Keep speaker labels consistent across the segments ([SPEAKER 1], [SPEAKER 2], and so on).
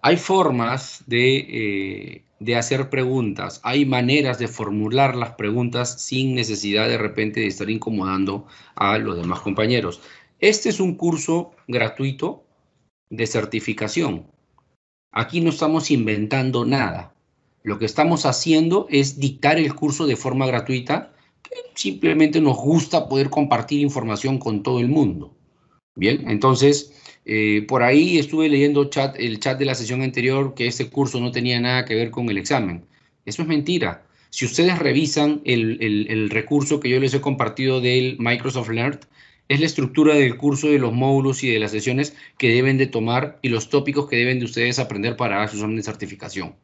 [SPEAKER 1] Hay formas eh, de, hacer preguntas, hay maneras de formular las preguntas sin necesidad de repente de estar incomodando a los demás compañeros. Este es un curso gratuito de certificación. Aquí no estamos inventando nada. Lo que estamos haciendo es dictar el curso de forma gratuita, simplemente nos gusta poder compartir información con todo el mundo. Bien, entonces eh, por ahí estuve leyendo el chat de la sesión anterior que este curso no tenía nada que ver con el examen. Eso es mentira. Si ustedes revisan el, recurso que yo les he compartido del Microsoft Learn, es la estructura del curso de los módulos y de las sesiones que deben de tomar y los tópicos que deben de ustedes aprender para su examen de certificación.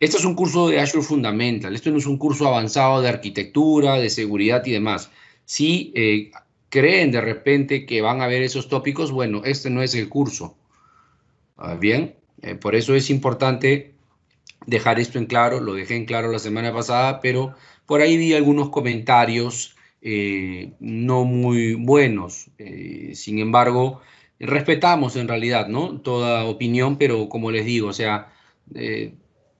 [SPEAKER 1] Este es un curso de Azure Fundamental, esto no es un curso avanzado de arquitectura, de seguridad y demás. Sí, eh, creen de repente que van a ver esos tópicos, bueno, este no es el curso. Ah, bien, eh, por eso es importante dejar esto en claro, lo dejé en claro la semana pasada, pero por ahí vi algunos comentarios eh, no muy buenos. Eh, sin embargo, respetamos en realidad ¿no? toda opinión, pero como les digo, o sea,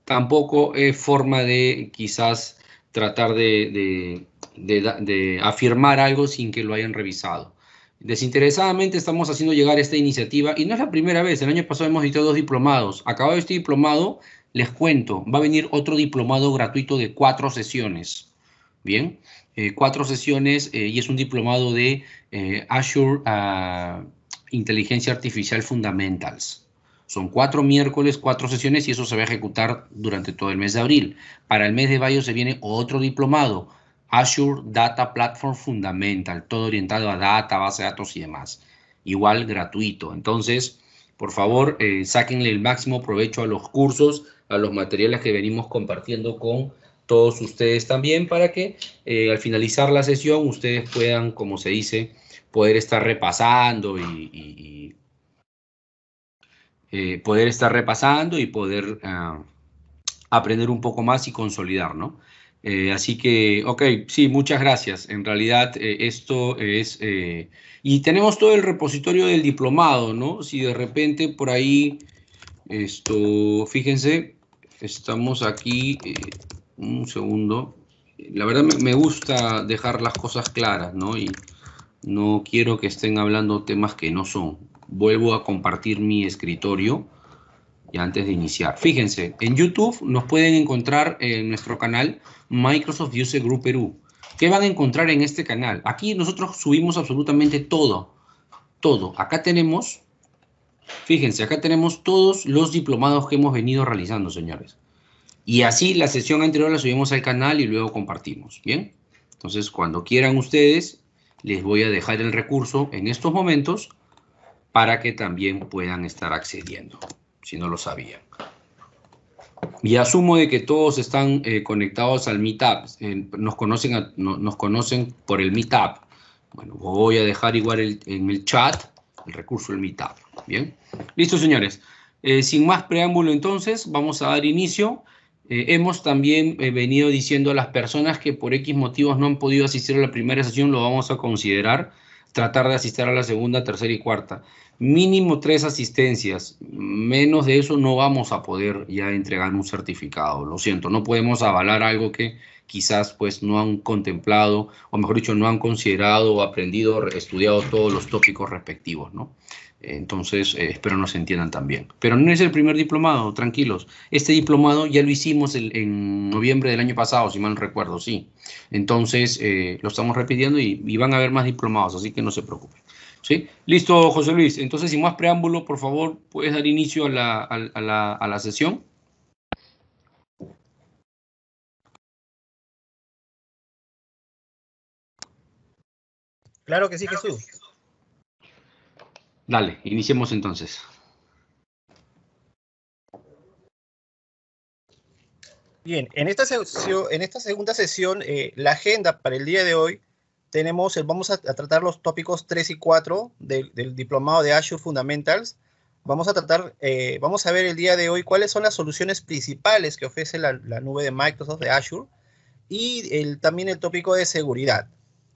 [SPEAKER 1] tampoco es forma de quizás tratar de de, afirmar algo sin que lo hayan revisado. Desinteresadamente estamos haciendo llegar esta iniciativa y no es la primera vez. El año pasado hemos editado dos diplomados. Acabado este diplomado, les cuento, va a venir otro diplomado gratuito de cuatro sesiones. Bien, eh, cuatro sesiones eh, y es un diplomado de eh, Azure ah, Inteligencia Artificial Fundamentals. Son cuatro miércoles, cuatro sesiones y eso se va a ejecutar durante todo el mes de abril. Para el mes de mayo se viene otro diplomado Azure Data Platform Fundamental, todo orientado a data, base de datos y demás. Igual gratuito. Entonces, por favor, eh, sáquenle el máximo provecho a los cursos, a los materiales que venimos compartiendo con todos ustedes también para que eh, al finalizar la sesión ustedes puedan, como se dice, poder estar repasando y, eh, poder estar repasando y poder ah, aprender un poco más y consolidar, ¿no? Eh, así que, ok, sí, muchas gracias. En realidad eh, esto es... Eh, y tenemos todo el repositorio del diplomado, ¿no? Si de repente por ahí, esto, fíjense, estamos aquí, un segundo. La verdad me, me, gusta dejar las cosas claras, ¿no? Y no quiero que estén hablando temas que no son. Vuelvo a compartir mi escritorio y antes de iniciar. Fíjense, en YouTube nos pueden encontrar en nuestro canal Microsoft User Group Perú. ¿Qué van a encontrar en este canal? Aquí nosotros subimos absolutamente todo, todo. Acá tenemos, fíjense, acá tenemos todos los diplomados que hemos venido realizando, señores. Y así la sesión anterior la subimos al canal y luego compartimos, ¿bien? Entonces, cuando quieran ustedes, les voy a dejar el recurso en estos momentos para que también puedan estar accediendo, si no lo sabían. Y asumo de que todos están eh, conectados al Meetup, eh, nos, conocen nos conocen por el Meetup. Bueno, voy a dejar igual en el chat el recurso del Meetup. Bien, listo señores. Eh, sin más preámbulo entonces, vamos a dar inicio. hemos también venido diciendo a las personas que por X motivos no han podido asistir a la primera sesión, lo vamos a considerar, tratar de asistir a la segunda, tercera y cuarta mínimo tres asistencias. Menos de eso no vamos a poder ya entregar un certificado. Lo siento, no podemos avalar algo que quizás pues no han contemplado, o mejor dicho, no han considerado, aprendido, estudiado todos los tópicos respectivos, ¿no? Entonces, eh, espero no nos entiendan también. Pero no es el primer diplomado, tranquilos. Este diplomado ya lo hicimos en noviembre del año pasado, si mal recuerdo, sí. Entonces, eh, lo estamos repitiendo y van a haber más diplomados, así que no se preocupen. ¿Sí? Listo, José Luis. Entonces, sin más
[SPEAKER 2] preámbulo, por favor, puedes dar inicio a la, sesión. Claro que sí, Jesús. Dale, iniciemos entonces.
[SPEAKER 3] Bien, en esta, sesión, en esta segunda sesión, eh, la agenda para el día de hoy tenemos, vamos a, tratar los tópicos 3 y 4 del, diplomado de Azure Fundamentals. Vamos a tratar, eh, vamos a ver el día de hoy cuáles son las soluciones principales que ofrece la, nube de Microsoft de Azure y el, también el tópico de seguridad.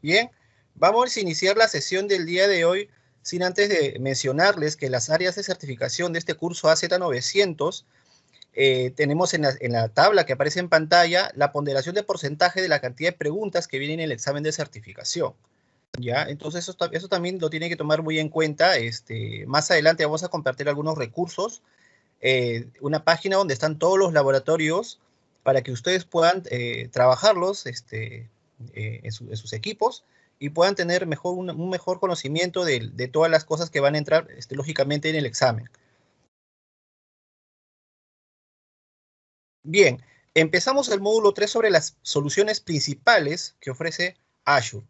[SPEAKER 3] Bien, vamos a iniciar la sesión del día de hoy sin antes de mencionarles que las áreas de certificación de este curso AZ900 eh, tenemos en la, tabla que aparece en pantalla la ponderación de porcentaje de la cantidad de preguntas que vienen en el examen de certificación. ¿Ya? Entonces eso, eso también lo tiene que tomar muy en cuenta. Este, más adelante vamos a compartir algunos recursos, eh, una página donde están todos los laboratorios para que ustedes puedan eh, trabajarlos este, en, sus equipos y puedan tener mejor, un, mejor conocimiento de, todas las cosas que van a entrar, este, lógicamente, en el examen. Bien, empezamos el módulo 3 sobre las soluciones principales que ofrece Azure.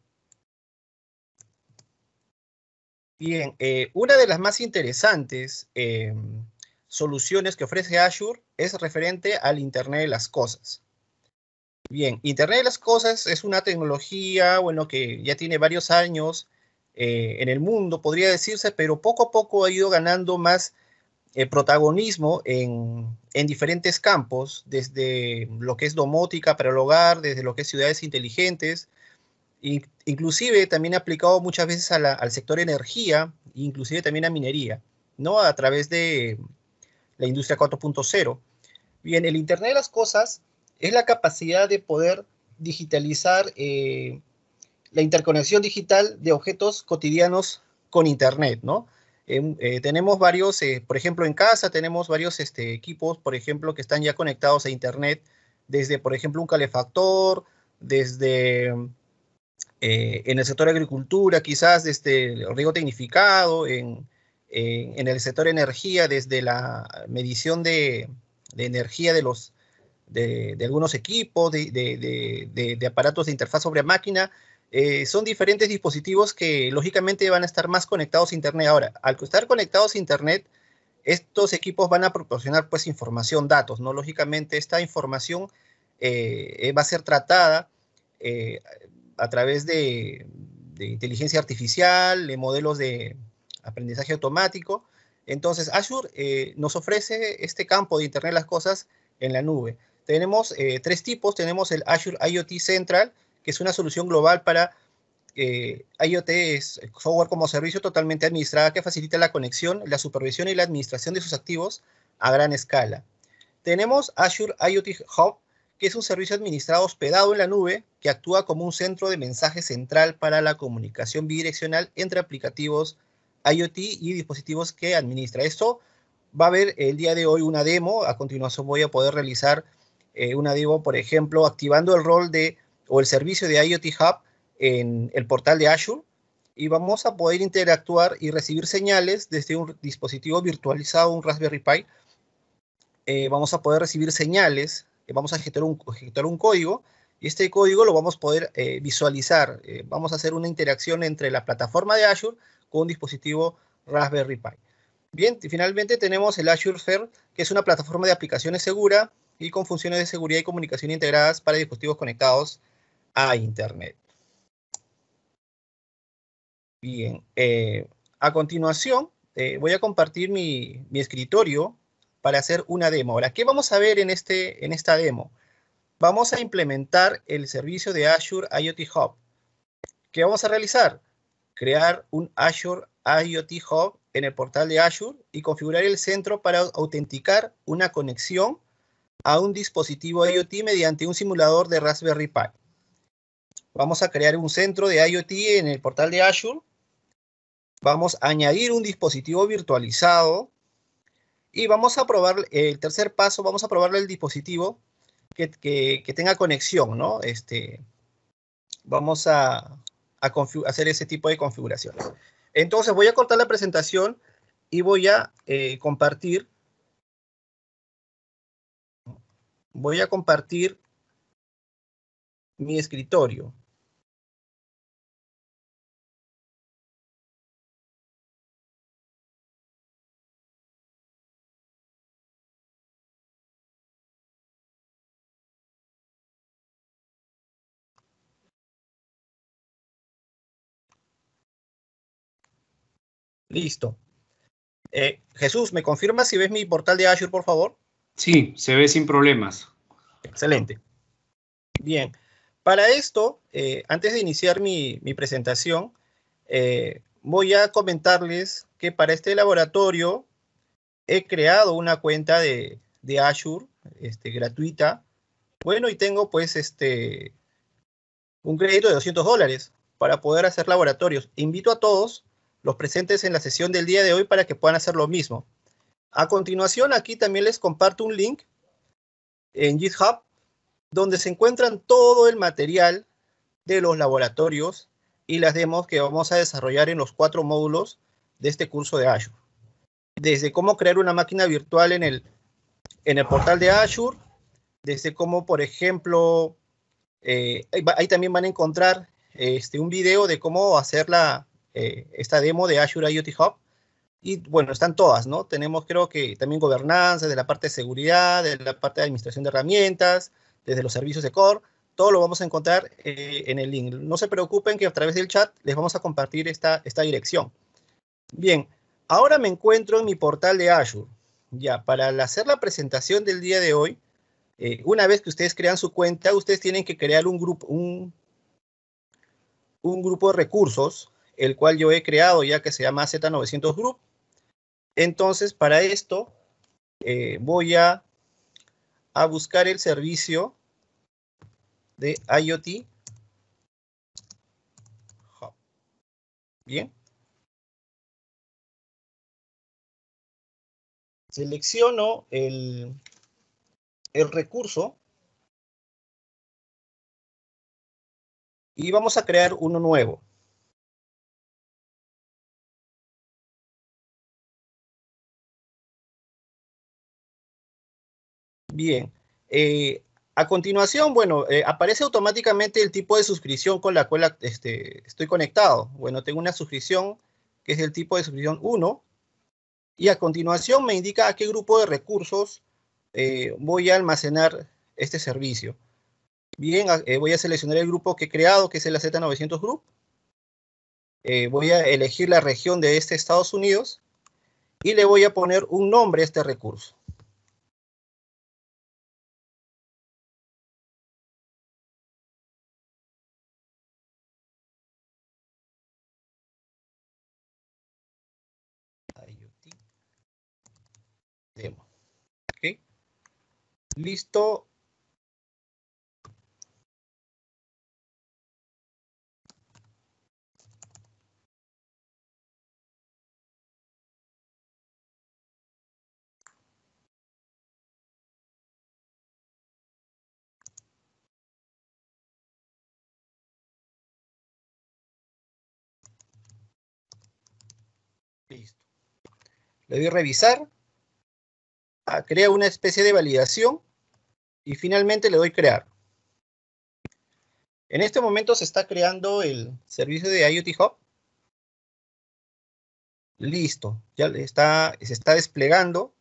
[SPEAKER 3] Bien, eh, una de las más interesantes em, soluciones que ofrece Azure es referente al Internet de las Cosas. Bien, Internet de las Cosas es una tecnología, bueno, que ya tiene varios años eh, en el mundo, podría decirse, pero poco a poco ha ido ganando más eh, protagonismo en, diferentes campos, desde lo que es domótica para el hogar, desde lo que es ciudades inteligentes, e inclusive también aplicado muchas veces al sector energía, inclusive también a minería, ¿no? A través de la industria 4.0. Bien, el Internet de las Cosas es la capacidad de poder digitalizar eh, la interconexión digital de objetos cotidianos con Internet, ¿no? Em, eh, tenemos varios, eh, por ejemplo, en casa tenemos varios este, equipos, por ejemplo, que están ya conectados a Internet, desde, por ejemplo, un calefactor, desde eh, en el sector agricultura, quizás desde el riego tecnificado, en, el sector energía, desde la medición de, energía de los... de algunos equipos, de, de aparatos de interfaz sobre máquina, eh, son diferentes dispositivos que lógicamente van a estar más conectados a Internet. Ahora, al estar conectados a Internet, estos equipos van a proporcionar pues información, datos, ¿no? Lógicamente esta información eh, va a ser tratada eh, a través de, inteligencia artificial, de modelos de aprendizaje automático. Entonces, Azure nos ofrece este campo de Internet las cosas en la nube. Tenemos tres tipos. Tenemos el Azure IoT Central, que es una solución global para eh, IoT, es software como servicio totalmente administrada que facilita la conexión, la supervisión y la administración de sus activos a gran escala. Tenemos Azure IoT Hub, que es un servicio administrado hospedado en la nube que actúa como un centro de mensaje central para la comunicación bidireccional entre aplicativos IoT y dispositivos que administra. Esto va a haber el día de hoy una demo. A continuación voy a poder realizar eh, una demo, por ejemplo, activando el rol de o el servicio de IoT Hub en el portal de Azure y vamos a poder interactuar y recibir señales desde un dispositivo virtualizado, un Raspberry Pi. Eh, vamos a poder recibir señales, eh, vamos a ejecutar un, un código y este código lo vamos a poder eh, visualizar. vamos a hacer una interacción entre la plataforma de Azure con un dispositivo Raspberry Pi. Bien, y finalmente tenemos el Azure Fair, que es una plataforma de aplicaciones segura y con funciones de seguridad y comunicación integradas para dispositivos conectados a Internet. Bien, eh, a continuación eh, voy a compartir mi, escritorio para hacer una demo. Ahora, ¿qué vamos a ver en, este, en esta demo? Vamos a implementar el servicio de Azure IoT Hub. ¿Qué vamos a realizar? Crear un Azure IoT Hub en el portal de Azure y configurar el centro para autenticar una conexión a un dispositivo IoT mediante un simulador de Raspberry Pi. Vamos a crear un centro de IoT en el portal de Azure. Vamos a añadir un dispositivo virtualizado. Y vamos a probar, el tercer paso, vamos a probarle el dispositivo que, tenga conexión, ¿no? Este, vamos a, hacer ese tipo de configuraciones. Entonces voy a cortar la presentación y voy
[SPEAKER 2] a eh, compartir. Voy a compartir mi escritorio. Listo.
[SPEAKER 3] Eh, Jesús, ¿me confirmas si ves mi portal de Azure, por favor?
[SPEAKER 2] Sí, se ve sin problemas.
[SPEAKER 3] Excelente. Bien. Para esto, eh, antes de iniciar mi, presentación, eh, voy a comentarles que para este laboratorio he creado una cuenta de, Azure este, gratuita. Bueno, y tengo pues este un crédito de 200 dólares para poder hacer laboratorios. Invito a todos los presentes en la sesión del día de hoy para que puedan hacer lo mismo. A continuación, aquí también les comparto un link en GitHub donde se encuentran todo el material de los laboratorios y las demos que vamos a desarrollar en los cuatro módulos de este curso de Azure. Desde cómo crear una máquina virtual en el, en el portal de Azure, desde cómo, por ejemplo, eh, ahí también van a encontrar este, un video de cómo hacer la, eh, esta demo de Azure IoT Hub. Y bueno, están todas, ¿no? Tenemos creo que también gobernanza, de la parte de seguridad, de la parte de administración de herramientas, desde los servicios de core, todo lo vamos a encontrar eh, en el link. No se preocupen que a través del chat les vamos a compartir esta, esta dirección. Bien, ahora me encuentro en mi portal de Azure. Ya, para hacer la presentación del día de hoy, eh, una vez que ustedes crean su cuenta, ustedes tienen que crear un grupo, un, un grupo de recursos el cual yo he creado ya que se llama Z900 Group. Entonces, para esto eh, voy a, buscar el
[SPEAKER 2] servicio de IoT Hub. Bien. Selecciono el, el recurso y vamos a crear uno nuevo. Bien. Eh,
[SPEAKER 3] a continuación, bueno, eh, aparece automáticamente el tipo de suscripción con la cual este, estoy conectado. Bueno, tengo una suscripción que es el tipo de suscripción 1. Y a continuación me indica a qué grupo de recursos eh, voy a almacenar este servicio. Bien, voy a seleccionar el grupo que he creado, que es el AZ900 Group. voy a elegir la región de este Estados Unidos y le
[SPEAKER 2] voy a poner un nombre a este recurso. Listo. Listo. Le
[SPEAKER 3] doy a revisar. Ah, crea una especie de validación y finalmente le doy crear. En este momento se está creando el
[SPEAKER 2] servicio de IoT Hub. Listo, ya está, se está desplegando.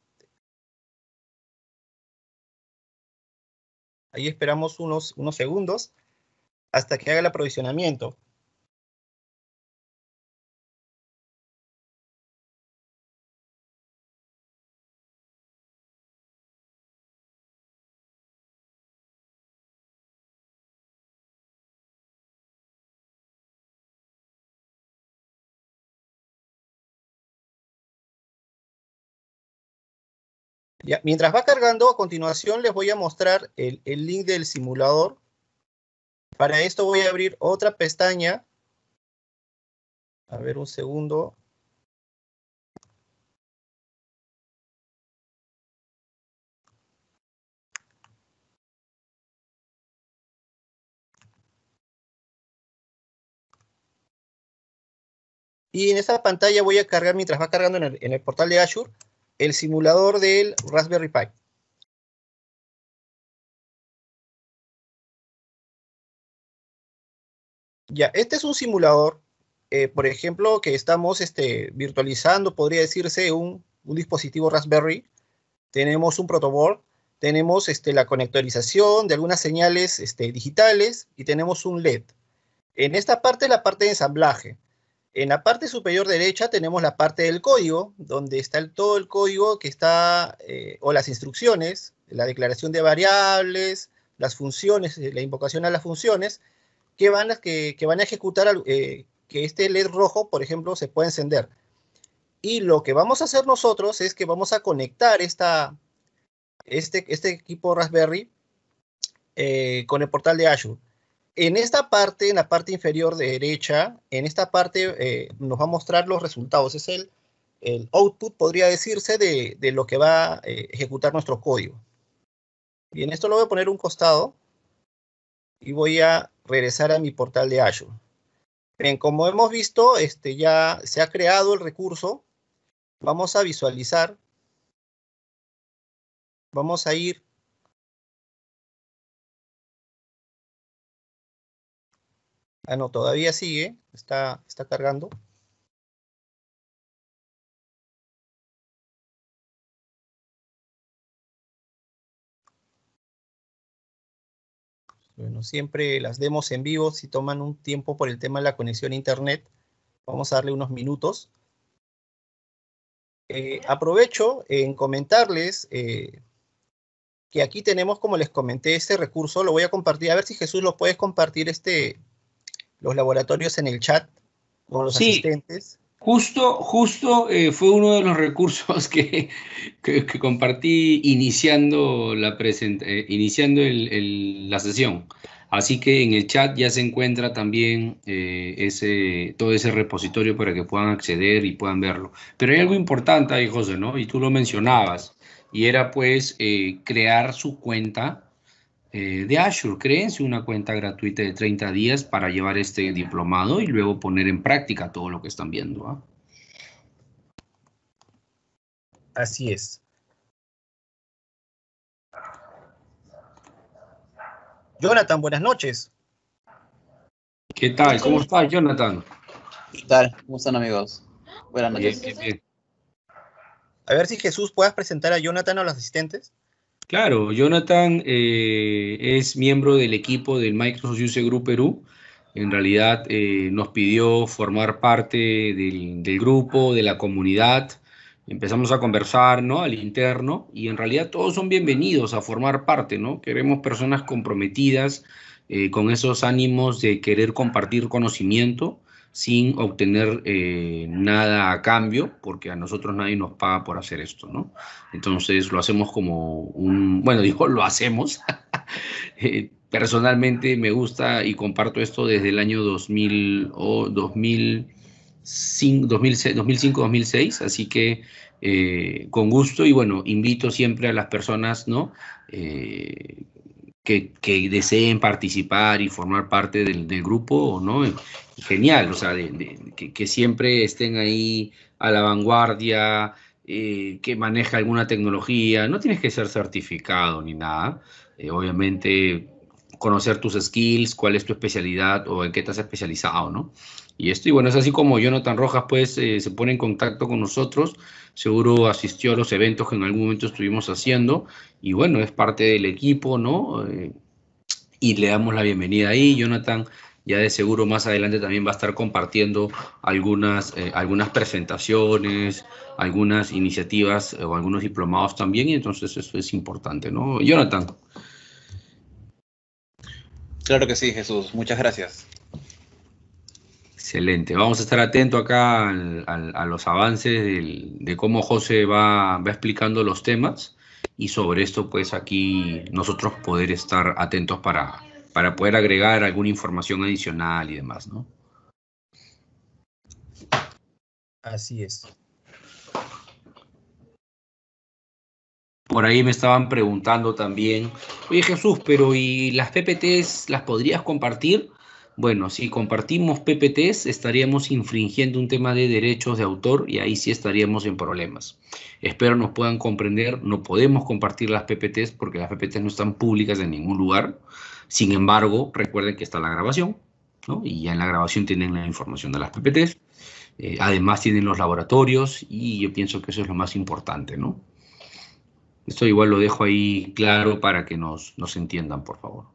[SPEAKER 2] Ahí esperamos unos, unos segundos hasta que haga el aprovisionamiento. mientras va cargando, a continuación les voy a mostrar el,
[SPEAKER 3] link del simulador. Para esto voy a abrir otra pestaña.
[SPEAKER 2] A ver un segundo. Y en esta pantalla voy a cargar, mientras va cargando en el portal de Azure, el simulador del Raspberry Pi. Ya, este es un simulador, eh, por ejemplo, que estamos este, virtualizando, podría decirse, un,
[SPEAKER 3] dispositivo Raspberry. Tenemos un protoboard, tenemos este, la conectorización de algunas señales este, digitales y tenemos un LED. En esta parte la parte de ensamblaje. En la parte superior derecha tenemos la parte del código, donde está todo el código que está, eh, o las instrucciones, la declaración de variables, las funciones, eh, la invocación a las funciones, que van a, que, van a ejecutar, eh, que este LED rojo, por ejemplo, se puede encender. Y lo que vamos a hacer nosotros es que vamos a conectar esta, este, este equipo Raspberry con el portal de Azure. En esta parte, en la parte inferior de derecha, en esta parte eh, nos va a mostrar los resultados. Es el, output, podría decirse, de, lo que va a eh, ejecutar nuestro código. en esto lo voy a poner un costado y voy a regresar a mi portal de Azure. Bien, como hemos visto, este, ya se ha creado el recurso. Vamos a visualizar.
[SPEAKER 2] Vamos a ir Ah, no, todavía sigue, está, está cargando. Bueno, siempre las demos en vivo, si toman un tiempo por el tema de la conexión
[SPEAKER 3] a internet, vamos a darle unos minutos. Eh, aprovecho en comentarles eh, que aquí tenemos, como les comenté, este recurso, lo voy a compartir, a ver si Jesús lo puedes compartir este, los laboratorios en el chat con los asistentes.
[SPEAKER 1] Justo, justo eh, fue uno de los recursos que, compartí iniciando, la, eh, iniciando la sesión. Así que en el chat ya se encuentra también eh, ese, todo ese repositorio para que puedan acceder y puedan verlo. Pero hay algo importante ahí, José, ¿no? Y tú lo mencionabas, y era pues crear su cuenta eh, de Azure. Créense una cuenta gratuita de 30 días para llevar este diplomado y luego poner en práctica todo lo que están viendo. ¿ah?
[SPEAKER 2] Así es. Jonathan, buenas noches. ¿Qué tal? ¿Cómo estás, Jonathan?
[SPEAKER 4] ¿Qué tal? ¿Cómo están, amigos? Buenas noches.
[SPEAKER 3] A ver si Jesús puedas presentar a Jonathan a los asistentes.
[SPEAKER 1] Claro, Jonathan eh, es miembro del equipo del Microsoft User Group Perú. En realidad eh, nos pidió formar parte del, grupo, de la comunidad. Empezamos a conversar ¿no? al interno y en realidad todos son bienvenidos a formar parte. ¿no? Queremos personas comprometidas eh, con esos ánimos de querer compartir conocimiento sin obtener eh, nada a cambio, porque a nosotros nadie nos paga por hacer esto, ¿no? Entonces lo hacemos como un, bueno, digo, lo hacemos. Eh, personalmente me gusta y comparto esto desde el año 2000 o 2005, 2006 así que eh, con gusto y bueno, invito siempre a las personas, ¿no? que, deseen participar y formar parte del, grupo, ¿no? Genial, o sea, que, siempre estén ahí a la vanguardia, eh, que maneja alguna tecnología, no tienes que ser certificado ni nada, eh, obviamente conocer tus skills, cuál es tu especialidad o en qué estás especializado, ¿no? y esto. Y bueno, es así como Jonathan Rojas pues eh, se pone en contacto con nosotros, seguro asistió a los eventos que en algún momento estuvimos haciendo y bueno, es parte del equipo, ¿no? Eh, y le damos la bienvenida ahí, Jonathan. Ya de seguro más adelante también va a estar compartiendo algunas, eh, algunas presentaciones, algunas iniciativas o algunos diplomados también, y entonces eso es importante, ¿no? Jonathan.
[SPEAKER 4] Claro que sí, Jesús. Muchas gracias.
[SPEAKER 1] Excelente. Vamos a estar atentos acá a los avances de cómo José va, explicando los temas y sobre esto pues aquí nosotros poder estar atentos para, para poder agregar alguna información adicional y demás, ¿no?
[SPEAKER 2] Así es.
[SPEAKER 1] Por ahí me estaban preguntando también, oye Jesús, pero ¿y las PPTs las podrías compartir? Bueno, si compartimos PPTs, estaríamos infringiendo un tema de derechos de autor y ahí sí estaríamos en problemas. Espero nos puedan comprender, no podemos compartir las PPTs porque las PPTs no están públicas en ningún lugar. Sin embargo, recuerden que está la grabación, ¿no? Y ya en la grabación tienen la información de las PPTs. Eh, además tienen los laboratorios y yo pienso que eso es lo más importante, ¿no? Esto igual lo dejo ahí claro para que nos entiendan, por favor.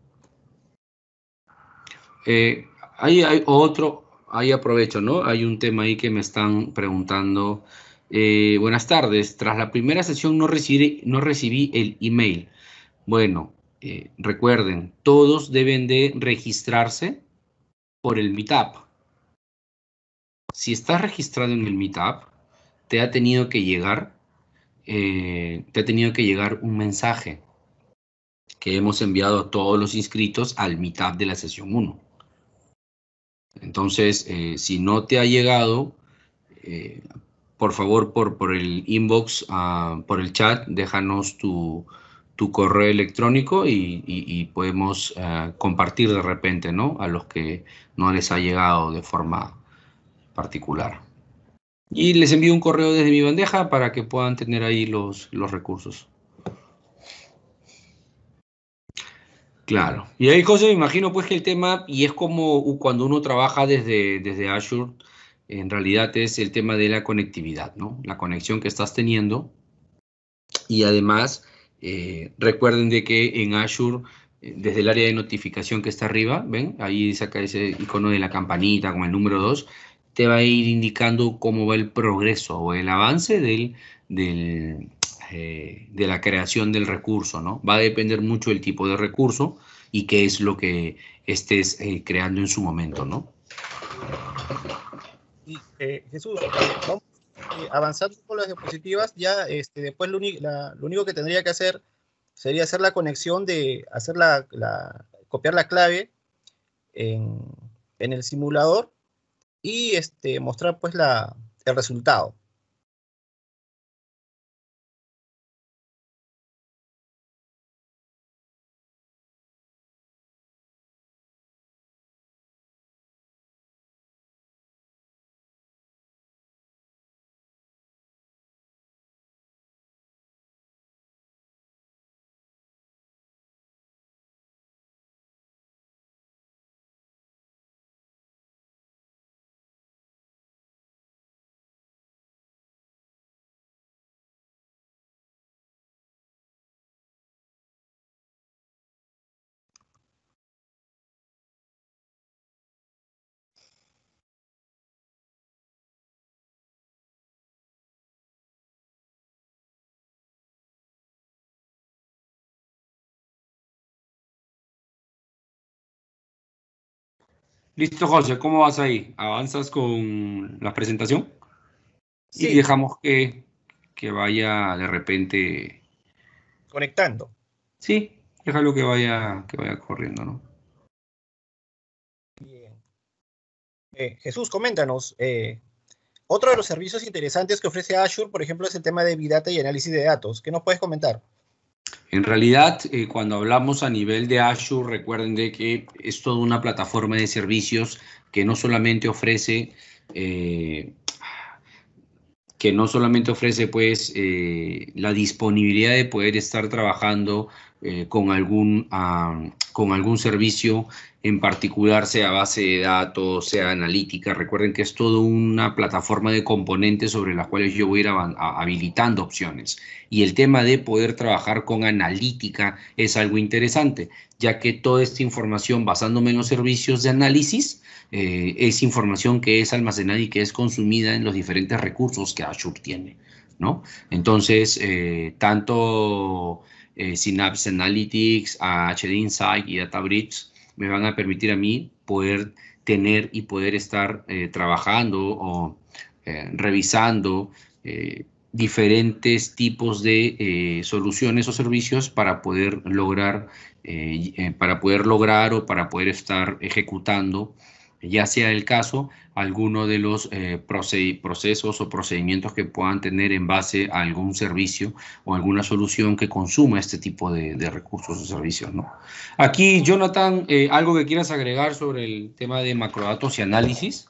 [SPEAKER 1] Eh, ahí hay, otro, ahí aprovecho, ¿no? Hay un tema ahí que me están preguntando. Eh, buenas tardes, tras la primera sesión no, recibí, no recibí el email. Bueno, eh, recuerden, todos deben de registrarse por el Meetup. Si estás registrado en el Meetup, te ha tenido que llegar, te ha tenido que llegar un mensaje que hemos enviado a todos los inscritos al Meetup de la sesión 1. Entonces, eh, si no te ha llegado, eh, por favor, por, por el inbox, ah, por el chat, déjanos tu, correo electrónico y, podemos ah, compartir de repente, ¿no? A los que no les ha llegado de forma particular. Y les envío un correo desde mi bandeja para que puedan tener ahí los, los recursos. Claro. Y ahí, José, me imagino pues que el tema, y es como cuando uno trabaja desde, desde Azure, en realidad es el tema de la conectividad, ¿no? La conexión que estás teniendo. Y además, eh, recuerden de que en Azure, eh, desde el área de notificación que está arriba, ¿ven? Ahí saca ese icono de la campanita con el número 2, te va a ir indicando cómo va el progreso o el avance del, del, eh, de la creación del recurso, ¿no? Va a depender mucho del tipo de recurso y qué es lo que estés eh, creando en su momento, ¿no?
[SPEAKER 3] Eh, Jesús, vamos avanzando con las diapositivas, ya este, después lo, único que tendría que hacer sería hacer la conexión de hacer la, copiar la clave en, el simulador
[SPEAKER 2] y este, mostrar pues la, el resultado. Listo, José, ¿cómo vas ahí? ¿Avanzas con la presentación? Sí. Y dejamos que,
[SPEAKER 1] vaya de repente...
[SPEAKER 2] Conectando. Sí, déjalo que vaya, que vaya corriendo, ¿no? Bien.
[SPEAKER 3] Eh, Jesús, coméntanos. Eh, otro de los servicios interesantes que ofrece Azure, por ejemplo, es el tema de Big y análisis de datos. ¿Qué nos puedes comentar?
[SPEAKER 1] En realidad, eh, cuando hablamos a nivel de Azure, recuerden de que es toda una plataforma de servicios que no solamente ofrece, eh, que no solamente ofrece pues eh, la disponibilidad de poder estar trabajando eh, con, algún, ah, con algún servicio en particular, sea base de datos, sea analítica. Recuerden que es toda una plataforma de componentes sobre las cuales yo voy a ir habilitando opciones. Y el tema de poder trabajar con analítica es algo interesante, ya que toda esta información basándome en los servicios de análisis eh, es información que es almacenada y que es consumida en los diferentes recursos que Azure tiene. ¿no? Entonces, eh, tanto eh, Synapse Analytics, HD Insight y DataBricks, me van a permitir a mí poder tener y poder estar eh, trabajando o eh, revisando diferentes tipos de soluciones o servicios para poder lograr, para poder lograr o para poder estar ejecutando ya sea el caso, alguno de los eh, procesos o procedimientos que puedan tener en base a algún servicio o alguna solución que consuma este tipo de, recursos o servicios. ¿no? Aquí, Jonathan, eh, ¿algo que quieras agregar sobre el tema de macrodatos y análisis?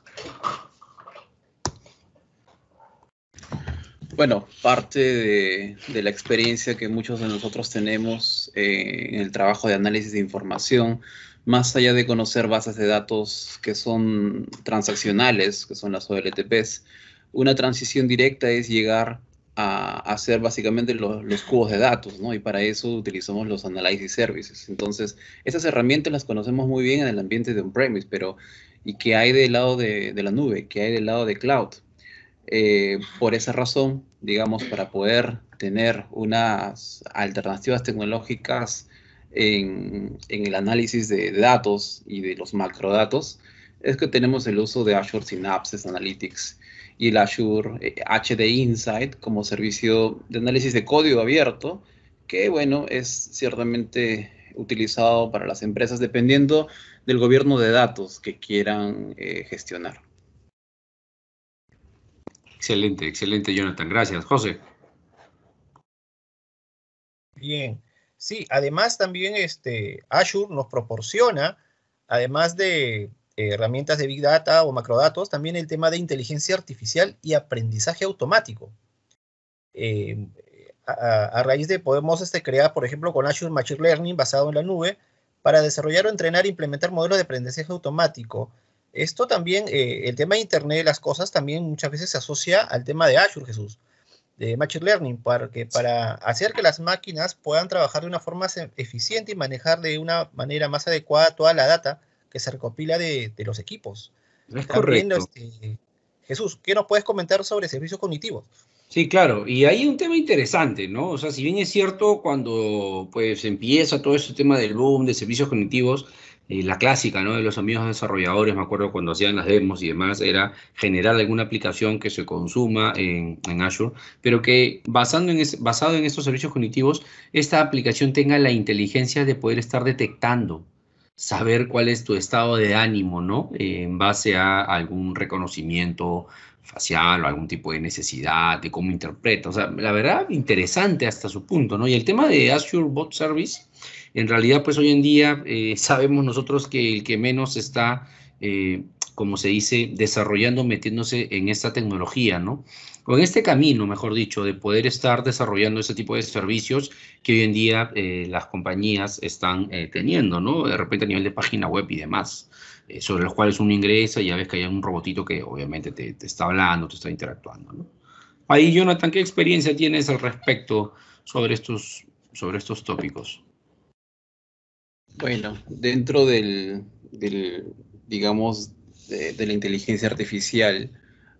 [SPEAKER 4] Bueno, parte de, la experiencia que muchos de nosotros tenemos eh, en el trabajo de análisis de información más allá de conocer bases de datos que son transaccionales, que son las OLTPs, una transición directa es llegar a hacer básicamente los, cubos de datos, ¿no? Y para eso utilizamos los analysis services. Entonces, esas herramientas las conocemos muy bien en el ambiente de on-premise, pero ¿y qué hay del lado de, la nube? ¿Qué hay del lado de cloud? Eh, por esa razón, digamos, para poder tener unas alternativas tecnológicas en, el análisis de datos y de los macrodatos es que tenemos el uso de Azure Synapses Analytics y el Azure HD eh, Insight como servicio de análisis de código abierto, que bueno, es ciertamente utilizado para las empresas dependiendo del gobierno de datos que quieran eh, gestionar.
[SPEAKER 2] Excelente, excelente Jonathan. Gracias. José.
[SPEAKER 3] Bien, Sí, además también este, Azure nos proporciona, además de eh, herramientas de Big Data o macrodatos, también el tema de inteligencia artificial y aprendizaje automático. Eh, a, raíz de podemos este, crear, por ejemplo, con Azure Machine Learning basado en la nube para desarrollar o entrenar e implementar modelos de aprendizaje automático. Esto también, eh, el tema de Internet de las cosas también muchas veces se asocia al tema de Azure, Jesús de Machine Learning, para, para hacer que las máquinas puedan trabajar de una forma eficiente y manejar de una manera más adecuada toda la data que se recopila de, los equipos. Es correcto. Este, Jesús, ¿qué nos puedes comentar sobre servicios cognitivos?
[SPEAKER 1] Sí, claro, y hay un tema interesante, ¿no? O sea, si bien es cierto, cuando pues empieza todo este tema del boom de servicios cognitivos, eh, la clásica ¿no? de los amigos desarrolladores, me acuerdo cuando hacían las demos y demás, era generar alguna aplicación que se consuma en, en Azure, pero que basando en es, basado en estos servicios cognitivos, esta aplicación tenga la inteligencia de poder estar detectando saber cuál es tu estado de ánimo, ¿no? en base a algún reconocimiento facial o algún tipo de necesidad, de cómo interpreta. O sea, la verdad, interesante hasta su punto, ¿no? Y el tema de Azure Bot Service en realidad, pues hoy en día eh, sabemos nosotros que el que menos está, eh, como se dice, desarrollando, metiéndose en esta tecnología, ¿no? O en este camino, mejor dicho, de poder estar desarrollando ese tipo de servicios que hoy en día eh, las compañías están teniendo, ¿no? De repente a nivel de página web y demás sobre los cuales uno ingresa y ya ves que hay un robotito que obviamente te, está hablando, te está interactuando. ¿no? Ahí, Jonathan, ¿qué experiencia tienes al respecto sobre estos, sobre estos tópicos?
[SPEAKER 4] Bueno, dentro del, del digamos, de, la inteligencia artificial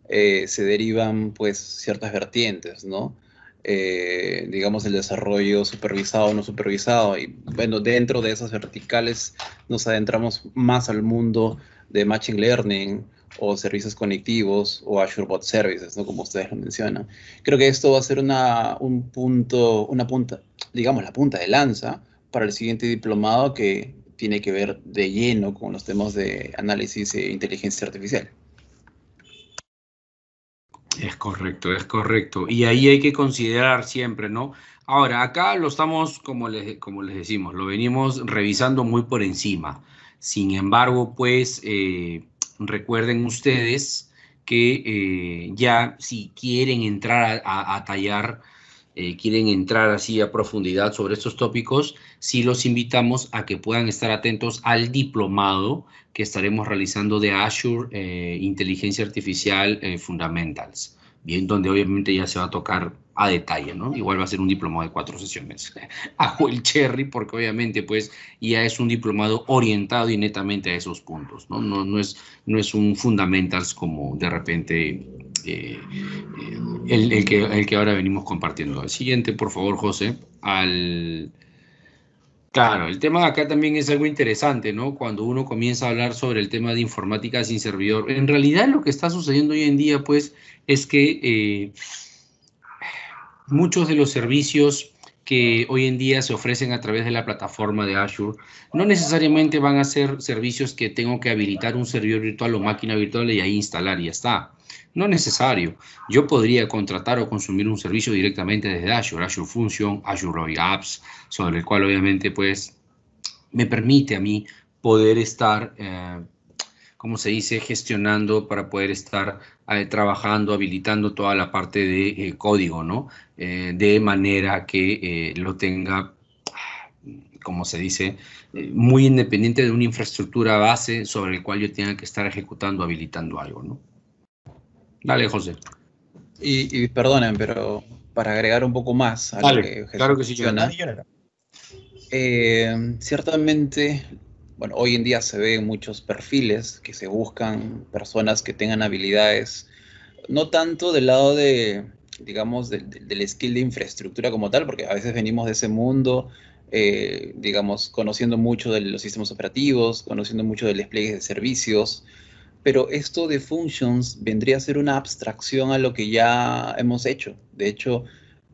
[SPEAKER 4] eh, se derivan pues ciertas vertientes, ¿no? Eh, digamos, el desarrollo supervisado o no supervisado. Y bueno, dentro de esas verticales nos adentramos más al mundo de Machine Learning o servicios conectivos o Azure Bot Services, ¿no? como ustedes lo mencionan. Creo que esto va a ser una, un punto, una punta, digamos, la punta de lanza para el siguiente diplomado que tiene que ver de lleno con los temas de análisis e inteligencia artificial.
[SPEAKER 1] Es correcto, es correcto. Y ahí hay que considerar siempre, ¿no? Ahora, acá lo estamos, como les, como les decimos, lo venimos revisando muy por encima. Sin embargo, pues eh, recuerden ustedes que eh, ya si quieren entrar a tallar eh, quieren entrar así a profundidad sobre estos tópicos, sí los invitamos a que puedan estar atentos al diplomado que estaremos realizando de Azure eh, Inteligencia Artificial eh, Fundamentals, bien donde obviamente ya se va a tocar a detalle, ¿no? Igual va a ser un diplomado de cuatro sesiones. Ajo el cherry porque obviamente pues ya es un diplomado orientado y netamente a esos puntos, ¿no? No, no, es, no es un fundamentals como de repente este, el, que, el, que, ahora venimos compartiendo. El siguiente, por favor, José, al... Claro, el tema acá también es algo interesante, ¿no? Cuando uno comienza a hablar sobre el tema de informática sin servidor, en realidad lo que está sucediendo hoy en día, pues, es que eh, muchos de los servicios que hoy en día se ofrecen a través de la plataforma de Azure, no necesariamente van a ser servicios que tengo que habilitar un servidor virtual o máquina virtual y ahí instalar y ya está. No es necesario. Yo podría contratar o consumir un servicio directamente desde Azure, Azure Function, Azure Roy Apps, sobre el cual obviamente pues me permite a mí poder estar, eh, como se dice, gestionando para poder estar eh, trabajando, habilitando toda la parte de eh, código, ¿no? de manera que lo tenga como se dice, muy independiente de una infraestructura base sobre el cual yo tenga que estar ejecutando, habilitando algo, ¿no?
[SPEAKER 4] Dale, José. Y, perdonen, pero para agregar un poco más a claro que sí, eh, ciertamente, bueno, hoy en día se ven muchos perfiles que se buscan personas que tengan habilidades, no tanto del lado de, digamos, del, skill de infraestructura como tal, porque a veces venimos de ese mundo, eh, digamos, conociendo mucho de los sistemas operativos, conociendo mucho del despliegue de servicios, pero esto de functions vendría a ser una abstracción a lo que ya hemos hecho. De hecho,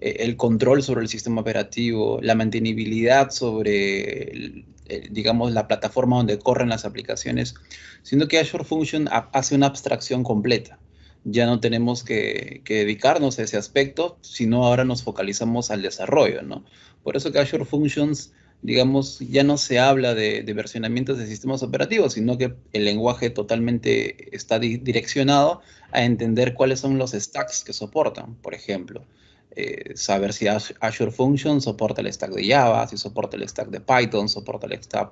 [SPEAKER 4] eh, el control sobre el sistema operativo, la mantenibilidad sobre, digamos, la plataforma donde corren las aplicaciones, sino que Azure Function hace una abstracción completa. Ya no tenemos que, que, dedicarnos a ese aspecto, sino ahora nos focalizamos al desarrollo, ¿no? Por eso que Azure Functions digamos, ya no se habla de, de, versionamientos de sistemas operativos, sino que el lenguaje totalmente está direccionado a entender cuáles son los stacks que soportan, por ejemplo. Eh, saber si Azure Function soporta el stack de Java, si soporta el stack de Python, soporta el stack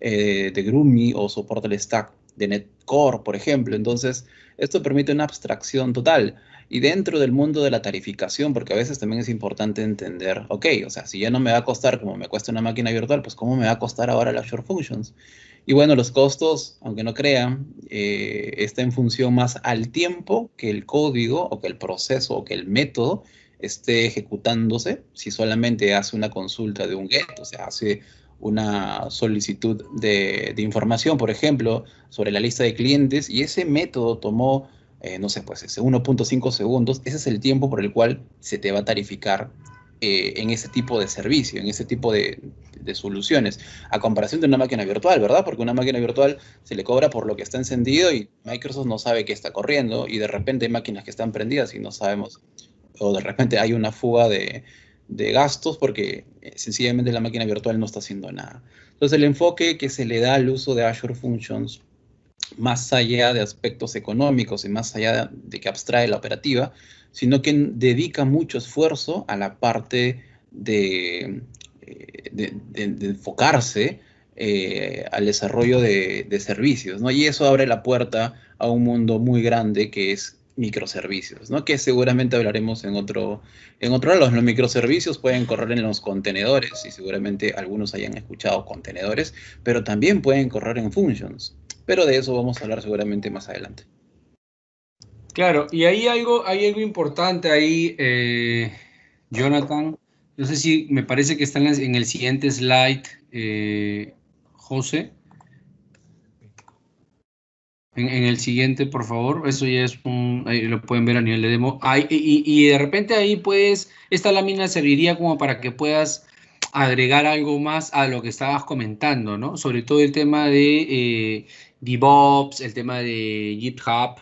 [SPEAKER 4] eh, de Groovy o soporta el stack de NetCore, por ejemplo. Entonces, esto permite una abstracción total. Y dentro del mundo de la tarificación, porque a veces también es importante entender, ok, o sea, si ya no me va a costar como me cuesta una máquina virtual, pues cómo me va a costar ahora las short functions. Y bueno, los costos, aunque no crean, eh, está en función más al tiempo que el código o que el proceso o que el método esté ejecutándose. Si solamente hace una consulta de un get, o sea, hace una solicitud de información, por ejemplo, sobre la lista de clientes y ese método tomó eh, no sé, pues ese 1.5 segundos, ese es el tiempo por el cual se te va a tarificar eh, en ese tipo de servicio, en ese tipo de, soluciones, a comparación de una máquina virtual, ¿verdad? Porque una máquina virtual se le cobra por lo que está encendido y Microsoft no sabe qué está corriendo y de repente hay máquinas que están prendidas y no sabemos, o de repente hay una fuga de, gastos porque eh, sencillamente la máquina virtual no está haciendo nada. Entonces el enfoque que se le da al uso de Azure Functions más allá de aspectos económicos y más allá de que abstrae la operativa, sino que dedica mucho esfuerzo a la parte de, eh, enfocarse eh, al desarrollo de, servicios, Y eso abre la puerta a un mundo muy grande que es microservicios, Que seguramente hablaremos en otro, en otro lado. Los microservicios pueden correr en los contenedores y seguramente algunos hayan escuchado contenedores, pero también pueden correr en functions pero de eso vamos a hablar seguramente más adelante.
[SPEAKER 1] Claro, y ahí algo, hay algo importante ahí, eh, Jonathan. No sé si me parece que está en el siguiente slide, eh, José. En, el siguiente, por favor. Eso ya es un. Ahí lo pueden ver a nivel de demo. y, y, de repente ahí puedes. Esta lámina serviría como para que puedas agregar algo más a lo que estabas comentando, ¿no? Sobre todo el tema de eh, DevOps, el tema de GitHub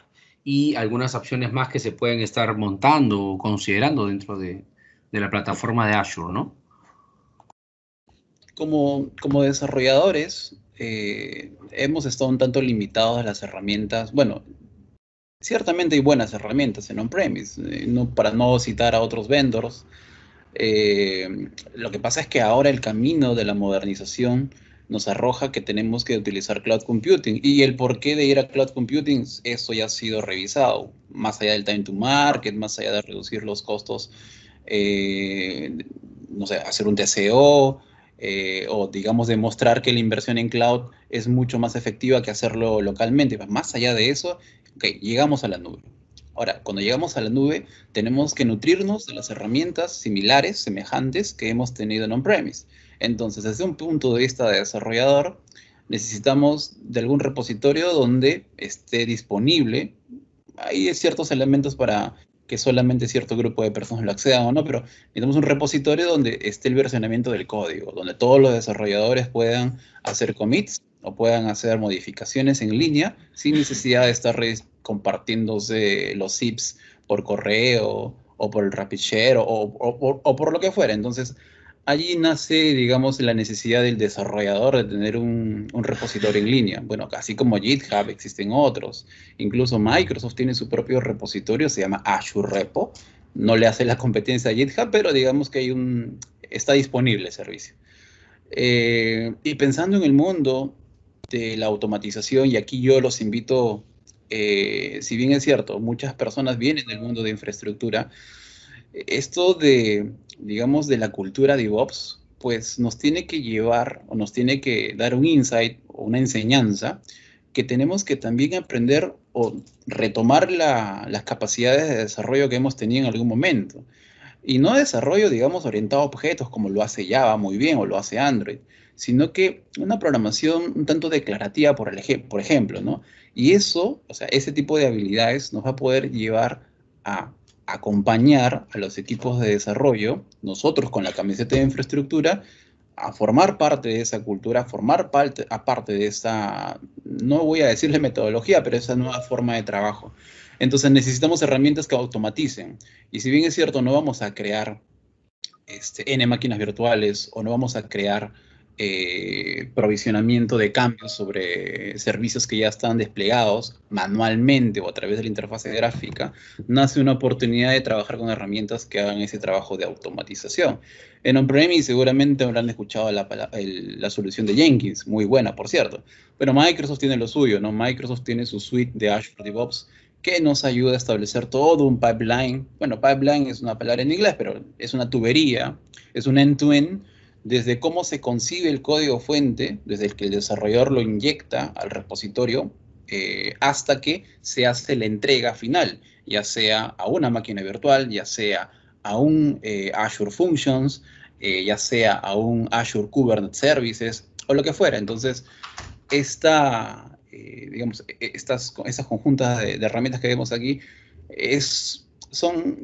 [SPEAKER 1] y algunas opciones más que se pueden estar montando o considerando dentro de, la plataforma de Azure, ¿no?
[SPEAKER 4] Como, como desarrolladores, eh, hemos estado un tanto limitados a las herramientas. Bueno, ciertamente hay buenas herramientas en on-premise, eh, no, para no citar a otros vendors, eh, lo que pasa es que ahora el camino de la modernización nos arroja que tenemos que utilizar cloud computing y el porqué de ir a cloud computing, eso ya ha sido revisado, más allá del time to market, más allá de reducir los costos, eh, no sé, hacer un TCO, eh, o digamos demostrar que la inversión en cloud es mucho más efectiva que hacerlo localmente. Pues más allá de eso, llegamos a la nube. Ahora, cuando llegamos a la nube, tenemos que nutrirnos de las herramientas similares, semejantes que hemos tenido en on-premise. Entonces, desde un punto de vista de desarrollador, necesitamos de algún repositorio donde esté disponible. Hay ciertos elementos para que solamente cierto grupo de personas lo accedan o no, pero necesitamos un repositorio donde esté el versionamiento del código, donde todos los desarrolladores puedan hacer commits o puedan hacer modificaciones en línea sin necesidad de estar compartiéndose los zips por correo o por el rapid o, por lo que fuera. Entonces, allí nace, digamos, la necesidad del desarrollador de tener un, repositorio en línea. Bueno, así como GitHub, existen otros. Incluso Microsoft tiene su propio repositorio, se llama Azure Repo. No le hace la competencia a GitHub, pero digamos que hay un, está disponible el servicio. Eh, y pensando en el mundo de la automatización y aquí yo los invito, eh, si bien es cierto, muchas personas vienen del mundo de infraestructura, esto de, digamos, de la cultura de DevOps, pues nos tiene que llevar o nos tiene que dar un insight o una enseñanza que tenemos que también aprender o retomar la, las capacidades de desarrollo que hemos tenido en algún momento. Y no desarrollo, digamos, orientado a objetos como lo hace Java muy bien o lo hace Android, sino que una programación un tanto declarativa, por, el por ejemplo, ¿no? Y eso, o sea, ese tipo de habilidades nos va a poder llevar a acompañar a los equipos de desarrollo, nosotros con la camiseta de infraestructura, a formar parte de esa cultura, a formar parte, de esa, no voy a decirle metodología, pero esa nueva forma de trabajo. Entonces necesitamos herramientas que automaticen. Y si bien es cierto, no vamos a crear este, N máquinas virtuales o no vamos a crear eh, provisionamiento de cambios sobre servicios que ya están desplegados manualmente o a través de la interfaz gráfica, nace una oportunidad de trabajar con herramientas que hagan ese trabajo de automatización. En on-premise seguramente habrán escuchado la, solución de Jenkins, muy buena por cierto, pero Microsoft tiene lo suyo, ¿no? Microsoft tiene su suite de Azure DevOps que nos ayuda a establecer todo un pipeline. Bueno, pipeline es una palabra en inglés, pero es una tubería, es un end-to-end end to end desde cómo se concibe el código fuente, desde el que el desarrollador lo inyecta al repositorio, eh, hasta que se hace la entrega final, ya sea a una máquina virtual, ya sea a un eh, Azure Functions, eh, ya sea a un Azure Kubernetes Services o lo que fuera. Entonces, esta, digamos, e-, estas, conjuntas de, herramientas que vemos aquí son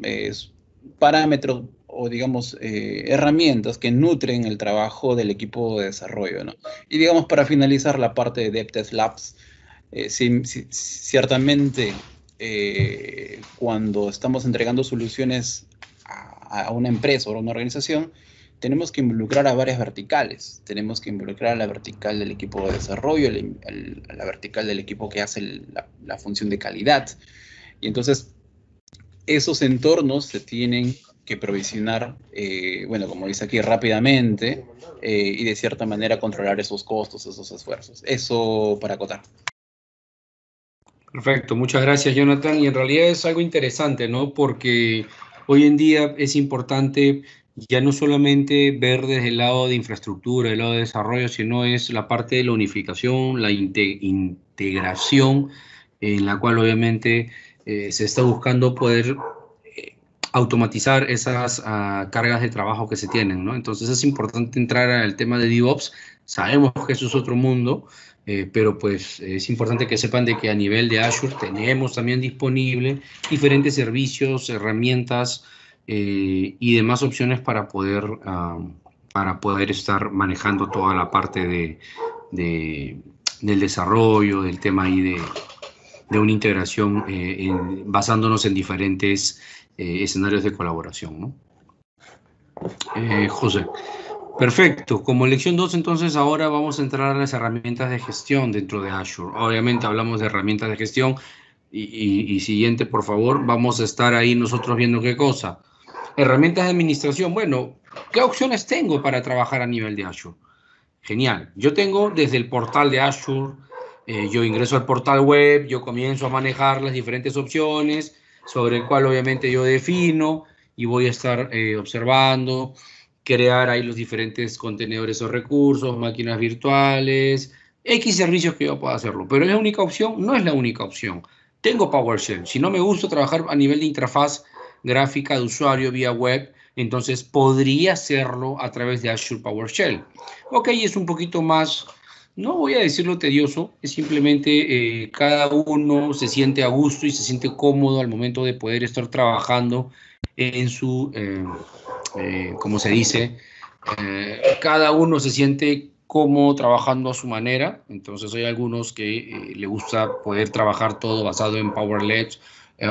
[SPEAKER 4] parámetros o digamos, eh, herramientas que nutren el trabajo del equipo de desarrollo, ¿no? Y digamos, para finalizar la parte de DevTest Labs, eh, ciertamente eh, cuando estamos entregando soluciones a, una empresa o a una organización, tenemos que involucrar a varias verticales. Tenemos que involucrar a la vertical del equipo de desarrollo, a la vertical del equipo que hace la, la función de calidad. Y entonces, esos entornos se tienen que provisionar, eh, bueno, como dice aquí, rápidamente eh, y de cierta manera controlar esos costos, esos esfuerzos. Eso para acotar. Perfecto,
[SPEAKER 1] muchas gracias Jonathan. Y en realidad es algo interesante, ¿no? Porque hoy en día es importante ya no solamente ver desde el lado de infraestructura, el lado de desarrollo, sino es la parte de la unificación, la integración, en la cual obviamente eh, se está buscando poder automatizar esas ah, cargas de trabajo que se tienen, ¿no? Entonces es importante entrar al tema de DevOps. Sabemos que eso es otro mundo, eh, pero pues es importante que sepan de que a nivel de Azure tenemos también disponible diferentes servicios, herramientas eh, y demás opciones para poder, ah, para poder estar manejando toda la parte de, del desarrollo, del tema ahí de, una integración eh, basándonos en diferentes eh, escenarios de colaboración. ¿no? Eh, José. Perfecto. Como lección 2, entonces ahora vamos a entrar a las herramientas de gestión dentro de Azure. Obviamente hablamos de herramientas de gestión y, siguiente, por favor, vamos a estar ahí nosotros viendo qué cosa. Herramientas de administración. Bueno, ¿qué opciones tengo para trabajar a nivel de Azure? Genial. Yo tengo desde el portal de Azure, eh, yo ingreso al portal web, yo comienzo a manejar las diferentes opciones, sobre el cual obviamente yo defino y voy a estar eh, observando, crear ahí los diferentes contenedores o recursos, máquinas virtuales, X servicios que yo pueda hacerlo. Pero es la única opción, no es la única opción. Tengo PowerShell. Si no me gusta trabajar a nivel de interfaz gráfica de usuario vía web, entonces podría hacerlo a través de Azure PowerShell. Ok, es un poquito más no voy a decirlo tedioso, es simplemente eh, cada uno se siente a gusto y se siente cómodo al momento de poder estar trabajando en su, eh, eh, como se dice, cada uno se siente cómodo trabajando a su manera, entonces hay algunos que le gusta poder trabajar todo basado en powershell.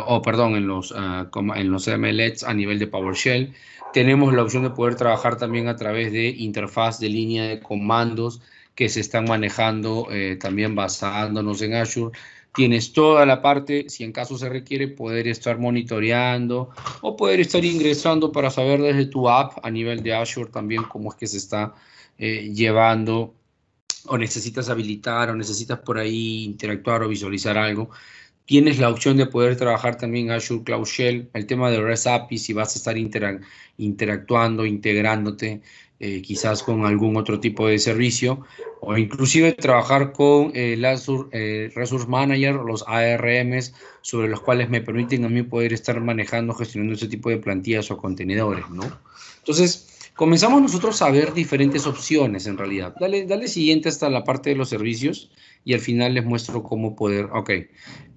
[SPEAKER 1] o perdón, en los, ah, en los a nivel de PowerShell. Tenemos la opción de poder trabajar también a través de interfaz de línea de comandos, que se están manejando eh, también basándonos en Azure. Tienes toda la parte, si en caso se requiere, poder estar monitoreando o poder estar ingresando para saber desde tu app a nivel de Azure también cómo es que se está eh, llevando o necesitas habilitar o necesitas por ahí interactuar o visualizar algo. Tienes la opción de poder trabajar también Azure Cloud Shell, el tema de REST API, si vas a estar interactuando, integrándote eh, quizás con algún otro tipo de servicio, o inclusive trabajar con eh, las eh, Resource Manager, los ARMs, sobre los cuales me permiten a mí poder estar manejando, gestionando ese tipo de plantillas o contenedores, ¿no? Entonces, comenzamos nosotros a ver diferentes opciones en realidad. Dale, dale siguiente hasta la parte de los servicios y al final les muestro cómo poder, ok.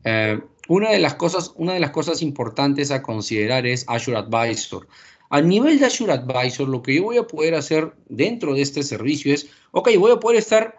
[SPEAKER 1] Eh, una, de las cosas, una de las cosas importantes a considerar es Azure Advisor. A nivel de Azure Advisor, lo que yo voy a poder hacer dentro de este servicio es, ok, voy a poder estar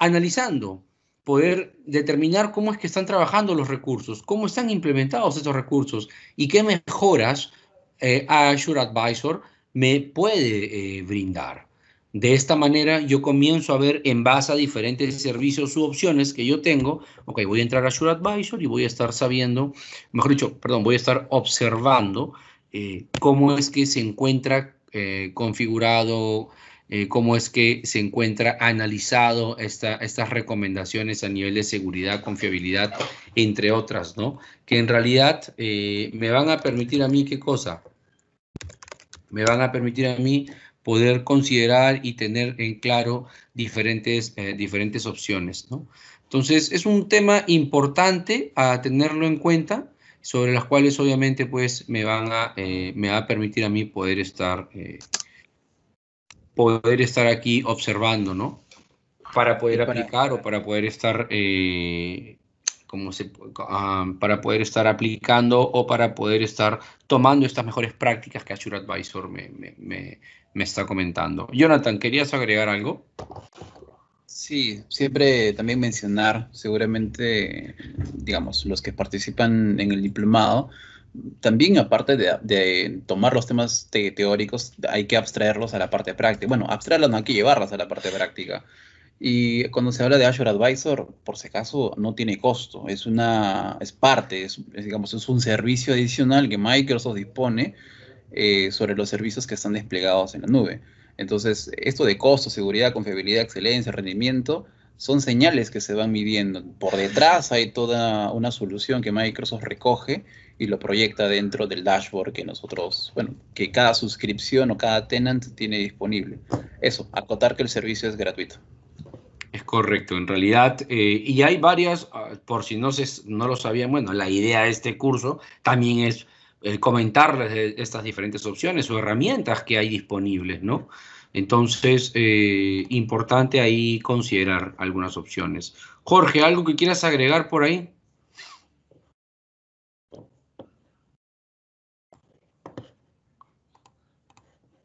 [SPEAKER 1] analizando, poder determinar cómo es que están trabajando los recursos, cómo están implementados esos recursos y qué mejoras eh, Azure Advisor me puede eh, brindar. De esta manera yo comienzo a ver en base a diferentes servicios u opciones que yo tengo, ok, voy a entrar a Azure Advisor y voy a estar sabiendo, mejor dicho, perdón, voy a estar observando eh, cómo es que se encuentra eh, configurado, eh, cómo es que se encuentra analizado esta, estas recomendaciones a nivel de seguridad, confiabilidad, entre otras, ¿no? Que en realidad me van a permitir a mí qué cosa? Me van a permitir a mí poder considerar y tener en claro diferentes, diferentes opciones. ¿no? Entonces, es un tema importante a tenerlo en cuenta sobre las cuales obviamente pues me van a, eh, me va a permitir a mí poder estar, eh, poder estar aquí observando, ¿no? Para poder aplicar o para poder estar, eh, como se, ah, para poder estar aplicando o para poder estar tomando estas mejores prácticas que Azure Advisor me, me, me está comentando. Jonathan, ¿querías agregar algo?
[SPEAKER 4] Sí, siempre también mencionar, seguramente, digamos, los que participan en el diplomado, también aparte de, tomar los temas teóricos, hay que abstraerlos a la parte práctica. Bueno, abstraerlos no hay que llevarlas a la parte práctica. Y cuando se habla de Azure Advisor, por si acaso, no tiene costo, es una, es parte, es, digamos, es un servicio adicional que Microsoft dispone eh, sobre los servicios que están desplegados en la nube. Entonces, esto de costo, seguridad, confiabilidad, excelencia, rendimiento, son señales que se van midiendo. Por detrás hay toda una solución que Microsoft recoge y lo proyecta dentro del dashboard que nosotros, bueno, que cada suscripción o cada tenant tiene disponible. Eso, acotar que el servicio es gratuito. Es correcto, en
[SPEAKER 1] realidad, eh, y hay varias, ah, por si no, se, no lo sabían, bueno, la idea de este curso también es eh, comentarles eh, estas diferentes opciones o herramientas que hay disponibles, ¿no? Entonces, eh, importante ahí considerar algunas opciones. Jorge, ¿algo que quieras agregar por ahí?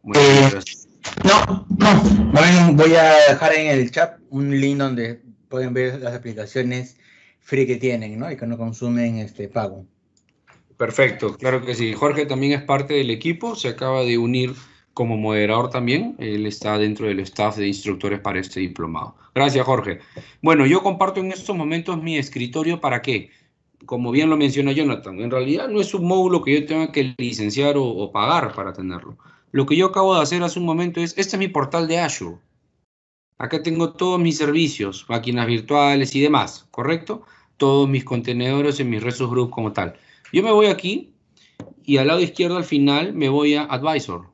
[SPEAKER 2] No,
[SPEAKER 5] no, no. Voy a dejar en el chat un link donde pueden ver las aplicaciones free que tienen, ¿no? Y que no consumen este pago.
[SPEAKER 1] Perfecto, claro que sí. Jorge también es parte del equipo, se acaba de unir como moderador también. Él está dentro del staff de instructores para este diplomado. Gracias, Jorge. Bueno, yo comparto en estos momentos mi escritorio para que, Como bien lo menciona Jonathan, en realidad no es un módulo que yo tenga que licenciar o, pagar para tenerlo. Lo que yo acabo de hacer hace un momento es, este es mi portal de Azure. Acá tengo todos mis servicios, máquinas virtuales y demás, ¿correcto? Todos mis contenedores en mis Resource Group como tal. Yo me voy aquí y al lado izquierdo al final me voy a Advisor.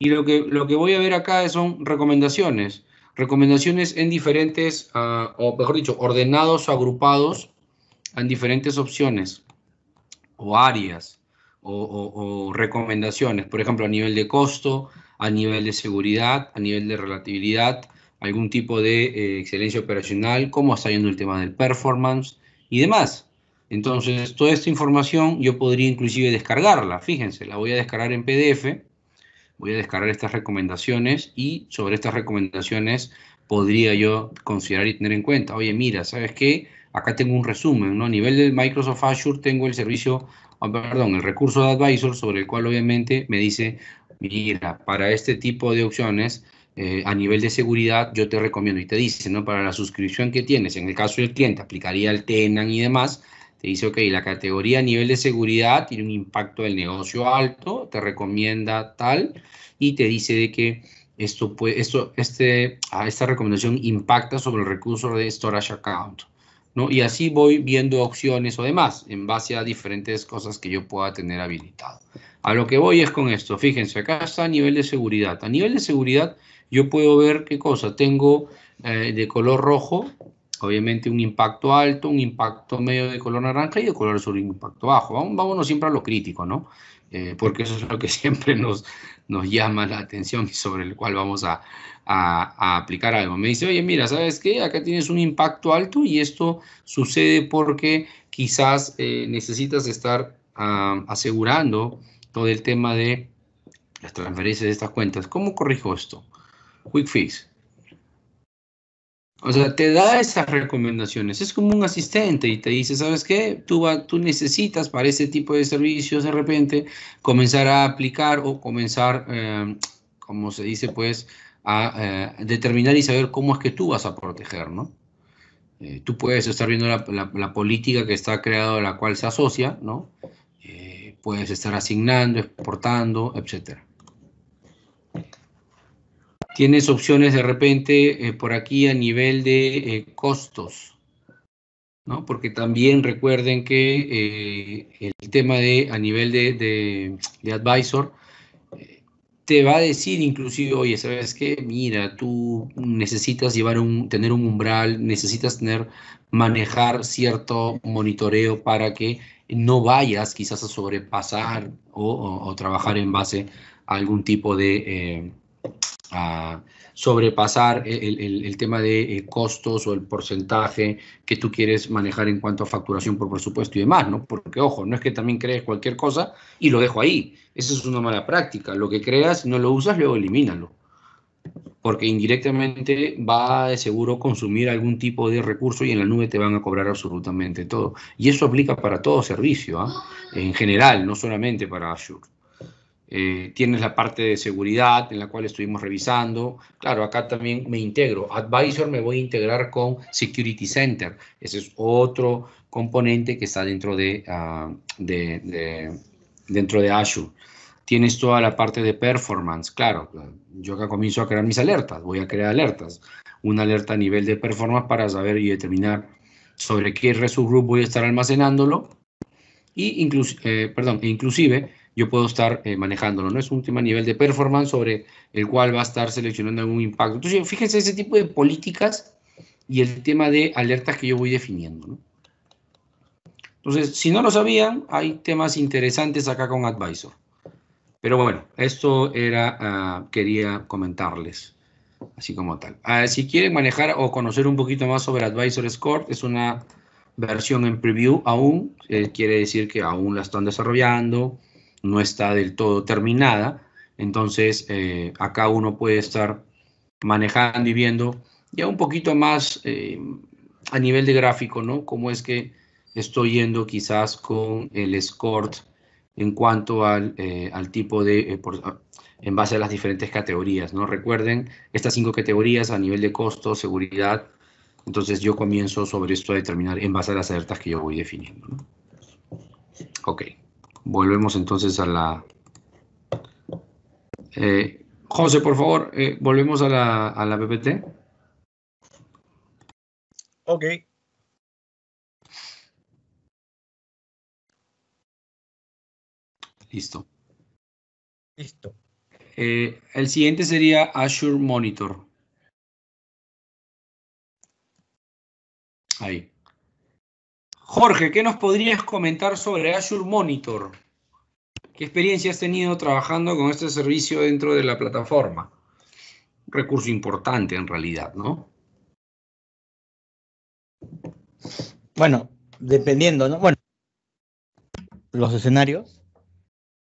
[SPEAKER 1] Y lo que, lo que voy a ver acá son recomendaciones. Recomendaciones en diferentes, ah, o mejor dicho, ordenados o agrupados en diferentes opciones o áreas o, recomendaciones. Por ejemplo, a nivel de costo, a nivel de seguridad, a nivel de relatividad, algún tipo de eh, excelencia operacional, cómo está yendo el tema del performance y demás. Entonces, toda esta información yo podría inclusive descargarla. Fíjense, la voy a descargar en PDF, voy a descargar estas recomendaciones y sobre estas recomendaciones podría yo considerar y tener en cuenta. Oye, mira, ¿sabes qué? Acá tengo un resumen, ¿no? A nivel de Microsoft Azure tengo el servicio, ah, perdón, el recurso de Advisor sobre el cual obviamente me dice, mira, para este tipo de opciones, eh, a nivel de seguridad, yo te recomiendo y te dice, ¿no? Para la suscripción que tienes, en el caso del cliente, aplicaría el TENAN y demás, te dice, ok, la categoría nivel de seguridad tiene un impacto del negocio alto, te recomienda tal, y te dice de que esto, puede, esto, este, ah, esta recomendación impacta sobre el recurso de storage account. ¿no? Y así voy viendo opciones o demás en base a diferentes cosas que yo pueda tener habilitado. A lo que voy es con esto. Fíjense, acá está a nivel de seguridad. A nivel de seguridad yo puedo ver qué cosa. Tengo eh, de color rojo obviamente un impacto alto, un impacto medio de color naranja y de color azul un impacto bajo. Vámonos siempre a lo crítico, ¿no? Eh, porque eso es lo que siempre nos, nos llama la atención y sobre el cual vamos a, aplicar algo. Me dice, oye, mira, ¿sabes qué? Acá tienes un impacto alto y esto sucede porque quizás eh, necesitas estar asegurando todo el tema de las transferencias de estas cuentas. ¿Cómo corrijo esto? Quick fix. O sea, te da esas recomendaciones. Es como un asistente y te dice, ¿sabes qué? Tú, vas, tú necesitas para ese tipo de servicios de repente comenzar a aplicar o comenzar, em, como se dice, pues, a eh, determinar y saber cómo es que tú vas a proteger, ¿no? Eh, tú puedes estar viendo la, política que está creada, la cual se asocia, ¿no? Eh, puedes estar asignando, exportando, etcétera tienes opciones de repente eh, por aquí a nivel de eh, costos, ¿no? Porque también recuerden que eh, el tema de a nivel de, advisor te va a decir inclusive, oye, ¿sabes qué? Mira, tú necesitas llevar un, tener un umbral, necesitas tener, manejar cierto monitoreo para que no vayas quizás a sobrepasar o trabajar en base a algún tipo de a sobrepasar el, tema de eh, costos o el porcentaje que tú quieres manejar en cuanto a facturación por presupuesto y demás, ¿no? Porque, ojo, no es que también crees cualquier cosa y lo dejo ahí. Esa es una mala práctica. Lo que creas, no lo usas, luego elimínalo. Porque indirectamente va de seguro consumir algún tipo de recurso y en la nube te van a cobrar absolutamente todo. Y eso aplica para todo servicio, ¿ah? en general, no solamente para Azure. Eh, tienes la parte de seguridad en la cual estuvimos revisando. Claro, acá también me integro. Advisor me voy a integrar con Security Center. Ese es otro componente que está dentro ah, de, dentro de Azure. Tienes toda la parte de performance. Claro, yo acá comienzo a crear mis alertas. Voy a crear alertas. Una alerta a nivel de performance para saber y determinar sobre qué resource group voy a estar almacenándolo. Y incluso eh, perdón, e inclusive yo puedo estar eh, manejándolo, ¿no? Es un tema a nivel de performance sobre el cual va a estar seleccionando algún impacto. Entonces, fíjense ese tipo de políticas y el tema de alertas que yo voy definiendo, ¿no? Entonces, si no lo sabían, hay temas interesantes acá con Advisor. Pero bueno, esto era, ah, quería comentarles, así como tal. Ah, si quieren manejar o conocer un poquito más sobre Advisor Score, es una versión en preview aún, eh, quiere decir que aún la están desarrollando, no está del todo terminada. Entonces, eh, acá uno puede estar manejando y viendo ya un poquito más eh, a nivel de gráfico, ¿no? Cómo es que estoy yendo quizás con el escort en cuanto al, eh, tipo de, ah, en base a las diferentes categorías, ¿no? Recuerden, estas cinco categorías a nivel de costo, seguridad, entonces yo comienzo sobre esto a determinar en base a las alertas que yo voy definiendo. ¿no? Ok. Volvemos entonces a la...
[SPEAKER 2] Eh, José, por favor, eh, volvemos a la, a la PPT. Ok. Listo. Listo. Eh, el siguiente sería Azure Monitor.
[SPEAKER 1] Ahí. Jorge, ¿qué nos podrías comentar sobre Azure Monitor? ¿Qué experiencia has tenido trabajando con este servicio dentro de la plataforma? recurso importante en realidad, ¿no?
[SPEAKER 5] Bueno, dependiendo, ¿no? Bueno, los escenarios,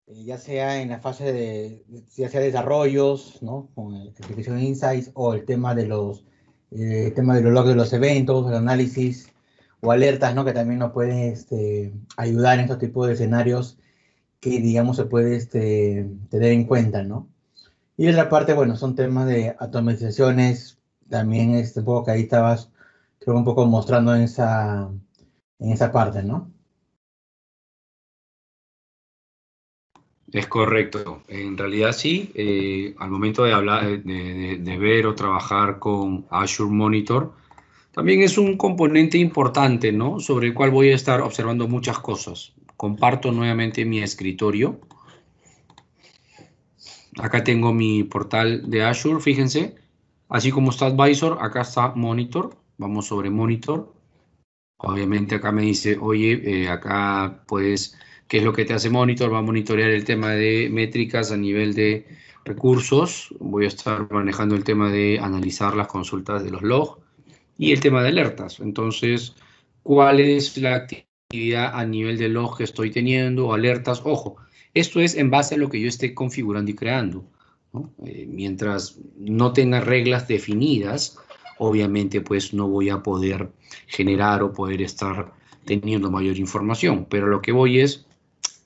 [SPEAKER 5] eh, ya sea en la fase de, sea desarrollos, ¿no? Con el de Insights o el tema de los, eh, el tema de los logs de los eventos, el análisis o alertas, ¿no? Que también nos pueden este, ayudar en estos tipos de escenarios que, digamos, se puede este, tener en cuenta, ¿no? Y la otra parte, bueno, son temas de atomizaciones, también este poco que ahí
[SPEAKER 2] estabas, creo, un poco mostrando en esa, en esa parte, ¿no? Es correcto. En realidad sí,
[SPEAKER 1] eh, al momento de hablar, de, ver o trabajar con Azure Monitor, también es un componente importante, ¿no? Sobre el cual voy a estar observando muchas cosas. Comparto nuevamente mi escritorio. Acá tengo mi portal de Azure, fíjense. Así como está Advisor, acá está Monitor. Vamos sobre Monitor. Obviamente acá me dice, oye, eh, acá puedes, ¿qué es lo que te hace Monitor? Va a monitorear el tema de métricas a nivel de recursos. Voy a estar manejando el tema de analizar las consultas de los logs y el tema de alertas. Entonces, ¿cuál es la actividad a nivel de log que estoy teniendo? Alertas, ojo, esto es en base a lo que yo esté configurando y creando. Eh, mientras no tenga reglas definidas, obviamente pues no voy a poder generar o poder estar teniendo mayor información, pero lo que voy es,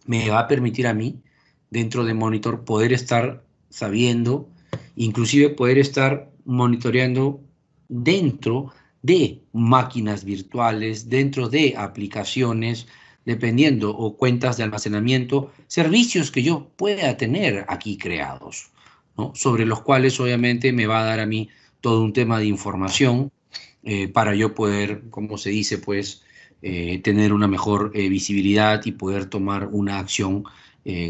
[SPEAKER 1] me va a permitir a mí, dentro de Monitor, poder estar sabiendo, inclusive poder estar monitoreando dentro de máquinas virtuales, dentro de aplicaciones, dependiendo, o cuentas de almacenamiento, servicios que yo pueda tener aquí creados, ¿no? sobre los cuales obviamente me va a dar a mí todo un tema de información eh, para yo poder, como se dice, pues, eh, tener una mejor eh, visibilidad y poder tomar una acción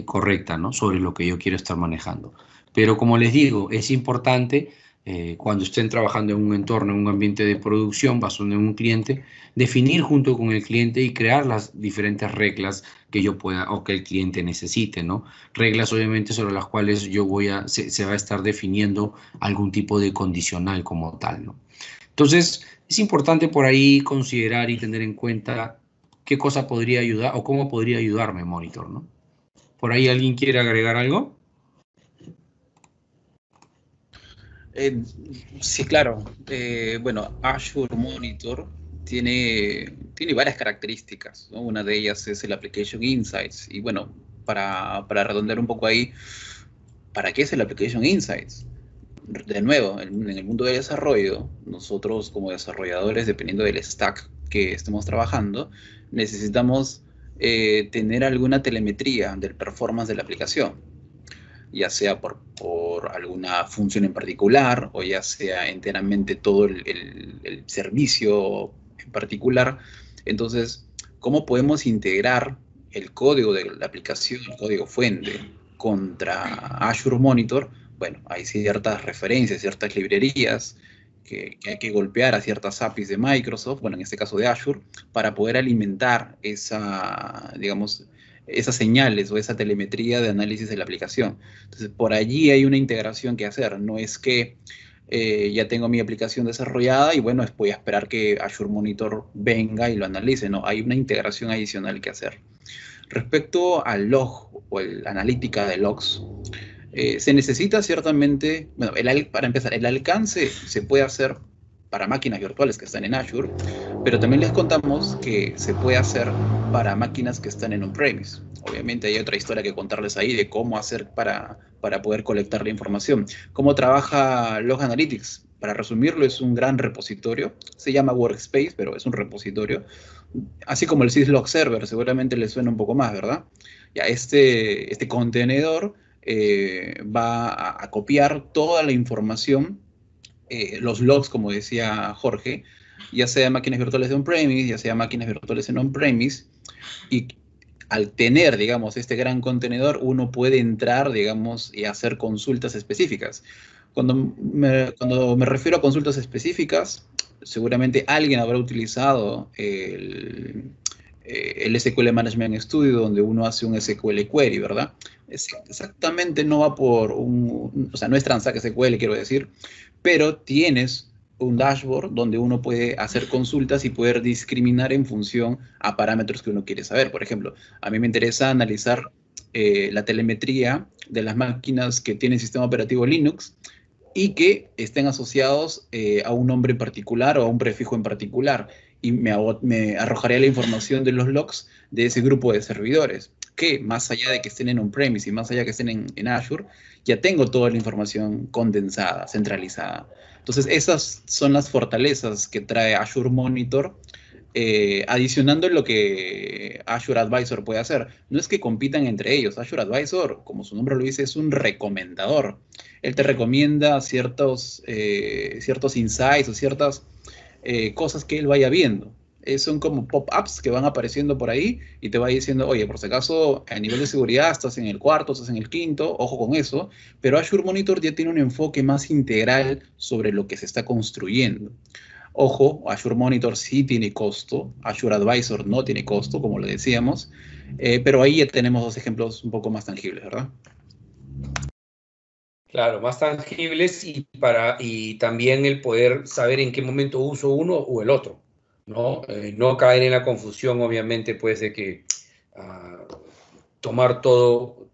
[SPEAKER 1] correcta ¿no? sobre lo que yo quiero estar manejando. Pero como les digo, es importante eh, cuando estén trabajando en un entorno, en un ambiente de producción basado en un cliente, definir junto con el cliente y crear las diferentes reglas que yo pueda o que el cliente necesite, ¿no? Reglas obviamente sobre las cuales yo voy a, se va a estar definiendo algún tipo de condicional como tal, ¿no? Entonces, es importante por ahí considerar y tener en cuenta qué cosa podría ayudar o cómo podría ayudarme Monitor, ¿no? ¿Por ahí alguien quiere agregar algo?
[SPEAKER 4] Eh, sí, claro. Eh, bueno, Azure Monitor tiene, tiene varias características. Una de ellas es el Application Insights. Y bueno, para, para redondear un poco ahí, ¿para qué es el Application Insights? De nuevo, en, el mundo del desarrollo, nosotros como desarrolladores, dependiendo del stack que estemos trabajando, necesitamos eh, tener alguna telemetría del performance de la aplicación ya sea por, por alguna función en particular o ya sea enteramente todo el, el, servicio en particular. Entonces, ¿cómo podemos integrar el código de la aplicación, el código fuente, contra Azure Monitor? Bueno, hay ciertas referencias, ciertas librerías, que, que, hay que golpear a ciertas APIs de Microsoft, bueno, en este caso de Azure, para poder alimentar esa, digamos, esas señales o esa telemetría de análisis de la aplicación. Entonces, por allí hay una integración que hacer. No es que eh, ya tengo mi aplicación desarrollada y bueno, voy a esperar que Azure Monitor venga y lo analice. No, hay una integración adicional que hacer. Respecto al log o la analítica de logs, eh, se necesita ciertamente, bueno, para empezar, el alcance se puede hacer para máquinas virtuales que están en Azure, pero también les contamos que se puede hacer para máquinas que están en on-premise. Obviamente hay otra historia que contarles ahí de cómo hacer para, para poder colectar la información. ¿Cómo trabaja Log Analytics? Para resumirlo, es un gran repositorio, se llama Workspace, pero es un repositorio, así como el Syslog Server, seguramente les suena un poco más, ¿verdad? Ya, este, este contenedor eh, va a, a copiar toda la información eh, los logs, como decía Jorge, ya sea máquinas virtuales de on-premise, ya sea máquinas virtuales en on-premise, y al tener, digamos, este gran contenedor, uno puede entrar, digamos, y hacer consultas específicas. Cuando me, cuando me refiero a consultas específicas, seguramente alguien habrá utilizado el, SQL eh, Management Studio, donde uno hace un SQL query, ¿verdad? exactamente no va por un, o sea, no es transac SQL, quiero decir, pero tienes un dashboard donde uno puede hacer consultas y poder discriminar en función a parámetros que uno quiere saber. Por ejemplo, a mí me interesa analizar eh, la telemetría de las máquinas que tienen sistema operativo Linux y que estén asociados eh, a un nombre en particular o a un prefijo en particular. Y me, me arrojaría la información de los logs de ese grupo de servidores que más allá de que estén en on-premise y más allá de que estén en, Azure, ya tengo toda la información condensada, centralizada. Entonces, esas son las fortalezas que trae Azure Monitor, eh, adicionando lo que Azure Advisor puede hacer. No es que compitan entre ellos. Azure Advisor, como su nombre lo dice, es un recomendador. Él te recomienda ciertos, eh, ciertos insights o ciertas eh, cosas que él vaya viendo. Eh, son como pop-ups que van apareciendo por ahí y te va diciendo, oye, por si acaso a nivel de seguridad estás en el cuarto, estás en el quinto, ojo con eso, pero Azure Monitor ya tiene un enfoque más integral sobre lo que se está construyendo. Ojo, Azure Monitor sí tiene costo, Azure Advisor no tiene costo, como le decíamos, eh, pero ahí ya tenemos dos ejemplos un poco más tangibles, ¿verdad?
[SPEAKER 1] Claro, más tangibles y, para, y también el poder saber en qué momento uso uno o el otro. ¿no? Eh, no caer en la confusión, obviamente, pues de que ah, tomar todo,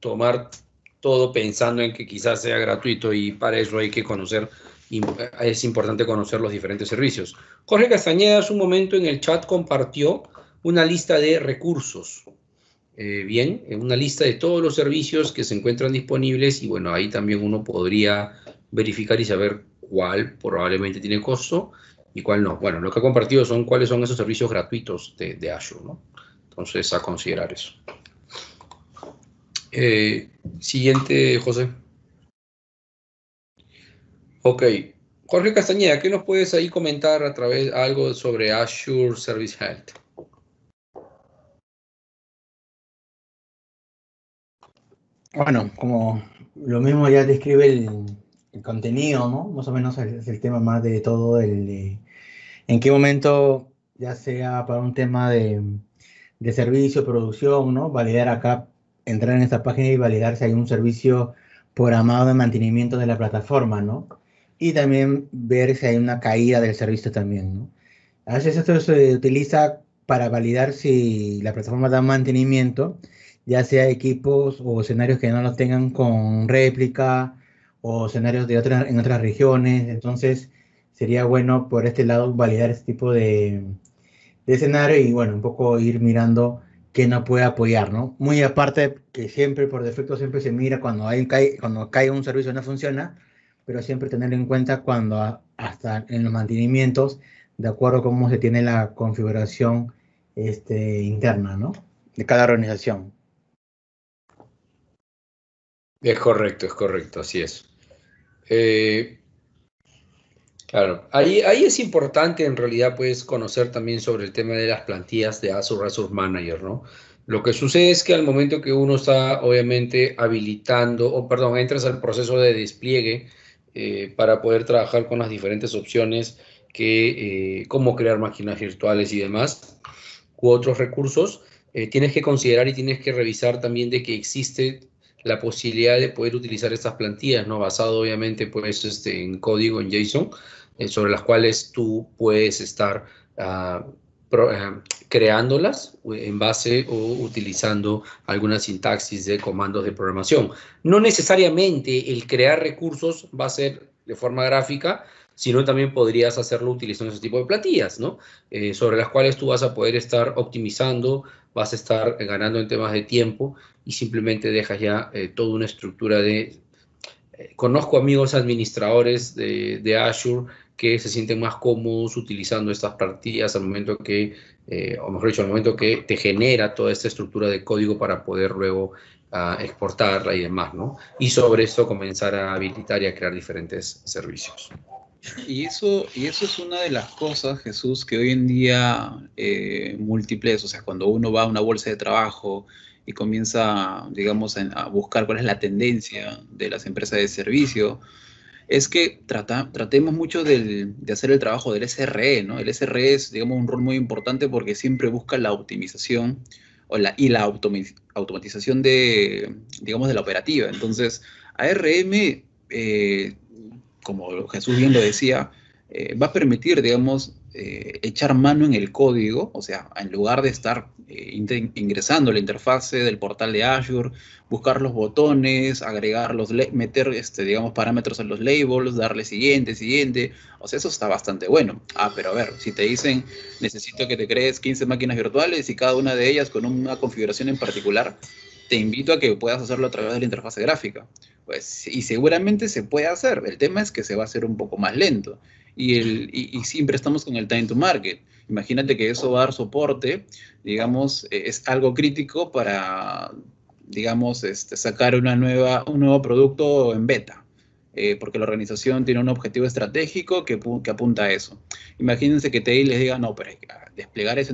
[SPEAKER 1] tomar todo pensando en que quizás sea gratuito y para eso hay que conocer, es importante conocer los diferentes servicios. Jorge Castañeda hace un momento en el chat compartió una lista de recursos. Eh, bien, eh, una lista de todos los servicios que se encuentran disponibles y bueno, ahí también uno podría verificar y saber cuál probablemente tiene costo y cuál no. Bueno, lo que ha compartido son cuáles son esos servicios gratuitos de, Azure, ¿no? Entonces, a considerar eso. Eh, siguiente, José. Ok. Jorge Castañeda, ¿qué nos puedes ahí comentar
[SPEAKER 2] a través algo sobre Azure Service Health? Bueno, como lo mismo
[SPEAKER 5] ya describe el, contenido, ¿no? Más o menos es el tema más de todo el, eh, en qué momento, ya sea para un tema de, servicio, producción, ¿no? Validar acá, entrar en esta página y validar si hay un servicio programado de mantenimiento de la plataforma, ¿no? Y también ver si hay una caída del servicio también, ¿no? A veces esto se utiliza para validar si la plataforma da mantenimiento, ya sea equipos o escenarios que no los tengan con réplica o escenarios de otra, en otras regiones. Entonces, sería bueno por este lado validar este tipo de, escenario y bueno, un poco ir mirando qué no puede apoyar, ¿no? Muy aparte que siempre por defecto siempre se mira cuando hay cuando cae un servicio no funciona, pero siempre tenerlo en cuenta cuando hasta en los mantenimientos de acuerdo a cómo se tiene la configuración este, interna, ¿no?
[SPEAKER 1] De cada organización.
[SPEAKER 2] Es correcto, es correcto,
[SPEAKER 1] así es. Eh, Claro, ahí, ahí es importante en realidad pues conocer también sobre el tema de las plantillas de Azure Resource Manager, ¿no? Lo que sucede es que al momento que uno está obviamente habilitando, o perdón, entras al proceso de despliegue eh, para poder trabajar con las diferentes opciones que, eh, cómo crear máquinas virtuales y demás, u otros recursos, eh, tienes que considerar y tienes que revisar también de que existe la posibilidad de poder utilizar estas plantillas, ¿no? Basado obviamente pues este, en código, en JSON, eh, sobre las cuales tú puedes estar ah, eh, creándolas en base o utilizando alguna sintaxis de comandos de programación. No necesariamente el crear recursos va a ser de forma gráfica, sino también podrías hacerlo utilizando ese tipo de plantillas, ¿no? Eh, sobre las cuales tú vas a poder estar optimizando, vas a estar ganando en temas de tiempo y simplemente dejas ya eh, toda una estructura de... Eh, conozco amigos administradores de, Azure que se sienten más cómodos utilizando estas plantillas al momento que, o mejor dicho, al momento que te genera toda esta estructura de código para poder luego ah, exportarla y demás, ¿no? Y sobre eso comenzar a habilitar y a crear diferentes servicios.
[SPEAKER 4] Y eso, y eso es una de las cosas, Jesús, que hoy en día eh, múltiples, o sea, cuando uno va a una bolsa de trabajo y comienza, digamos, a buscar cuál es la tendencia de las empresas de servicio, es que trata, tratemos mucho de hacer el trabajo del SRE, ¿no? El SRE es, digamos, un rol muy importante porque siempre busca la optimización o la, y la automatización de, digamos, de la operativa. Entonces, ARM... Eh, como Jesús bien lo decía, eh, va a permitir, digamos, eh, echar mano en el código, o sea, en lugar de estar eh, ingresando la interfase del portal de Azure, buscar los botones, agregar los, meter, este, digamos, parámetros en los labels, darle siguiente, siguiente, o sea, eso está bastante bueno. Ah, pero a ver, si te dicen, necesito que te crees 15 máquinas virtuales y cada una de ellas con una configuración en particular, te invito a que puedas hacerlo a través de la interfase gráfica. Pues, y seguramente se puede hacer. El tema es que se va a hacer un poco más lento. Y, el, siempre estamos con el time to market. Imagínate que eso va a dar soporte, digamos, eh, es algo crítico para, digamos, este, sacar una nueva, un nuevo producto en beta. Eh, porque la organización tiene un objetivo estratégico que, apunta a eso. Imagínense que TI les diga, no, pero ah, desplegar ese,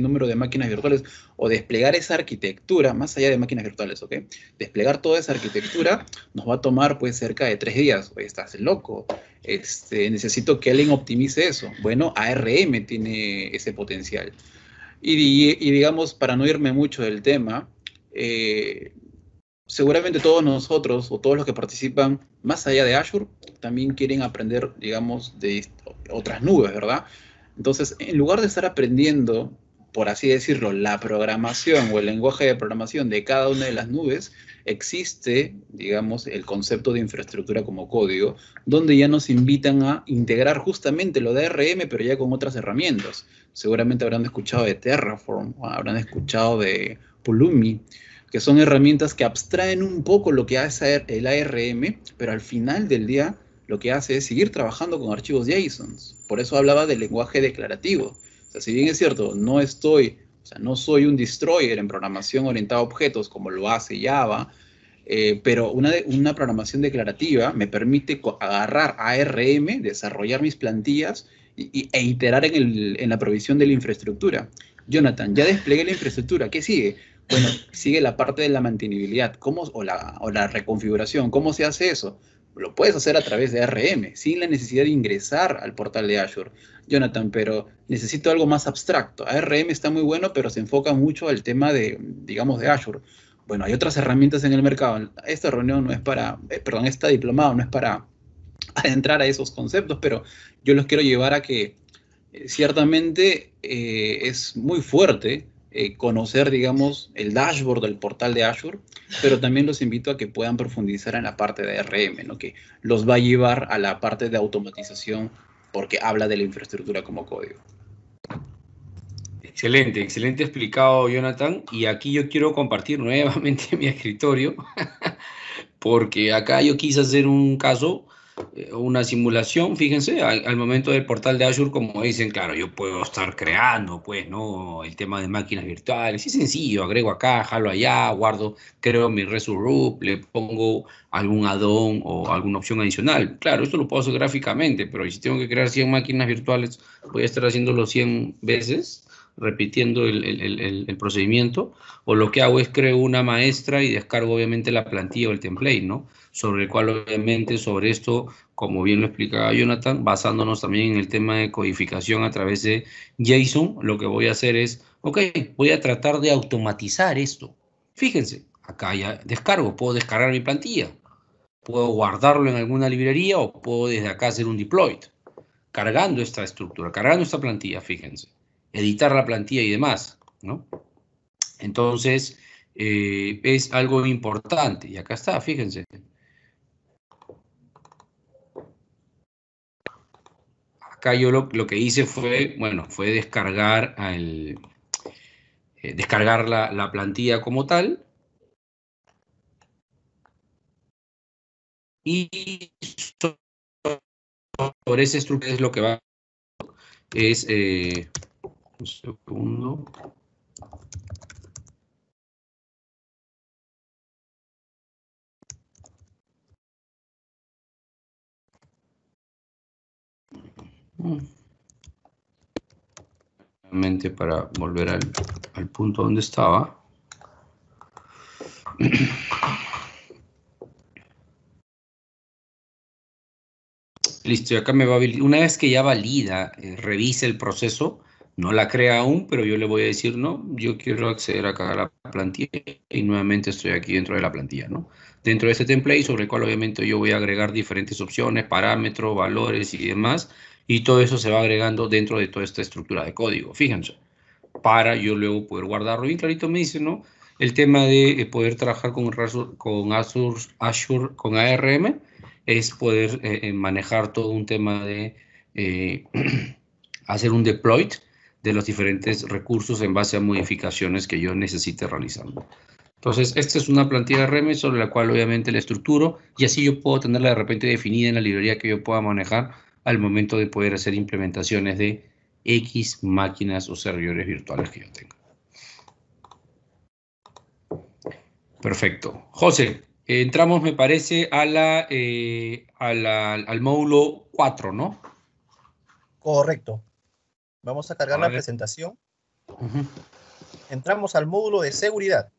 [SPEAKER 4] número de máquinas virtuales o desplegar esa arquitectura, más allá de máquinas virtuales, ¿ok? Desplegar toda esa arquitectura nos va a tomar pues cerca de tres días. Estás loco, este, necesito que alguien optimice eso. Bueno, ARM tiene ese potencial. Y, digamos, para no irme mucho del tema, eh, seguramente todos nosotros o todos los que participan más allá de Azure también quieren aprender, digamos, de otras nubes, ¿verdad? Entonces, en lugar de estar aprendiendo, por así decirlo, la programación o el lenguaje de programación de cada una de las nubes, existe, digamos, el concepto de infraestructura como código, donde ya nos invitan a integrar justamente lo de RM, pero ya con otras herramientas. Seguramente habrán escuchado de Terraform, habrán escuchado de Pulumi, que son herramientas que abstraen un poco lo que hace el ARM, pero al final del día lo que hace es seguir trabajando con archivos JSON. Por eso hablaba del lenguaje declarativo. O sea, si bien es cierto, no estoy, o sea, no soy un destroyer en programación orientada a objetos como lo hace Java, eh, pero una, de, una programación declarativa me permite agarrar ARM, desarrollar mis plantillas e iterar en, el, en la provisión de la infraestructura. Jonathan, ya desplegué la infraestructura, ¿qué sigue? Bueno, sigue la parte de la mantenibilidad ¿cómo, o, la, o la reconfiguración. ¿Cómo se hace eso? Lo puedes hacer a través de RM, sin la necesidad de ingresar al portal de Azure. Jonathan, pero necesito algo más abstracto. ARM está muy bueno, pero se enfoca mucho al tema de, digamos, de Azure. Bueno, hay otras herramientas en el mercado. Esta reunión no es para, eh, perdón, esta diplomado no es para adentrar a esos conceptos, pero yo los quiero llevar a que eh, ciertamente eh, es muy fuerte eh, conocer, digamos, el dashboard del portal de Azure, pero también los invito a que puedan profundizar en la parte de RM, ¿no? que los va a llevar a la parte de automatización porque habla de la infraestructura como código.
[SPEAKER 1] Excelente, excelente explicado, Jonathan. Y aquí yo quiero compartir nuevamente mi escritorio, porque acá yo quise hacer un caso eh, una simulación, fíjense, al, momento del portal de Azure, como dicen, claro, yo puedo estar creando, pues, ¿no? El tema de máquinas virtuales, es sencillo, agrego acá, jalo allá, guardo, creo mi Resurup, le pongo algún add-on o alguna opción adicional. Claro, esto lo puedo hacer gráficamente, pero si tengo que crear 100 máquinas virtuales, voy a estar haciéndolo 100 veces repitiendo el, el, procedimiento, o lo que hago es creo una maestra y descargo obviamente la plantilla o el template, ¿no? sobre el cual obviamente sobre esto, como bien lo explicaba Jonathan, basándonos también en el tema de codificación a través de JSON, lo que voy a hacer es, ok, voy a tratar de automatizar esto. Fíjense, acá ya descargo, puedo descargar mi plantilla, puedo guardarlo en alguna librería o puedo desde acá hacer un deploy, cargando esta estructura, cargando esta plantilla, fíjense, editar la plantilla y demás, ¿no? Entonces, eh, es algo importante. Y acá está, fíjense. acá yo lo, que hice fue, bueno, fue descargar, al, eh, descargar la,
[SPEAKER 2] plantilla como tal. Y por ese estructura es lo que va es eh, un segundo Nuevamente para volver al, punto donde estaba.
[SPEAKER 1] Listo, acá me va a una vez que ya valida, eh, revise el proceso, no la crea aún, pero yo le voy a decir, no, yo quiero acceder acá a la plantilla y nuevamente estoy aquí dentro de la plantilla, ¿no? Dentro de este template sobre el cual obviamente yo voy a agregar diferentes opciones, parámetros, valores y demás, y todo eso se va agregando dentro de toda esta estructura de código, fíjense, para yo luego poder guardarlo. Bien clarito me dice, ¿no? El tema de eh, poder trabajar con, con Azure, Azure, con ARM, es poder eh, eh, manejar todo un tema de hacer un deploy de los diferentes recursos en base a modificaciones que yo necesite realizar. Entonces, esta es una plantilla de sobre la cual obviamente la estructuro y así yo puedo tenerla de repente definida en la librería que yo pueda manejar al momento de poder hacer implementaciones de X máquinas o servidores virtuales que yo tengo. Perfecto. José, entramos, me parece, a la, eh, al módulo 4, ¿no?
[SPEAKER 3] Correcto. Vamos a cargar la presentación. Entramos al módulo de seguridad.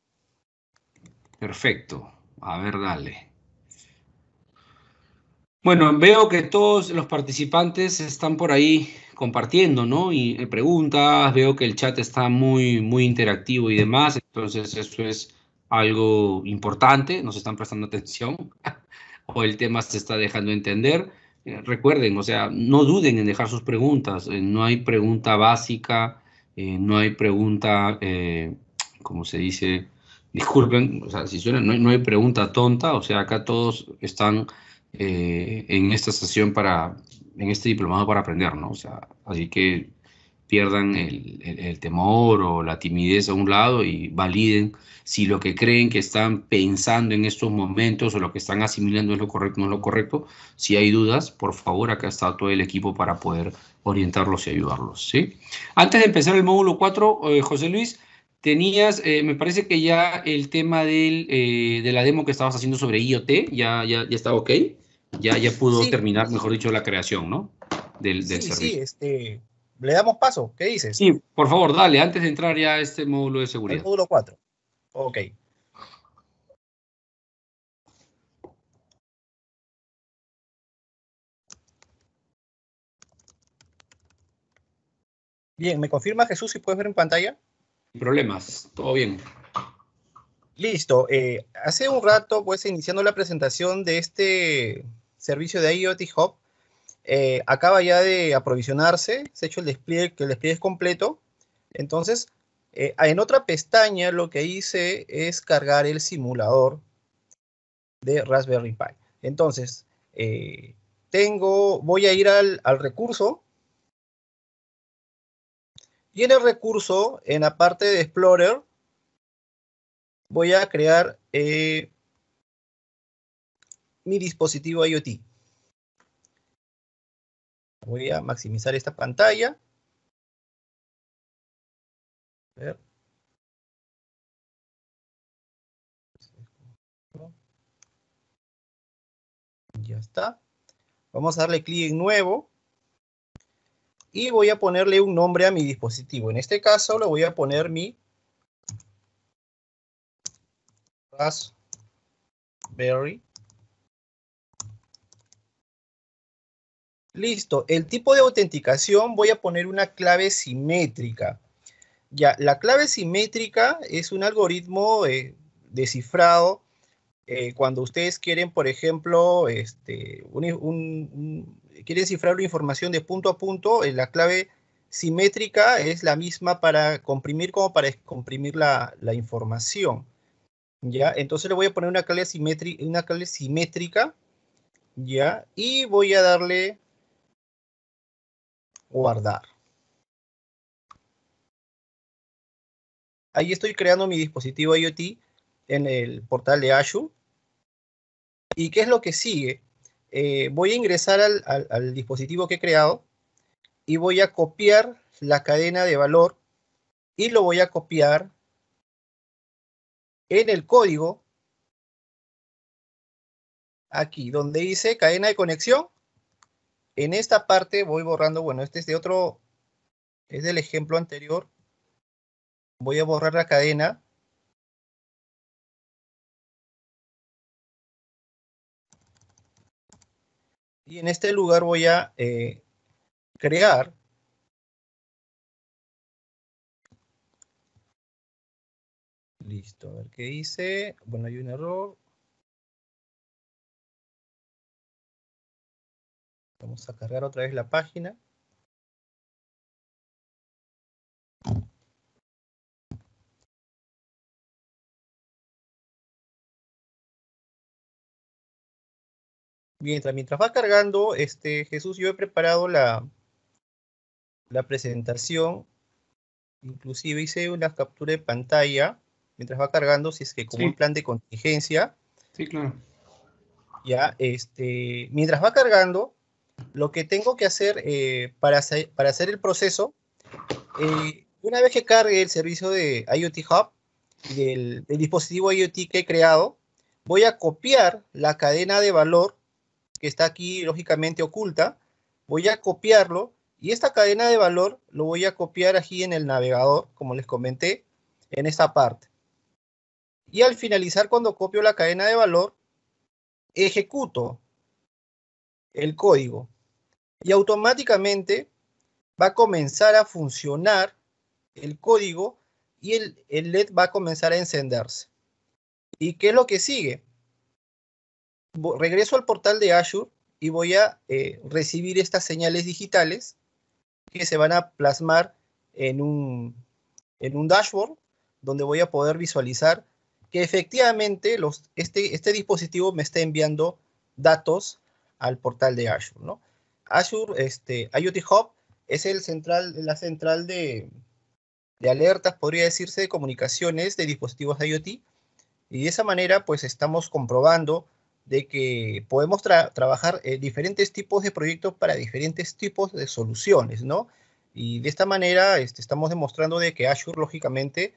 [SPEAKER 1] Perfecto. A ver, dale. Bueno, veo que todos los participantes están por ahí compartiendo, ¿no? Y eh, preguntas, veo que el chat está muy, muy interactivo y demás, entonces eso es algo importante, nos están prestando atención o el tema se está dejando entender. Eh, recuerden, o sea, no duden en dejar sus preguntas, eh, no hay pregunta básica, no hay pregunta, como se dice, disculpen, o sea, si suena, no hay, no hay pregunta tonta, o sea, acá todos están eh, en esta sesión para, en este diplomado para aprender, ¿no? O sea, así que pierdan el, temor o la timidez a un lado y validen si lo que creen que están pensando en estos momentos o lo que están asimilando es lo correcto o no es lo correcto. Si hay dudas, por favor, acá está todo el equipo para poder orientarlos y ayudarlos. ¿sí? Antes de empezar el módulo 4, eh, José Luis, tenías, eh, me parece que ya el tema del, de la demo que estabas haciendo sobre IoT ya, ya, ya está ok ya, ya pudo terminar, mejor dicho, la creación, ¿no? Del, sí, Sí,
[SPEAKER 3] este, le damos paso, ¿qué dices? Sí,
[SPEAKER 1] por favor, dale, antes de entrar ya a este módulo de seguridad.
[SPEAKER 3] módulo 4. Ok. Bien, ¿me confirma Jesús si puedes ver en pantalla?
[SPEAKER 2] Sin problemas, todo bien.
[SPEAKER 3] Listo. Eh, hace un rato, pues, iniciando la presentación de este servicio de IoT Hub eh, acaba ya de aprovisionarse, se ha hecho el despliegue, que el despliegue es completo. Entonces, eh, en otra pestaña lo que hice es cargar el simulador de Raspberry Pi. Entonces,
[SPEAKER 2] eh,
[SPEAKER 3] tengo, voy a ir al, recurso. Y en el recurso, en la parte de Explorer, voy a crear mi dispositivo
[SPEAKER 2] IoT. Voy a maximizar esta pantalla. Ya está. Vamos a darle clic en nuevo. Y voy a
[SPEAKER 3] ponerle un nombre a mi dispositivo. En este caso lo voy a poner mi Raspberry Listo, el tipo de autenticación voy a poner una clave simétrica. Ya, la clave simétrica es un algoritmo de eh, descifrado eh, cuando ustedes quieren, por ejemplo, este, quieren cifrar la información de punto a punto, eh, la clave simétrica es la misma para comprimir como para comprimir la, información. ¿Ya? Entonces le voy a poner una clave, una clave simétrica,
[SPEAKER 2] ¿ya? Y voy a darle guardar. Ahí estoy creando mi dispositivo IoT en el portal de Azure. ¿Y qué es lo que sigue?
[SPEAKER 3] Eh, voy a ingresar al, al dispositivo que he creado y voy a copiar
[SPEAKER 2] la cadena de valor y lo voy a copiar en el código aquí, donde
[SPEAKER 3] dice cadena de conexión, en esta parte voy borrando, bueno, este es de otro,
[SPEAKER 2] es del ejemplo anterior. Voy a borrar la cadena. Y en este lugar voy a eh, crear Listo, a ver qué hice. Bueno, hay un error. Vamos a cargar otra vez la página. Mientras, va cargando, este, Jesús, yo he preparado la, la
[SPEAKER 3] presentación. Inclusive hice una captura de pantalla mientras va cargando, si es que como un plan de contingencia. Sí, claro. Ya, este, mientras va cargando, lo que tengo que hacer eh, para, hacer, el proceso, eh, una vez que cargue el servicio de IoT Hub y el, dispositivo IoT que he creado, voy a copiar la cadena de valor que está aquí lógicamente oculta, voy a copiarlo y esta cadena de valor lo voy a copiar aquí en el navegador, como les comenté, en esta parte. Y al finalizar, cuando copio la cadena de valor, ejecuto el código y automáticamente va a comenzar a funcionar el código y el, LED va a comenzar a encenderse. ¿Y qué es lo que sigue? Regreso al portal de Azure y voy a eh, recibir estas señales digitales que se van a plasmar en un, en un dashboard donde voy a poder visualizar que efectivamente los, este, este dispositivo me está enviando datos al portal de Azure, ¿no? Azure, este, IoT Hub es el central, la central de, alertas, podría decirse, de comunicaciones de dispositivos de IoT. Y de esa manera, pues estamos comprobando de que podemos trabajar eh, diferentes tipos de proyectos para diferentes tipos de soluciones, ¿no? Y de esta manera este, estamos demostrando de que Azure, lógicamente,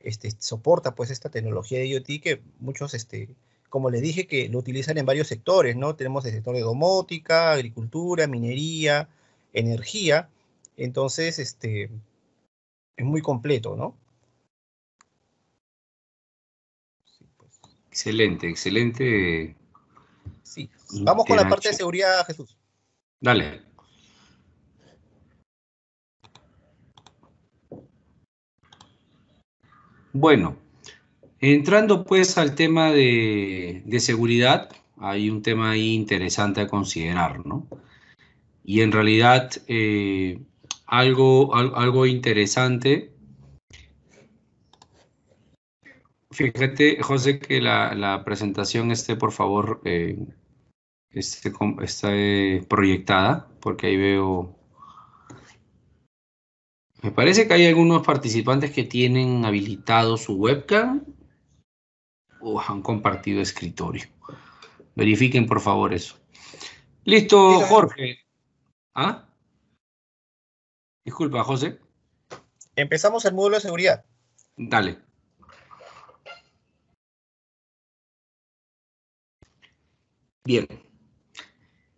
[SPEAKER 3] este, soporta pues esta tecnología de IoT que muchos este, como les dije, que lo utilizan en varios sectores, ¿no? Tenemos el sector de domótica, agricultura, minería, energía. Entonces, este, es muy completo, ¿no?
[SPEAKER 1] Sí, Excelente, excelente. Sí. Vamos con la parte de
[SPEAKER 2] seguridad, Jesús.
[SPEAKER 1] Dale. Bueno, Entrando pues al tema de, seguridad, hay un tema ahí interesante a considerar, ¿no? Y en realidad eh, algo, algo interesante. Fíjate, José, que la, presentación esté, por favor, eh, proyectada, porque ahí veo me parece que hay algunos participantes que tienen habilitado su webcam o han compartido escritorio. Verifiquen por favor eso.
[SPEAKER 2] Listo, Jorge.
[SPEAKER 1] ¿Ah? Disculpa,
[SPEAKER 2] José. Empezamos el módulo de seguridad. Dale. Bien.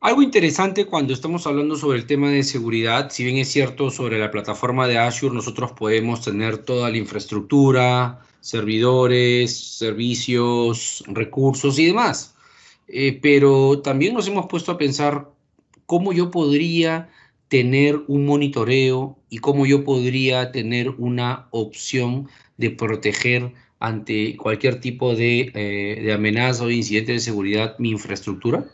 [SPEAKER 1] Algo interesante cuando estamos hablando sobre el tema de seguridad, si bien es cierto sobre la plataforma de Azure, nosotros podemos tener toda la infraestructura, servidores, servicios, recursos y demás. Eh, pero también nos hemos puesto a pensar cómo yo podría tener un monitoreo y cómo yo podría tener una opción de proteger ante cualquier tipo de, eh, de amenaza o incidente de seguridad mi infraestructura.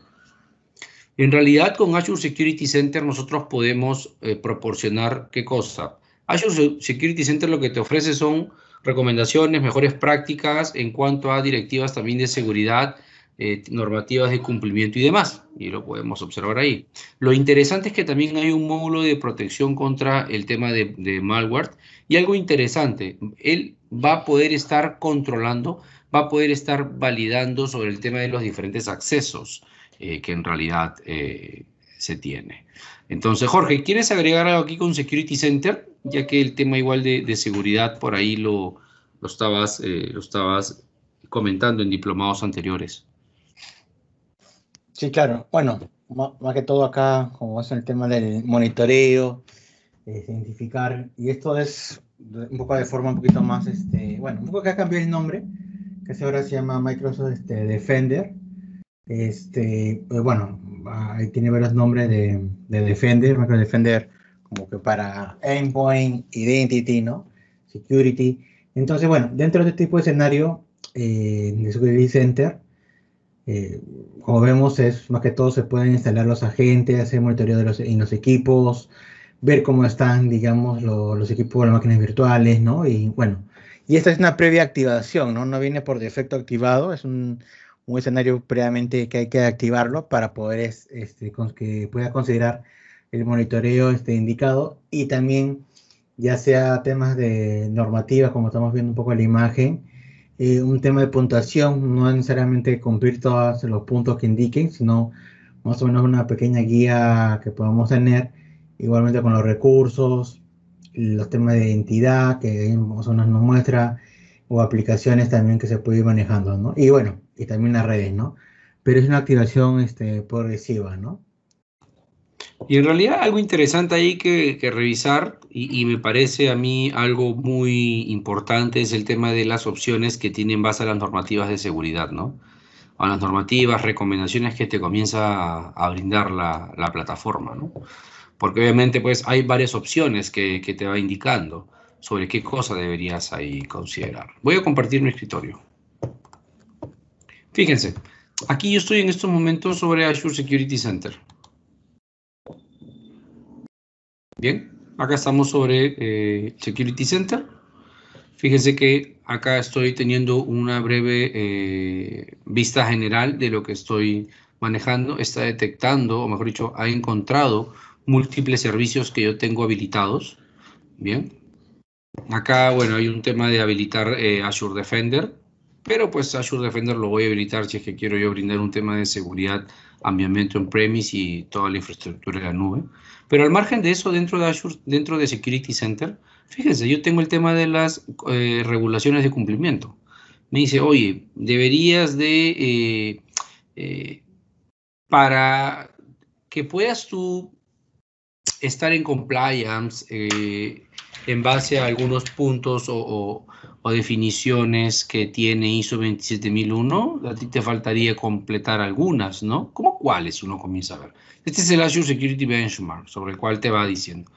[SPEAKER 1] En realidad, con Azure Security Center nosotros podemos eh, proporcionar qué cosa. Azure Security Center lo que te ofrece son recomendaciones, mejores prácticas en cuanto a directivas también de seguridad, eh, normativas de cumplimiento y demás. Y lo podemos observar ahí. Lo interesante es que también hay un módulo de protección contra el tema de malware. Y algo interesante, él va a poder estar controlando, va a poder estar validando sobre el tema de los diferentes accesos eh, que en realidad eh, se tiene. Entonces, Jorge, ¿quieres agregar algo aquí con Security Center? Ya que el tema igual de, seguridad por ahí lo, lo estabas, eh, lo estabas comentando en diplomados anteriores.
[SPEAKER 5] Sí, claro. Bueno, más que todo acá, como es el tema del monitoreo, identificar, y esto es un poco de forma un poquito más, este, bueno, un poco que ha cambiado el nombre, que ahora se llama Microsoft este, Defender, este, pues bueno, tiene varios nombres de, de Defender, Defender, como que para Endpoint, Identity, ¿no? Security. Entonces, bueno, dentro de este tipo de escenario, eh, de Security Center, eh, como vemos, es más que todo se pueden instalar los agentes, hacer monitoreo de los, en los equipos, ver cómo están, digamos, los equipos, las máquinas virtuales, ¿no? Y bueno, y esta es una previa activación, ¿no? No viene por defecto activado, es un, un escenario previamente que hay que activarlo para poder es, este, que pueda considerar el monitoreo este, indicado y también ya sea temas de normativas, como estamos viendo un poco la imagen, eh, un tema de puntuación, no necesariamente cumplir todos los puntos que indiquen, sino más o menos una pequeña guía que podamos tener, igualmente con los recursos, los temas de identidad que nos muestra, o aplicaciones también que se puede ir manejando, ¿no? Y bueno, y también las redes, ¿no? Pero es una activación este, progresiva, ¿no?
[SPEAKER 1] Y en realidad algo interesante ahí que, revisar y, me parece a mí algo muy importante es el tema de las opciones que tienen base a las normativas de seguridad, ¿no? O las normativas, recomendaciones que te comienza a, brindar la, plataforma, ¿no? Porque obviamente pues hay varias opciones que, que te va indicando sobre qué cosa deberías ahí considerar. Voy a compartir mi escritorio. Fíjense, aquí yo estoy en estos momentos sobre Azure Security Center. Bien, acá estamos sobre eh, Security Center. Fíjense que acá estoy teniendo una breve eh, vista general de lo que estoy manejando. Está detectando, o mejor dicho, ha encontrado múltiples servicios que yo tengo habilitados. Bien. Acá, bueno, hay un tema de habilitar eh, Azure Defender pero pues Azure Defender lo voy a habilitar si es que quiero yo brindar un tema de seguridad, ambiente en premise y toda la infraestructura de la nube. Pero al margen de eso, dentro de Azure, dentro de Security Center, fíjense, yo tengo el tema de las eh, regulaciones de cumplimiento. Me dice, oye, deberías de, eh, eh, para que puedas tú estar en compliance en base a algunos puntos o o definiciones que tiene ISO 27001, a ti te faltaría completar algunas, ¿no? ¿Cómo cuáles uno comienza a ver? Este es el Azure Security Benchmark, sobre el cual te va diciendo,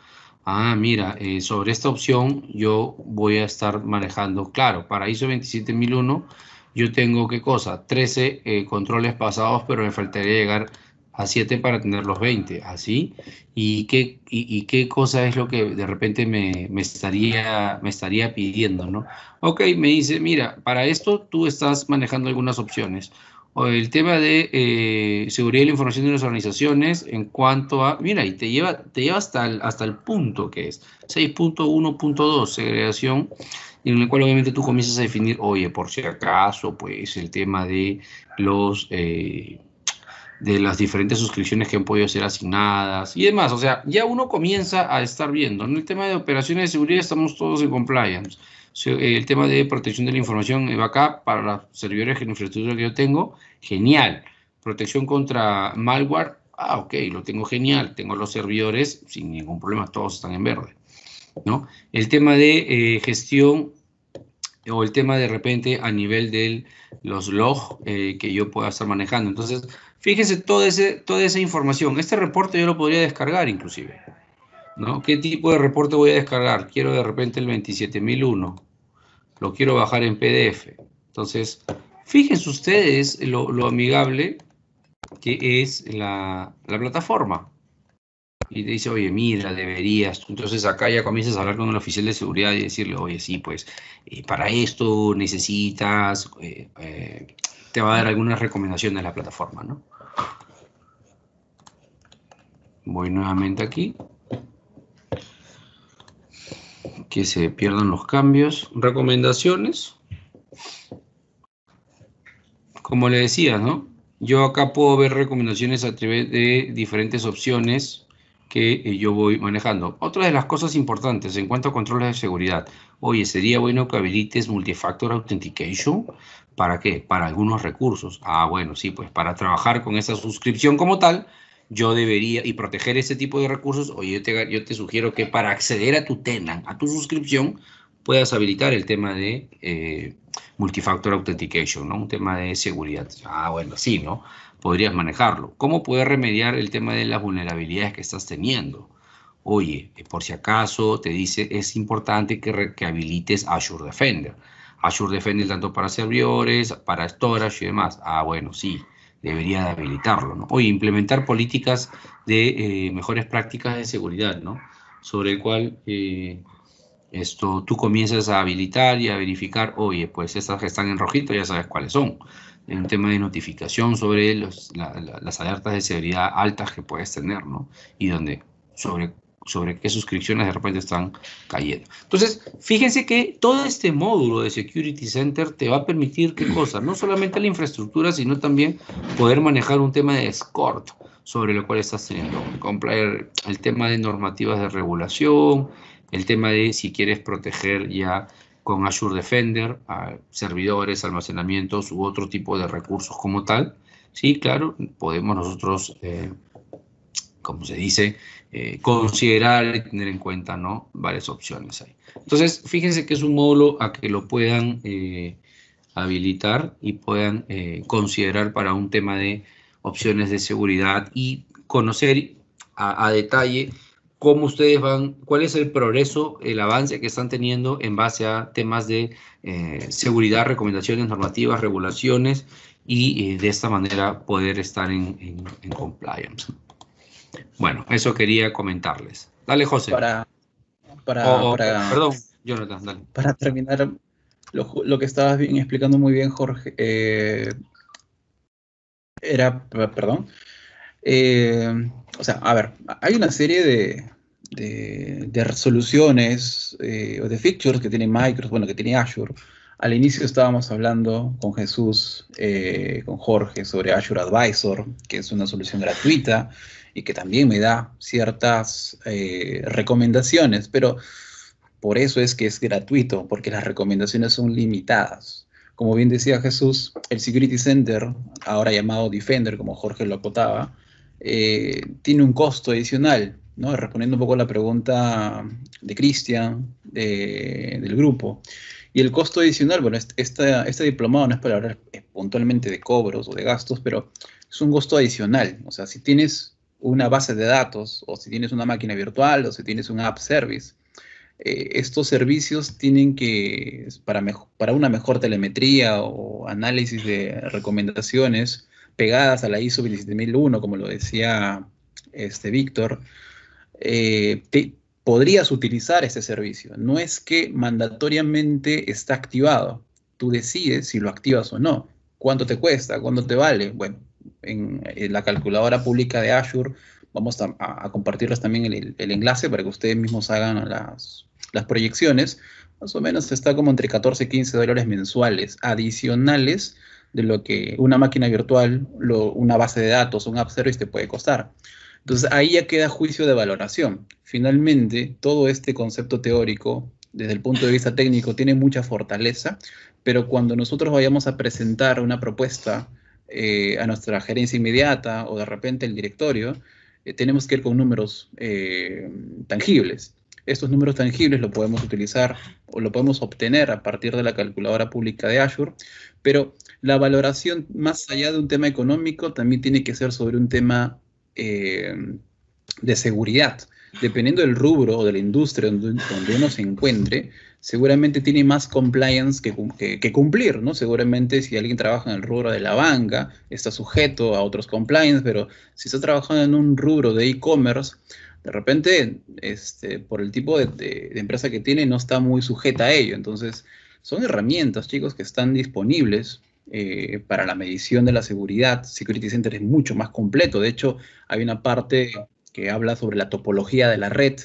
[SPEAKER 1] ah, mira, eh, sobre esta opción yo voy a estar manejando, claro, para ISO 27001 yo tengo, ¿qué cosa? 13 eh, controles pasados, pero me faltaría llegar a 7 para tener los 20, así. ¿Y qué, qué cosa es lo que de repente me, me, estaría, me estaría pidiendo, no? Ok, me dice, mira, para esto tú estás manejando algunas opciones. O el tema de eh, seguridad de la información de las organizaciones en cuanto a, mira, y te lleva, te lleva hasta, el, hasta el punto que es 6.1.2, segregación, en el cual obviamente tú comienzas a definir, oye, por si acaso, pues el tema de los... Eh, de las diferentes suscripciones que han podido ser asignadas y demás. O sea, ya uno comienza a estar viendo. En el tema de operaciones de seguridad estamos todos en compliance. El tema de protección de la información va acá para los servidores en infraestructura que yo tengo, genial. Protección contra malware, ah, ok, lo tengo genial. Tengo los servidores sin ningún problema, todos están en verde. ¿no? El tema de eh, gestión o el tema de repente a nivel de los logs eh, que yo pueda estar manejando. Entonces, Fíjense toda, toda esa información. Este reporte yo lo podría descargar inclusive. ¿no? ¿Qué tipo de reporte voy a descargar? Quiero de repente el 27001. Lo quiero bajar en PDF. Entonces, fíjense ustedes lo, amigable que es la, plataforma y te dice, oye, mira, deberías. Entonces acá ya comienzas a hablar con el oficial de seguridad y decirle, oye, sí, pues eh, para esto necesitas, eh, eh, te va a dar algunas recomendaciones la plataforma, ¿no? Voy nuevamente aquí. Que se pierdan los cambios. Recomendaciones. Como le decía, ¿no? Yo acá puedo ver recomendaciones a través de diferentes opciones que eh, yo voy manejando. Otra de las cosas importantes en cuanto a controles de seguridad. Oye, sería bueno que habilites Multifactor Authentication. ¿Para qué? Para algunos recursos. Ah, bueno, sí, pues para trabajar con esa suscripción como tal, yo debería, y proteger ese tipo de recursos, Oye, yo te, sugiero que para acceder a tu tenant, a tu suscripción, puedas habilitar el tema de eh, multifactor authentication, ¿no? Un tema de seguridad. Ah, bueno, sí, ¿no? Podrías manejarlo. ¿Cómo puedes remediar el tema de las vulnerabilidades que estás teniendo? Oye, eh, por si acaso te dice, es importante que, que habilites Azure Defender. Azure Defender tanto para servidores, para storage y demás. Ah, bueno, sí debería de habilitarlo, ¿no? O implementar políticas de eh, mejores prácticas de seguridad, ¿no? Sobre el cual eh, esto tú comienzas a habilitar y a verificar, oye, pues estas que están en rojito ya sabes cuáles son. En un tema de notificación sobre las alertas de seguridad altas que puedes tener, ¿no? Y donde sobre sobre qué suscripciones de repente están cayendo. Entonces, fíjense que todo este módulo de Security Center te va a permitir qué cosa, no solamente la infraestructura, sino también poder manejar un tema de escort sobre lo cual estás teniendo comprar el tema de normativas de regulación, el tema de si quieres proteger ya con Azure Defender a servidores, almacenamientos u otro tipo de recursos como tal. Sí, claro, podemos nosotros eh, como se dice, eh, considerar y tener en cuenta ¿no? varias opciones ahí. Entonces, fíjense que es un módulo a que lo puedan eh, habilitar y puedan eh, considerar para un tema de opciones de seguridad y conocer a, detalle cómo ustedes van, cuál es el progreso, el avance que están teniendo en base a temas de seguridad, recomendaciones normativas, regulaciones y de esta manera poder estar en compliance. Bueno, eso quería comentarles.
[SPEAKER 4] Dale, José. Para, para, oh, oh, para terminar lo, que estabas bien, explicando muy bien, Jorge, eh, era, perdón, eh, o sea, a ver, hay una serie de, de, resoluciones eh, o de features que tiene Microsoft, bueno, que tiene Azure. Al inicio estábamos hablando con Jesús, con Jorge, sobre Azure Advisor, que es una solución gratuita y que también me da ciertas eh, recomendaciones, pero por eso es que es gratuito, porque las recomendaciones son limitadas. Como bien decía Jesús, el Security Center, ahora llamado Defender, como Jorge lo acotaba, eh, tiene un costo adicional. ¿no? Respondiendo un poco a la pregunta de Cristian, del grupo. Y el costo adicional, bueno, este, este diplomado no es para hablar eh, puntualmente de cobros o de gastos, pero es un costo adicional. O sea, si tienes una base de datos o si tienes una máquina virtual o si tienes un app service. Eh, estos servicios tienen que, para, para una mejor telemetría o análisis de recomendaciones pegadas a la ISO 27001, como lo decía este Víctor, eh, podrías utilizar este servicio. No es que mandatoriamente está activado. Tú decides si lo activas o no. ¿Cuánto te cuesta? ¿Cuánto te vale? Bueno, en, eh, la calculadora pública de Azure. Vamos a, compartirles también el, el, enlace para que ustedes mismos hagan las, las proyecciones. Más o menos está como entre 14 y 15 dólares mensuales adicionales de lo que una máquina virtual, una base de datos, un app service te puede costar. Entonces ahí ya queda juicio de valoración. Finalmente, todo este concepto teórico, desde el punto de vista técnico, tiene mucha fortaleza, pero cuando nosotros vayamos a presentar una propuesta eh, a nuestra gerencia inmediata o de repente el directorio, eh, tenemos que ir con números eh, tangibles. Estos números tangibles lo podemos utilizar o lo podemos obtener a partir de la calculadora pública de Azure, pero la valoración más allá de un tema económico también tiene que ser sobre un tema de seguridad. Dependiendo del rubro o de la industria donde uno se encuentre, seguramente tiene más compliance que, que, cumplir, ¿no? Seguramente si alguien trabaja en el rubro de la banca, está sujeto a otros compliance, pero si está trabajando en un rubro de e-commerce, de repente, este, por el tipo de, empresa que tiene, no está muy sujeta a ello. Entonces, son herramientas, chicos, que están disponibles eh, para la medición de la seguridad. Security Center es mucho más completo. De hecho, hay una parte que habla sobre la topología de la red,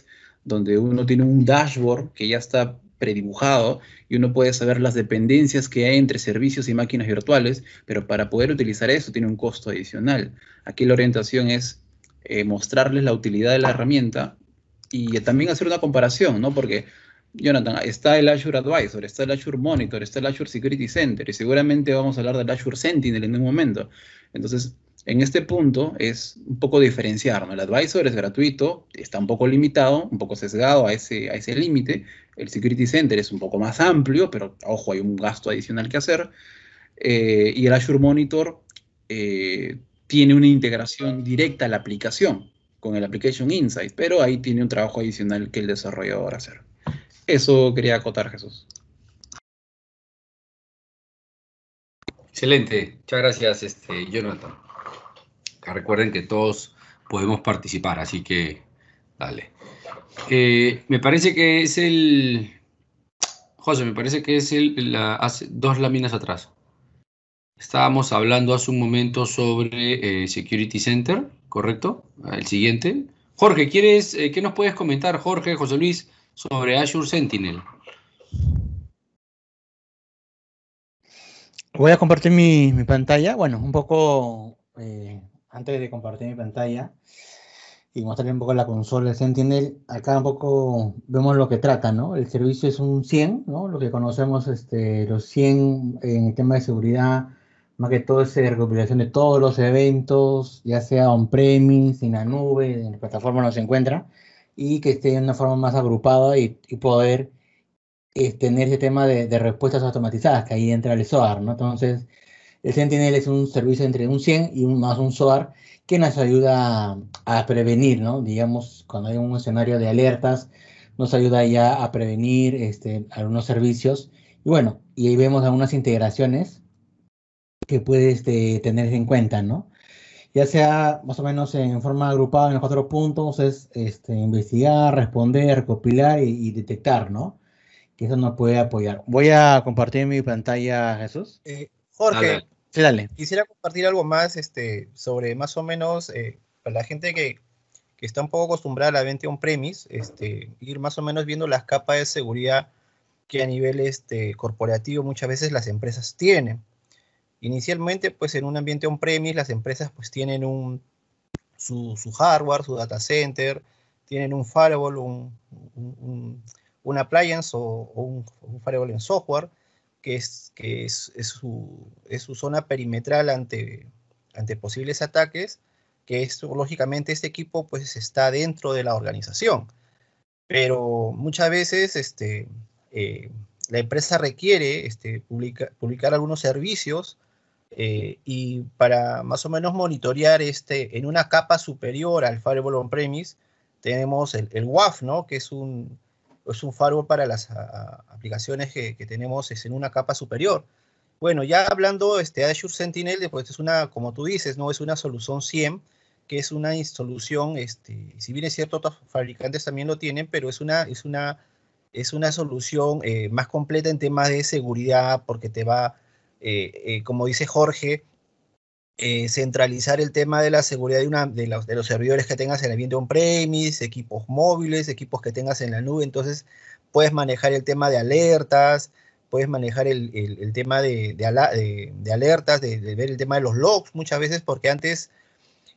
[SPEAKER 4] donde uno tiene un dashboard que ya está predibujado y uno puede saber las dependencias que hay entre servicios y máquinas virtuales, pero para poder utilizar eso tiene un costo adicional. Aquí la orientación es eh, mostrarles la utilidad de la herramienta y también hacer una comparación, ¿no? Porque, Jonathan, está el Azure Advisor, está el Azure Monitor, está el Azure Security Center y seguramente vamos a hablar del Azure Sentinel en un momento. Entonces, en este punto es un poco diferenciar, ¿no? El advisor es gratuito, está un poco limitado, un poco sesgado a ese, a ese límite el Security Center es un poco más amplio, pero ojo, hay un gasto adicional que hacer. Eh, y el Azure Monitor eh, tiene una integración directa a la aplicación con el Application Insight, pero ahí tiene un trabajo adicional que el desarrollador hacer. Eso quería acotar, Jesús.
[SPEAKER 1] Excelente, muchas gracias, este, Jonathan. Recuerden que todos podemos participar, así que dale. Eh, me parece que es el. José, me parece que es el. hace dos láminas atrás. Estábamos hablando hace un momento sobre eh, Security Center, ¿correcto? El siguiente. Jorge, ¿quieres, que eh, ¿qué nos puedes comentar, Jorge, José Luis, sobre Azure Sentinel?
[SPEAKER 5] Voy a compartir mi, mi pantalla. Bueno, un poco antes de compartir mi pantalla y mostrarle un poco la consola. Se entiende, acá un poco vemos lo que trata, ¿no? El servicio es un 100, ¿no? Lo que conocemos, este, los 100 en el tema de seguridad, más que todo es eh, recopilación de todos los eventos, ya sea on-premise, en la nube, en la plataforma no se encuentra, y que esté de una forma más agrupada y, poder es, eh, tener ese tema de, de, respuestas automatizadas, que ahí entra el SOAR, ¿no? Entonces, el Sentinel es un servicio entre un 100 y un, más un SOAR que nos ayuda a, prevenir, ¿no? Digamos, cuando hay un escenario de alertas, nos ayuda ya a prevenir este, algunos servicios. Y bueno, y ahí vemos algunas integraciones que puedes este, tener en cuenta, ¿no? Ya sea más o menos en forma agrupada en los cuatro puntos, es este, investigar, responder, recopilar y, detectar, ¿no? Que eso nos puede apoyar. Voy a compartir mi pantalla, Jesús.
[SPEAKER 3] Eh, Jorge, quisiera compartir algo más este, sobre más o menos eh, para la gente que, está un poco acostumbrada a la venta on-premise, este, ir más o menos viendo las capas de seguridad que a nivel este, corporativo muchas veces las empresas tienen. Inicialmente, pues en un ambiente on-premise, las empresas pues tienen un, su, hardware, su data center, tienen un firewall, un, un, appliance o, o un firewall en software, que es, que es, su, zona perimetral ante, ante posibles ataques, que es lógicamente este equipo pues está dentro de la organización. Pero muchas veces este, eh, la empresa requiere este, publicar algunos servicios eh, y para más o menos monitorear este, en una capa superior al Firewall On-Premise, tenemos el, el WAF, ¿no? que es un, es un faro para las aplicaciones que, tenemos es en una capa superior. Bueno, ya hablando este Azure Sentinel, pues es una, como tú dices, no es una solución 100, e que es una solución, este, si bien es cierto, otros fabricantes también lo tienen, pero es una, es una, es una solución eh, más completa en temas de seguridad, porque te va, eh, eh, como dice Jorge, eh, centralizar el tema de la seguridad de, una, de, los, servidores que tengas en el ambiente on-premise, equipos móviles, equipos que tengas en la nube. Entonces, puedes manejar el tema de alertas, puedes manejar el, tema de, alertas, de, ver el tema de los logs muchas veces, porque antes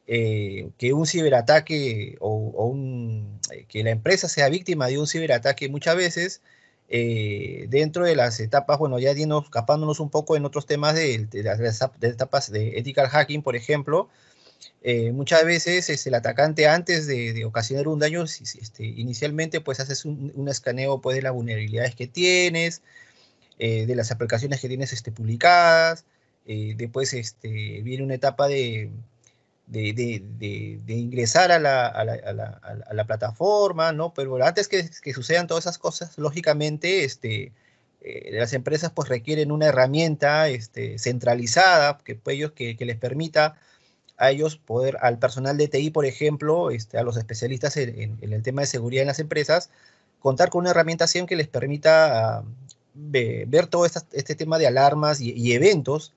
[SPEAKER 3] eh, que un ciberataque o, eh, que la empresa sea víctima de un ciberataque muchas veces eh, dentro de las etapas, bueno, ya escapándonos capándonos un poco en otros temas de, las, etapas de ethical hacking, por ejemplo, eh, muchas veces es este, el atacante antes de, ocasionar un daño, este, inicialmente pues haces un, escaneo pues, de las vulnerabilidades que tienes, eh, de las aplicaciones que tienes este, publicadas, después viene una etapa de, de, ingresar a la, a, la, a, la, a la, plataforma, ¿no? Pero antes que, sucedan todas esas cosas, lógicamente, este, eh, las empresas pues requieren una herramienta este, centralizada que, pues, ellos, que, les permita a ellos poder, al personal de TI, por ejemplo, este, a los especialistas en, el tema de seguridad en las empresas, contar con una herramienta que les permita ah, ver todo este tema de alarmas y eventos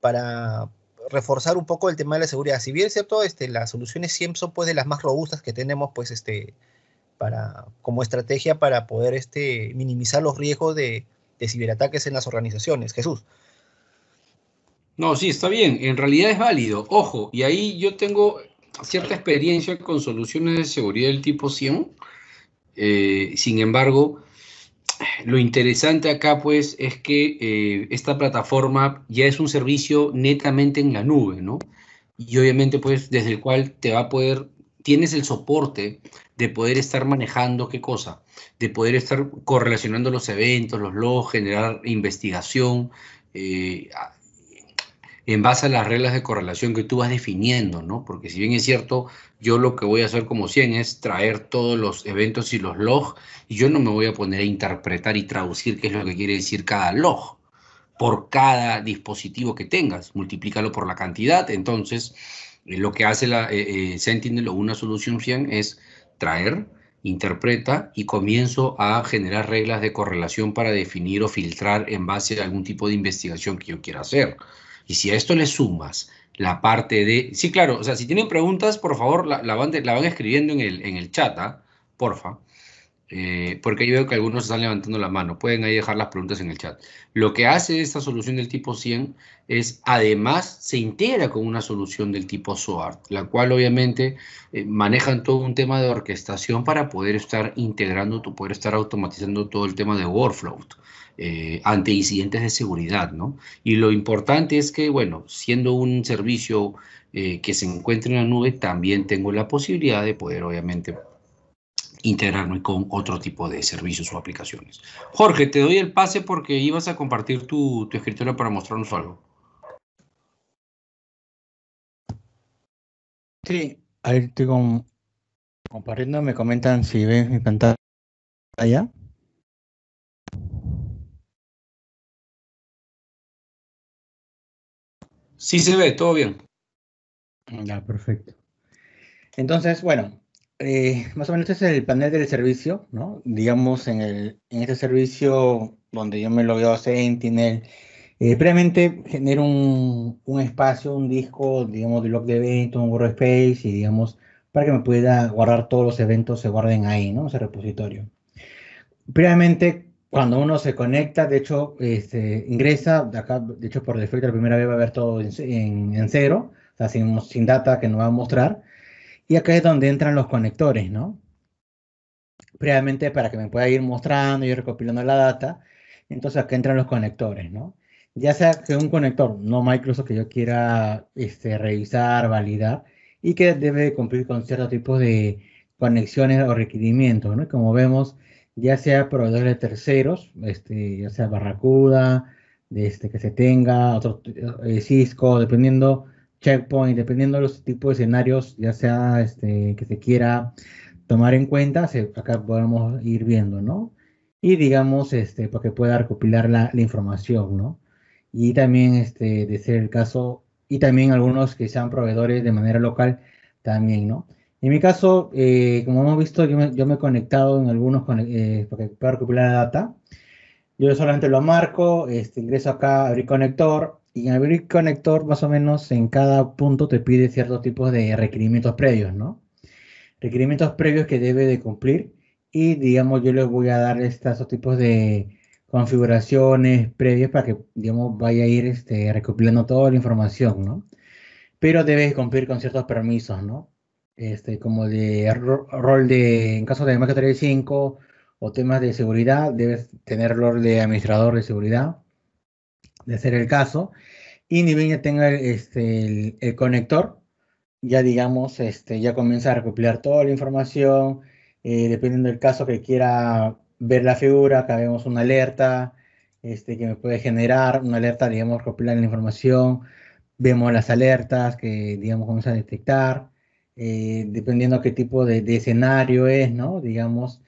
[SPEAKER 3] para, reforzar un poco el tema de la seguridad. Si bien cierto, este, las soluciones siempre son pues, de las más robustas que tenemos, pues, este, para, como estrategia para poder este, minimizar los riesgos de, ciberataques en las organizaciones. Jesús.
[SPEAKER 1] No, sí, está bien. En realidad es válido. Ojo, y ahí yo tengo cierta experiencia con soluciones de seguridad del tipo 100. E eh, sin embargo, lo interesante acá, pues, es que eh, esta plataforma ya es un servicio netamente en la nube, ¿no? Y obviamente, pues, desde el cual te va a poder, tienes el soporte de poder estar manejando qué cosa, de poder estar correlacionando los eventos, los logs, generar investigación eh, en base a las reglas de correlación que tú vas definiendo, ¿no? Porque si bien es cierto, yo lo que voy a hacer como 100 es traer todos los eventos y los logs y yo no me voy a poner a interpretar y traducir qué es lo que quiere decir cada log por cada dispositivo que tengas, multiplícalo por la cantidad, entonces eh, lo que hace la, eh, eh, Sentinel o una solución 100 es traer, interpreta y comienzo a generar reglas de correlación para definir o filtrar en base a algún tipo de investigación que yo quiera hacer. Y si a esto le sumas la parte de... Sí, claro, o sea, si tienen preguntas, por favor, la, van, la van escribiendo en el, en el chat, ¿ah? porfa. Eh, porque yo veo que algunos están levantando la mano. Pueden ahí dejar las preguntas en el chat. Lo que hace esta solución del tipo 100 es, además, se integra con una solución del tipo SOAR, la cual obviamente eh, manejan todo un tema de orquestación para poder estar integrando, poder estar automatizando todo el tema de workflow. Eh, ante incidentes de seguridad, ¿no? Y lo importante es que, bueno, siendo un servicio eh, que se encuentra en la nube, también tengo la posibilidad de poder, obviamente, integrarme con otro tipo de servicios o aplicaciones. Jorge, te doy el pase porque ibas a compartir tu, escritorio para mostrarnos algo.
[SPEAKER 2] Sí, ahí estoy compartiendo, me comentan si ven mi pantalla. Sí se ve, todo bien. Ya, perfecto.
[SPEAKER 5] Entonces, bueno, eh, más o menos este es el panel del servicio, ¿no? Digamos, en, el, en este servicio donde yo me lo veo hacer en eh, previamente genero un, un, espacio, un disco, digamos, de log de eventos, un workspace, y digamos, para que me pueda guardar todos los eventos, se guarden ahí, ¿no? Ese repositorio. Previamente cuando uno se conecta, de hecho, este, ingresa, de acá, de hecho, por defecto, la primera vez va a ver todo en, en, cero, o sea, sin, data que nos va a mostrar. Y acá es donde entran los conectores, ¿no? Previamente para que me pueda ir mostrando y recopilando la data. Entonces acá entran los conectores, ¿no? Ya sea que un conector, no Microsoft, que yo quiera este, revisar, validar, y que debe cumplir con cierto tipo de conexiones o requerimientos, ¿no? Como vemos, ya sea proveedores terceros, este, ya sea Barracuda, este, que se tenga, otro, eh, Cisco, dependiendo, Checkpoint, dependiendo de los tipos de escenarios, ya sea este, que se quiera tomar en cuenta, se, acá podemos ir viendo, ¿no? Y digamos, este, para que pueda recopilar la, la, información, ¿no? Y también, este, de ser el caso, y también algunos que sean proveedores de manera local también, ¿no? En mi caso, eh, como hemos visto, yo me, he conectado en algunos eh, para recopilar la data. Yo solamente lo marco, este, ingreso acá, abrir conector, y en abrir conector, más o menos en cada punto te pide ciertos tipos de requerimientos previos, ¿no? Requerimientos previos que debe de cumplir y, digamos, yo les voy a dar estos tipos de configuraciones previas para que, digamos, vaya a ir este, recopilando toda la información, ¿no? Pero debes cumplir con ciertos permisos, ¿no? este, como de
[SPEAKER 1] rol
[SPEAKER 5] de, en caso de Mac 35 o temas de seguridad, debes tener rol de administrador de seguridad, de ser el caso. Y ni bien ya tenga este, el, conector, ya digamos, este, ya comienza a recopilar toda la información, eh, dependiendo del caso que quiera ver la figura, acá vemos una alerta este, que me puede generar, una alerta, digamos, recopilar la información, vemos las alertas que, digamos, comienza a detectar, eh, dependiendo qué tipo de, escenario es, ¿no? Digamos,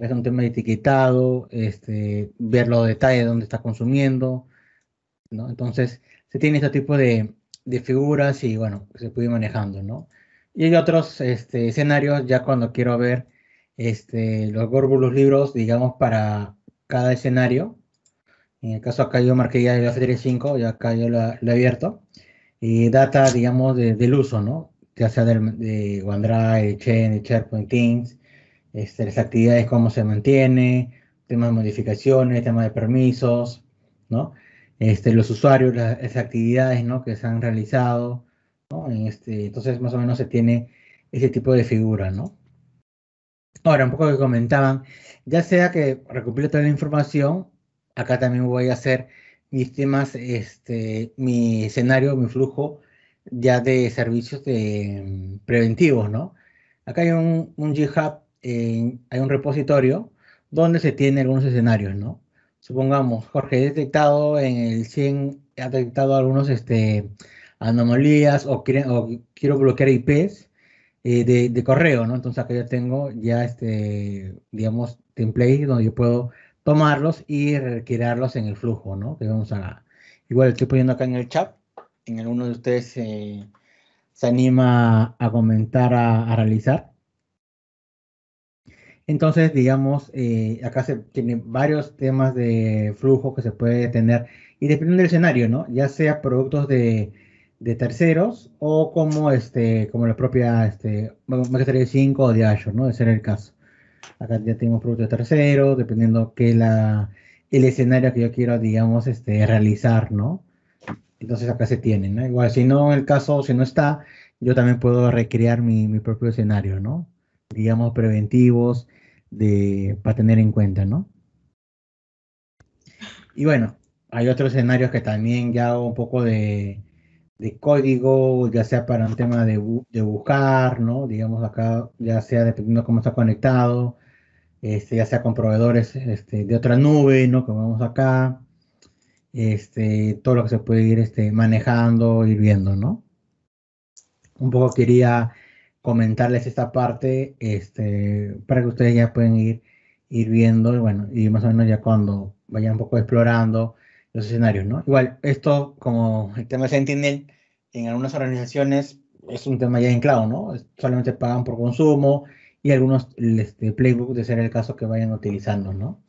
[SPEAKER 5] es un tema de etiquetado, este, ver los detalles de dónde está consumiendo, ¿no? Entonces, se tiene este tipo de, de figuras y, bueno, se puede ir manejando, ¿no? Y hay otros este, escenarios ya cuando quiero ver este, los górbulos libros, digamos, para cada escenario. En el caso acá yo marqué ya el F35, ya acá yo lo, he abierto. Y data, digamos, del uso, ¿no? ya sea de OneDrive, Chain, SharePoint, Teams, este, las actividades, cómo se mantiene, temas de modificaciones, temas de permisos, ¿no? Este, los usuarios, las, actividades, ¿no? Que se han realizado, ¿no? En este, entonces, más o menos se tiene ese tipo de figura, ¿no? Ahora, un poco que comentaban, ya sea que recopile toda la información, acá también voy a hacer mis temas, este, mi escenario, mi flujo ya de servicios de, mm, preventivos, ¿no? Acá hay un, un GitHub, hay un repositorio donde se tiene algunos escenarios, ¿no? Supongamos, Jorge, he detectado en el 100, ha detectado algunos este, anomalías o, quiero bloquear IPs eh, de, de, correo, ¿no? Entonces acá ya tengo ya este, digamos, templates donde yo puedo tomarlos y retirarlos en el flujo, ¿no? Que vamos a, igual estoy poniendo acá en el chat en alguno de ustedes se anima a comentar, a, realizar. Entonces, digamos, eh, acá se tiene varios temas de flujo que se puede tener y dependiendo del escenario, ¿no? Ya sea productos de, terceros o como este, como la propia este, gustaría 5 o de Azure, ¿no? De ser el caso. Acá ya tenemos productos de terceros, dependiendo que la, el escenario que yo quiero, digamos, este, realizar, ¿no? Entonces acá se tienen, Igual, si no en el caso, si no está, yo también puedo recrear mi, propio escenario, ¿no? Digamos, preventivos para tener en cuenta, ¿no? Y bueno, hay otros escenarios que también ya hago un poco de, código, ya sea para un tema de, buscar, ¿no? Digamos acá, ya sea dependiendo cómo está conectado, este, ya sea con proveedores este, de otra nube, ¿no? Como vemos acá, este, todo lo que se puede ir este, manejando, ir viendo, ¿no? Un poco quería comentarles esta parte este, para que ustedes ya pueden ir, ir viendo, y bueno, y más o menos ya cuando vayan un poco explorando los escenarios, ¿no? Igual, esto como el tema de Sentinel, en algunas organizaciones es un tema ya enclado, ¿no? Solamente pagan por consumo y algunos este, playbooks de ser el caso que vayan utilizando, ¿no?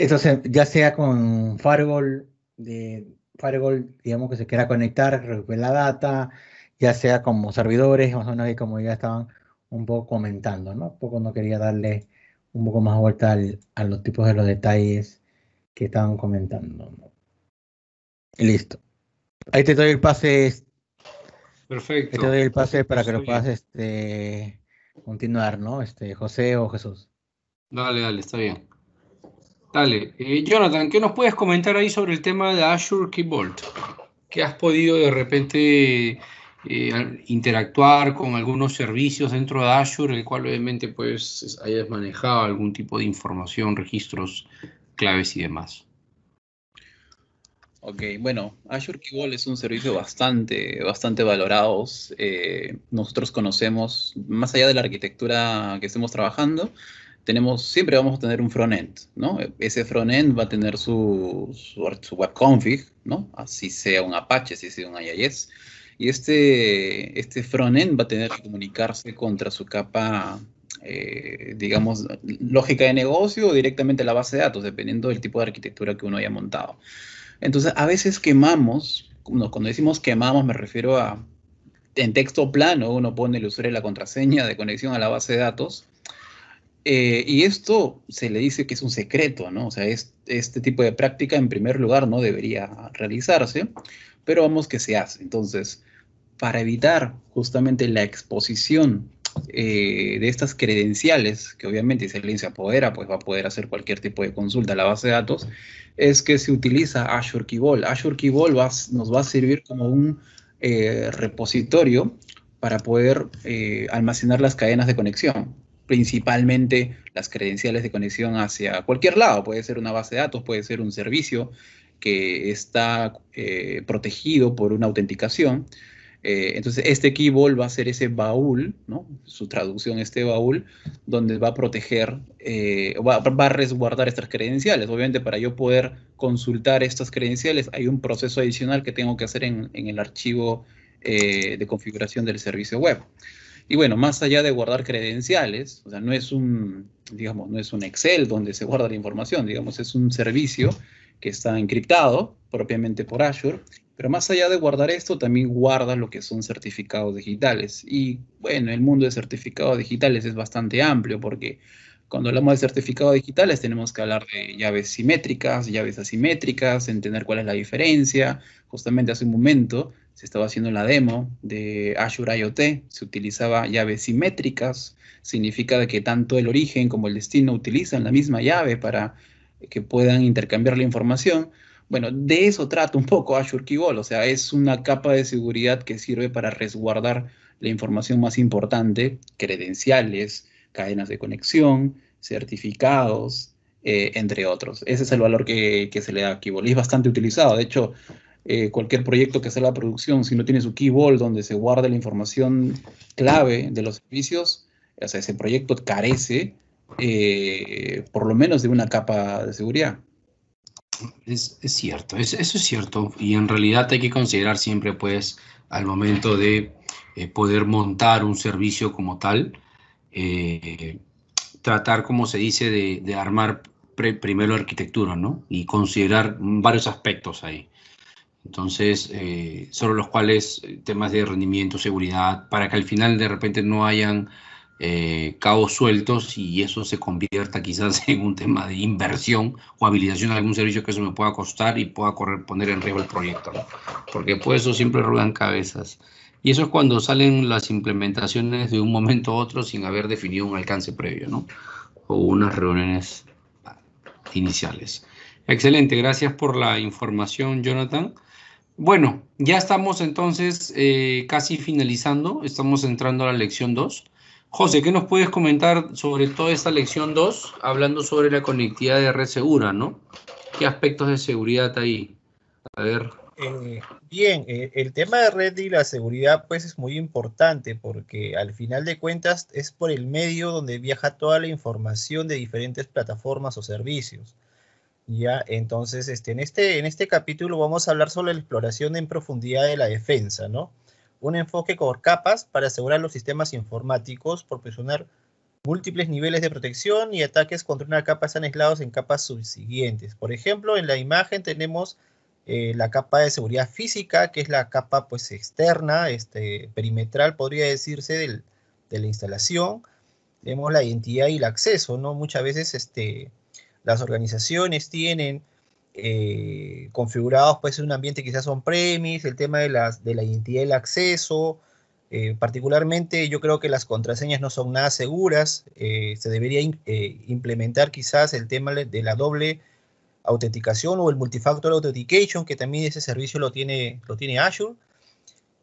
[SPEAKER 5] Entonces, ya sea con Firewall, de, Firewall, digamos que se quiera conectar, recuperar la data, ya sea como servidores, o menos, como ya estaban un poco comentando, ¿no? Un poco no quería darle un poco más vuelta al, a los tipos de los detalles que estaban comentando. listo. Ahí te doy el pase. Perfecto. Ahí te doy el pase para que lo puedas este, continuar, ¿no? Este, José o Jesús.
[SPEAKER 1] Dale, dale, está bien. Dale. Eh, Jonathan, ¿qué nos puedes comentar ahí sobre el tema de Azure Key Vault? ¿Qué has podido de repente eh, interactuar con algunos servicios dentro de Azure, el cual obviamente pues hayas manejado algún tipo de información, registros, claves y demás?
[SPEAKER 4] Ok, bueno, Azure Key Vault es un servicio bastante, bastante valorado. Eh, nosotros conocemos, más allá de la arquitectura que estemos trabajando, tenemos, siempre vamos a tener un frontend, ¿no? Ese frontend va a tener su, su, su web config, ¿no? Así sea un Apache, así sea un IIS. Y este, este frontend va a tener que comunicarse contra su capa, eh, digamos, lógica de negocio o directamente la base de datos, dependiendo del tipo de arquitectura que uno haya montado. Entonces, a veces quemamos, cuando decimos quemamos me refiero a, en texto plano, uno pone el usuario y la contraseña de conexión a la base de datos, eh, y esto se le dice que es un secreto, ¿no? O sea, este tipo de práctica en primer lugar no debería realizarse, pero vamos que se hace. Entonces, para evitar justamente la exposición eh, de estas credenciales, que obviamente si alguien se apodera, pues va a poder hacer cualquier tipo de consulta a la base de datos, es que se utiliza Azure Vault. Azure Key va, nos va a servir como un eh, repositorio para poder almacenar las cadenas de conexión principalmente las credenciales de conexión hacia cualquier lado. Puede ser una base de datos, puede ser un servicio que está eh, protegido por una autenticación. Eh, entonces, este keyboard va a ser ese baúl, ¿no? su traducción, este baúl, donde va a proteger, eh, va, a resguardar estas credenciales. Obviamente, para yo poder consultar estas credenciales, hay un proceso adicional que tengo que hacer en, el archivo de configuración del servicio web. Y bueno, más allá de guardar credenciales, o sea, no es un, digamos, no es un Excel donde se guarda la información, digamos, es un servicio que está encriptado propiamente por Azure, pero más allá de guardar esto, también guarda lo que son certificados digitales. Y bueno, el mundo de certificados digitales es bastante amplio porque cuando hablamos de certificados digitales tenemos que hablar de llaves simétricas, llaves asimétricas, entender cuál es la diferencia. Justamente hace un momento se estaba haciendo la demo de Azure IoT, se utilizaba llaves simétricas, significa que tanto el origen como el destino utilizan la misma llave para que puedan intercambiar la información. Bueno, de eso trata un poco Azure Key o sea, es una capa de seguridad que sirve para resguardar la información más importante, credenciales, cadenas de conexión, certificados, eh, entre otros. Ese es el valor que, que se le da a Key Y es bastante utilizado, de hecho, eh, cualquier proyecto que sea la producción, si no tiene su key donde se guarda la información clave de los servicios, ese proyecto carece eh, por lo menos de una capa de seguridad. Es, cierto,
[SPEAKER 1] eso es cierto. Y en realidad hay que considerar siempre, pues, al momento de eh, poder montar un servicio como tal, tratar, como se dice, de, armar primero arquitectura, ¿no? Y considerar varios aspectos ahí. Entonces, eh, sobre los cuales eh, temas de rendimiento, seguridad, para que al final de repente no hayan caos eh, cabos sueltos y eso se convierta quizás en un tema de inversión o habilitación de algún servicio que eso me pueda costar y pueda poner en riesgo el proyecto. ¿no? Porque por pues, eso siempre ruedan cabezas. Y eso es cuando salen las implementaciones de un momento a otro sin haber definido un alcance previo, ¿no? O unas reuniones ah, iniciales. Excelente, gracias por la información, Jonathan. Bueno, ya estamos entonces eh, casi finalizando, estamos entrando a la lección 2. José, ¿qué nos puedes comentar sobre toda esta lección 2, hablando sobre la conectividad de red segura, ¿no? ¿Qué aspectos de seguridad hay? A ver.
[SPEAKER 3] Eh, bien, eh, el tema de red y la seguridad pues es muy importante porque al final de cuentas es por el medio donde viaja toda la información de diferentes plataformas o servicios. Ya, entonces, este, en, este, en este capítulo vamos a hablar sobre la exploración en profundidad de la defensa, ¿no? Un enfoque por capas para asegurar los sistemas informáticos, proporcionar múltiples niveles de protección y ataques contra una capa están aislados en capas subsiguientes. Por ejemplo, en la imagen tenemos eh, la capa de seguridad física, que es la capa pues, externa, este, perimetral, podría decirse, de la instalación. Tenemos la identidad y el acceso, ¿no? Muchas veces este, las organizaciones tienen eh, configurados pues en un ambiente quizás son premis, el tema de, las, de la identidad y el acceso, eh, particularmente yo creo que las contraseñas no son nada seguras, eh, se debería implementar quizás el tema de la doble autenticación o el multifactor authentication que también ese servicio lo tiene, lo tiene Azure.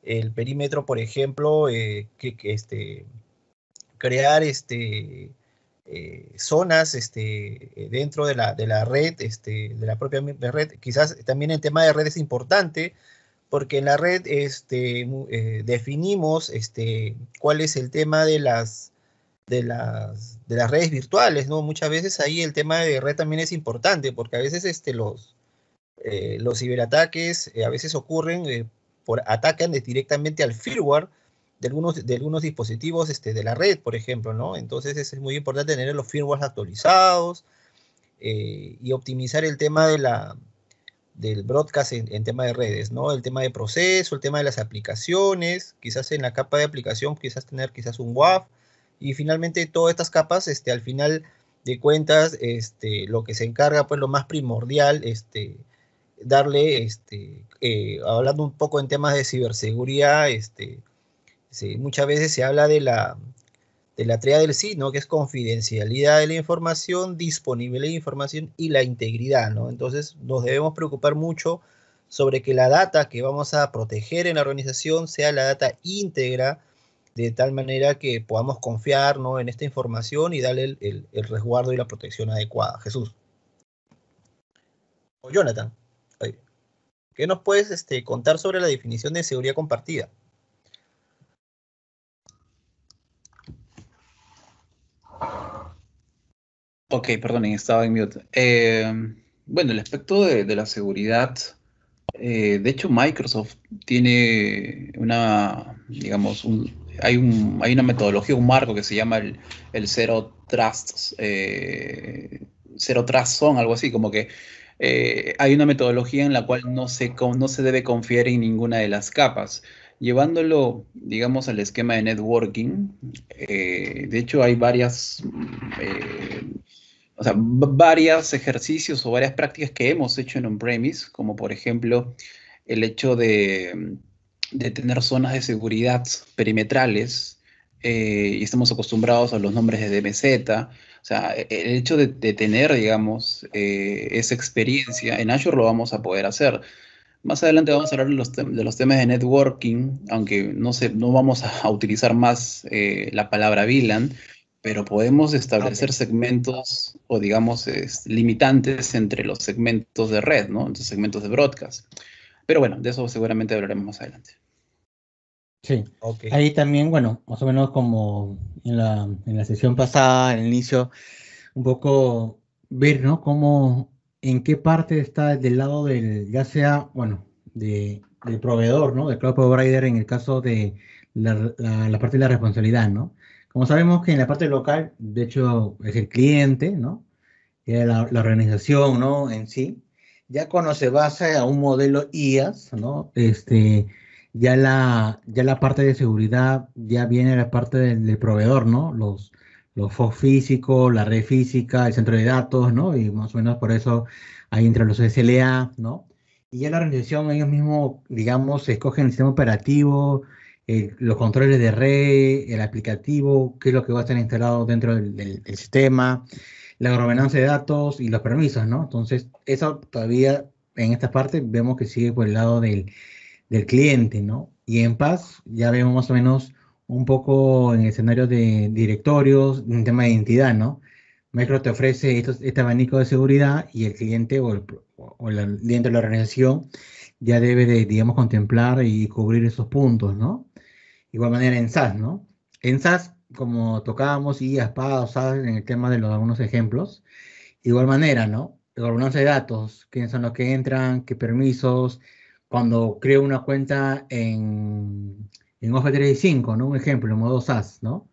[SPEAKER 3] El perímetro, por ejemplo, que, que este, crear este, eh, zonas este, eh, dentro de la, red, este, de la propia red. Quizás también el tema de red es importante porque en la red este, eh, definimos este, cuál es el tema de las, de, las, redes virtuales, ¿no? Muchas veces ahí el tema de red también es importante porque a veces este, los, los ciberataques a veces ocurren, por, atacan directamente al firmware de algunos, de algunos dispositivos este, de la red, por ejemplo, ¿no? Entonces es muy importante tener los firmwares actualizados eh, y optimizar el tema de la, del broadcast en, tema de redes, ¿no? El tema de proceso, el tema de las aplicaciones, quizás en la capa de aplicación, quizás tener quizás un WAF. Y finalmente todas estas capas, este, al final de cuentas, este, lo que se encarga, pues lo más primordial, este, darle, este, eh, hablando un poco en temas de ciberseguridad, este, muchas veces se habla de la, de la tarea del sí, ¿no? Que es confidencialidad de la información, disponibilidad de información y la integridad, ¿no? Entonces nos debemos preocupar mucho sobre que la data que vamos a proteger en la organización sea la data íntegra, de tal manera que podamos confiar en esta información y darle el, resguardo y la protección adecuada. Jesús. O Jonathan, ¿qué nos puedes este, contar sobre la definición de seguridad compartida?
[SPEAKER 4] Ok, perdón, estaba en mute. Eh, bueno, el aspecto de, la seguridad, eh, de hecho Microsoft tiene una, digamos, hay, una metodología, un marco que se llama el, Zero Trust, eh, Zero Trust Zone, algo así, como que hay una metodología en la cual no se, no se debe confiar en ninguna de las capas. Llevándolo, digamos, al esquema de networking, eh, de hecho hay varias, mm, eh, o sea, varios ejercicios o varias prácticas que hemos hecho en on-premise, como por ejemplo el hecho de, mm, tener zonas de seguridad perimetrales, eh, y estamos acostumbrados a los nombres de DMZ, o sea, el hecho de, de tener, digamos, esa experiencia, en Azure lo vamos a poder hacer. Más adelante vamos a hablar de los, temas de networking, aunque no, sé no vamos a, utilizar más eh, la palabra VLAN, pero podemos establecer segmentos o digamos limitantes entre los segmentos de red, ¿no? Entre segmentos de broadcast. Pero bueno, de eso seguramente hablaremos más adelante.
[SPEAKER 5] Sí, ahí también, bueno, más o menos como en la, sesión pasada, el inicio, un poco ver, ¿no? Cómo en qué parte está del lado del, ya sea, bueno, de, del proveedor, ¿no? Del cloud provider en el caso de la, parte de la responsabilidad, ¿no? Como sabemos que en la parte local, de hecho, es el cliente, ¿no? Eh, la, la organización, ¿no? En sí. Ya cuando se basa a un modelo IAS, ¿no? Este, ya la, ya la parte de seguridad ya viene la parte del, del proveedor, ¿no? Los, los FOS físicos, la red física, el centro de datos, ¿no? Y más o menos por eso hay entre los SLA, ¿no? Y ya la organización, ellos mismos, digamos, escogen el sistema operativo, eh, los controles de red, el aplicativo, qué es lo que va a estar instalado dentro del, sistema, la gobernanza de datos y los permisos, ¿no? Entonces, eso todavía en esta parte vemos que sigue por el lado del, del cliente, ¿no? Y en paz ya vemos más o menos un poco en el escenario de directorios, un tema de identidad, ¿no? Micro te ofrece estos, este abanico de seguridad y el cliente o, el, cliente de la organización ya debe de, digamos, contemplar y cubrir esos puntos, ¿no? Igual manera en SaaS, ¿no? En SaaS, como tocábamos y o SAS en el tema de los, algunos ejemplos, igual manera, ¿no? Gobernanza de datos, quiénes son los que entran, qué permisos, cuando creo una cuenta en, en Office 365, ¿no? Un ejemplo, en modo SaaS, ¿no?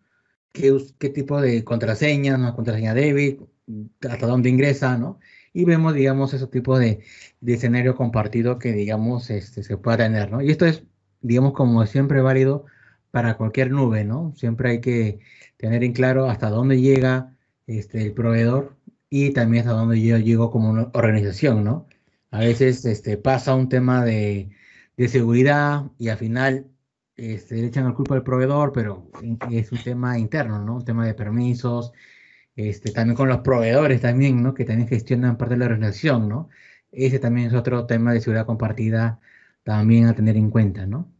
[SPEAKER 5] ¿Qué, qué tipo de contraseña? una contraseña débil, mm, hasta dónde ingresa, ¿no? Y vemos, digamos, ese tipo de, escenario compartido que, digamos, este, se pueda tener, ¿no? Y esto es, digamos, como siempre válido para cualquier nube, ¿no? Siempre hay que tener en claro hasta dónde llega este, el proveedor y también hasta dónde yo llego como organización, ¿no? A veces este, pasa un tema de, de seguridad y al final este, le echan la culpa al proveedor, pero es un tema interno, ¿no? Un tema de permisos, este, también con los proveedores también, ¿no? Que también gestionan parte de la organización, ¿no? Ese también es otro tema de seguridad compartida también a tener en cuenta, ¿no?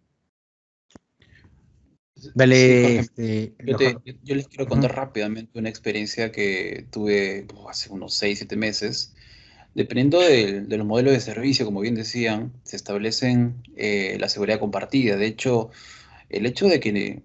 [SPEAKER 5] Vale, este,
[SPEAKER 4] yo, les quiero contar rápidamente una experiencia que tuve pues, hace unos 6, 7 meses Dependiendo de, los modelos de servicio, como bien decían, se establecen eh, la seguridad compartida. De hecho, el hecho de que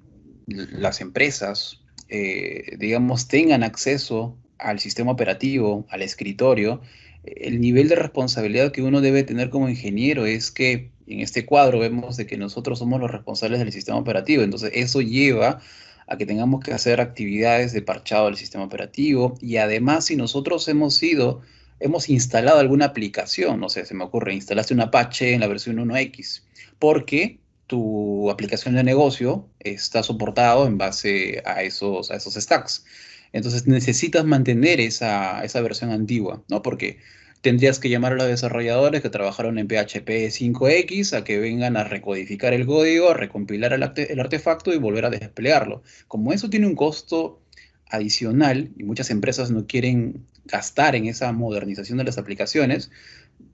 [SPEAKER 4] las empresas, eh, digamos, tengan acceso al sistema operativo, al escritorio, el nivel de responsabilidad que uno debe tener como ingeniero es que en este cuadro vemos de que nosotros somos los responsables del sistema operativo. Entonces, eso lleva a que tengamos que hacer actividades de parchado del sistema operativo y además si nosotros hemos sido hemos instalado alguna aplicación, no sé, se me ocurre, instalaste un Apache en la versión 1X, porque tu aplicación de negocio está soportado en base a esos, a esos stacks. Entonces necesitas mantener esa, versión antigua, ¿no? Porque tendrías que llamar a los desarrolladores que trabajaron en PHP 5X a que vengan a recodificar el código, a recompilar el, el, artefacto y volver a desplegarlo. Como eso tiene un costo adicional y muchas empresas no quieren gastar en esa modernización de las aplicaciones,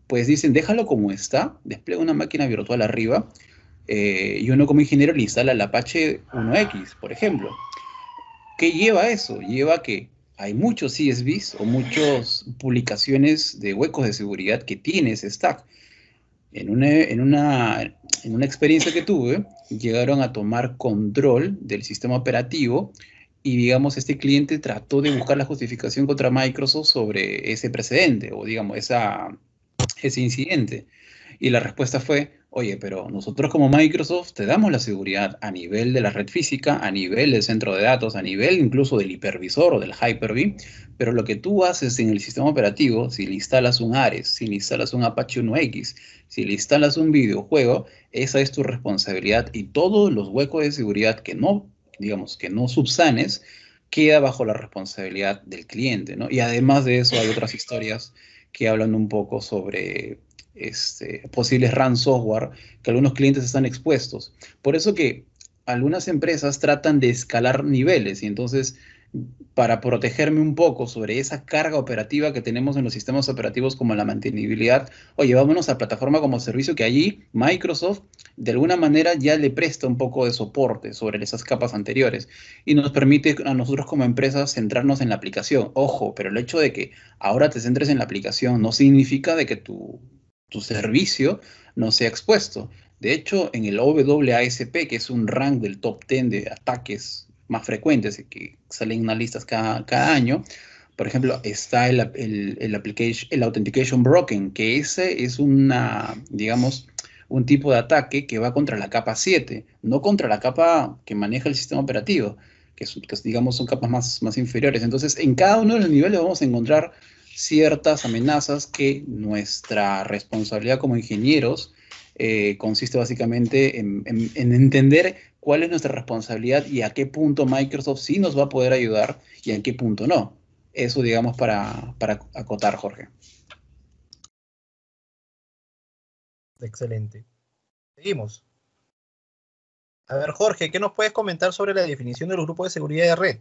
[SPEAKER 4] pues dicen, déjalo como está, despliega una máquina virtual arriba eh, y uno como ingeniero le instala el Apache 1X, por ejemplo. ¿Qué lleva eso? Lleva que hay muchos CSVs o muchas publicaciones de huecos de seguridad que tiene ese stack. En una, en una, en una experiencia que tuve, llegaron a tomar control del sistema operativo y digamos este cliente trató de buscar la justificación contra Microsoft sobre ese precedente o digamos esa, ese incidente. Y la respuesta fue, oye, pero nosotros como Microsoft te damos la seguridad a nivel de la red física, a nivel del centro de datos, a nivel incluso del hipervisor o del Hyper-V, pero lo que tú haces en el sistema operativo, si le instalas un Ares, si le instalas un Apache 1X, si le instalas un videojuego, esa es tu responsabilidad y todos los huecos de seguridad que no digamos, que no subsanes, queda bajo la responsabilidad del cliente, ¿no? Y además de eso hay otras historias que hablan un poco sobre este, posibles RAN software que algunos clientes están expuestos. Por eso que algunas empresas tratan de escalar niveles y entonces para protegerme un poco sobre esa carga operativa que tenemos en los sistemas operativos como la mantenibilidad, o llevámonos a plataforma como servicio que allí Microsoft de alguna manera ya le presta un poco de soporte sobre esas capas anteriores y nos permite a nosotros como empresas centrarnos en la aplicación. Ojo, pero el hecho de que ahora te centres en la aplicación no significa de que tu, tu servicio no sea expuesto. De hecho, en el OWASP, que es un rank del top 10 de ataques más frecuentes, que salen unas listas cada, año. Por ejemplo, está el, el, el, application, el Authentication Broken, que ese es una, digamos, un tipo de ataque que va contra la capa 7, no contra la capa que maneja el sistema operativo, que, son, digamos son capas más, más inferiores. Entonces, en cada uno de los niveles vamos a encontrar ciertas amenazas que nuestra responsabilidad como ingenieros eh, consiste básicamente en, entender cuál es nuestra responsabilidad y a qué punto Microsoft sí nos va a poder ayudar y en qué punto no. Eso, digamos, para, acotar, Jorge.
[SPEAKER 2] Excelente. Seguimos. A ver, Jorge, ¿qué nos puedes comentar sobre la definición de los grupos de seguridad de red?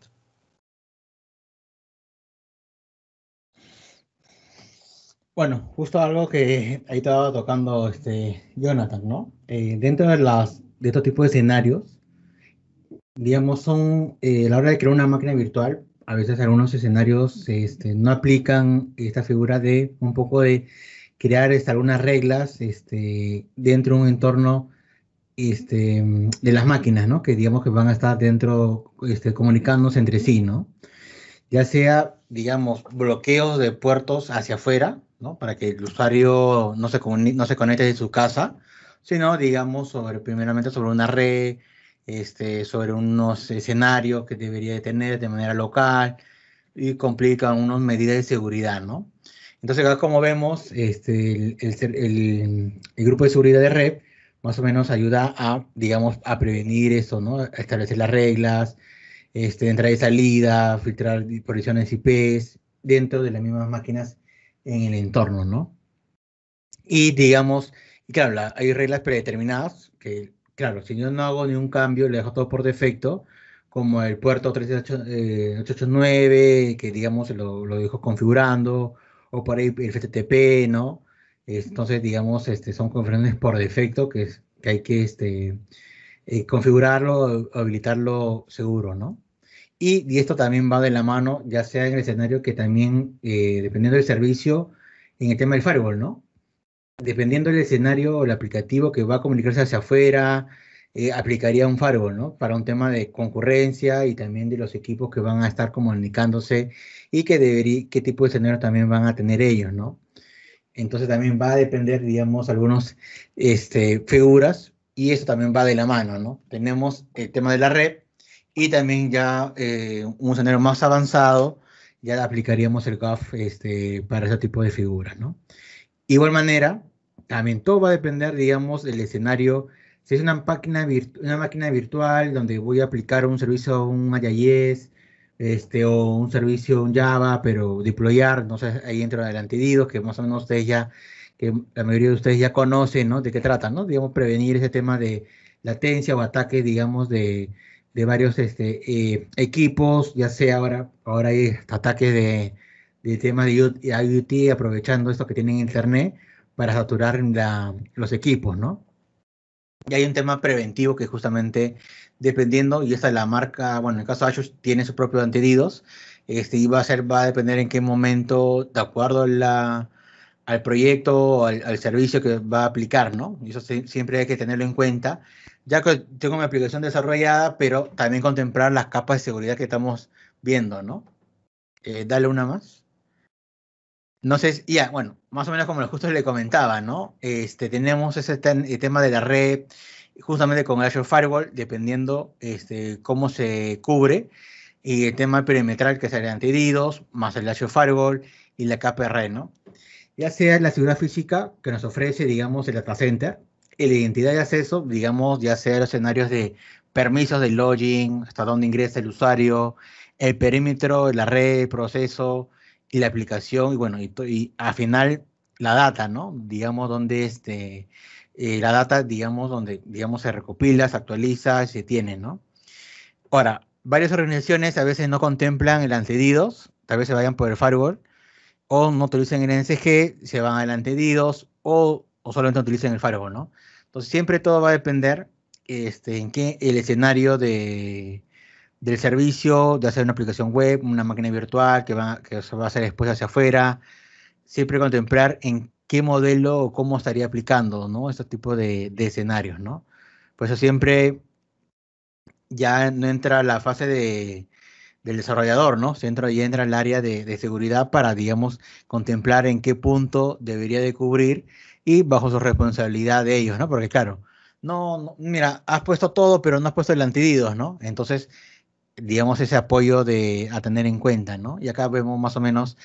[SPEAKER 5] Bueno, justo algo que ahí estaba tocando este Jonathan, ¿no? Eh, dentro de, las, de estos tipos de escenarios, digamos, son eh, a la hora de crear una máquina virtual, a veces algunos escenarios este, no aplican esta figura de un poco de crear este, algunas reglas este, dentro de un entorno de las máquinas, Que digamos que van a estar dentro, comunicándose entre sí, ¿no? Ya sea, digamos, bloqueos de puertos hacia afuera, Para que el usuario no se, no se conecte de su casa, sino, digamos, sobre, primeramente sobre una red, este, sobre unos escenarios que debería de tener de manera local y complica unas medidas de seguridad, ¿no? Entonces como vemos, este, el, grupo de seguridad de red más o menos ayuda a, digamos, a prevenir eso, ¿no? A establecer las reglas, este, entrada y salida, filtrar posiciones IPs dentro de las mismas máquinas en el entorno, ¿no? Y digamos, y claro, hay reglas predeterminadas que claro, si yo no hago un cambio, le dejo todo por defecto, como el puerto 3889, eh, que digamos lo, lo dejo configurando, o por ahí el FTP, ¿no? Entonces, digamos, este, son configuraciones por defecto que, hay que este, eh, configurarlo, habilitarlo seguro, ¿no? Y, esto también va de la mano, ya sea en el escenario que también, eh, dependiendo del servicio, en el tema del firewall, ¿no? dependiendo del escenario o el aplicativo que va a comunicarse hacia afuera, eh, aplicaría un faro ¿no? Para un tema de concurrencia y también de los equipos que van a estar comunicándose y que qué tipo de escenario también van a tener ellos, ¿no? Entonces también va a depender, digamos, algunas este, figuras y eso también va de la mano, ¿no? Tenemos el tema de la red y también ya eh, un escenario más avanzado, ya aplicaríamos el GAF este, para ese tipo de figuras, ¿no? Igual manera, también todo va a depender, digamos, del escenario. Si es una máquina, una máquina virtual donde voy a aplicar un servicio, a un IIS, este, o un servicio, un Java, pero deployar, no sé, ahí entra el que más o menos ustedes ya, que la mayoría de ustedes ya conocen, ¿no? De qué trata, ¿no? Digamos, prevenir ese tema de latencia o ataque, digamos, de, varios este, eh, equipos, ya sea ahora, ahora hay ataques de, de tema de IoT, aprovechando esto que tienen internet para saturar los equipos, ¿no? Y hay un tema preventivo que justamente dependiendo, y esta es la marca, bueno, en el caso de Asus tiene sus propios antecedidos, este, y va a ser, va a depender en qué momento, de acuerdo al proyecto al, al, servicio que va a aplicar, ¿no? Y eso siempre hay que tenerlo en cuenta. Ya que tengo mi aplicación desarrollada, pero también contemplar las capas de seguridad que estamos viendo, ¿no? Eh, dale una más. No sé, ya, bueno, más o menos como justo le comentaba, ¿no? Este, tenemos ese el tema de la red, justamente con el Azure Firewall, dependiendo este, cómo se cubre, y el tema perimetral que serían antididos, más el Azure Firewall y la KPR, ¿no? Ya sea la seguridad física que nos ofrece, digamos, el data la identidad de acceso, digamos, ya sea los escenarios de permisos de login, hasta dónde ingresa el usuario, el perímetro, la red, el proceso, y la aplicación y bueno, y, al final la data, ¿no? Digamos donde este, eh, la data, digamos, donde digamos se recopila, se actualiza, se tiene, ¿no? Ahora, varias organizaciones a veces no contemplan el antedidos, tal vez se vayan por el firewall, o no utilizan el NSG, se van al antedidos, o, o solamente utilizan el firewall, ¿no? Entonces siempre todo va a depender este, en qué el escenario de, del servicio, de hacer una aplicación web, una máquina virtual que, va, que se va a hacer después hacia afuera, siempre contemplar en qué modelo o cómo estaría aplicando, ¿no? Este tipo de, de escenarios, ¿no? Pues eso siempre ya no entra la fase de, del desarrollador, ¿no? Se entra, ya entra el área de, de, seguridad para, digamos, contemplar en qué punto debería de cubrir y bajo su responsabilidad de ellos, ¿no? Porque claro, no, mira, has puesto todo, pero no has puesto el antivirus, ¿no? Entonces, digamos, ese apoyo de, a tener en cuenta, ¿no? Y acá vemos más o menos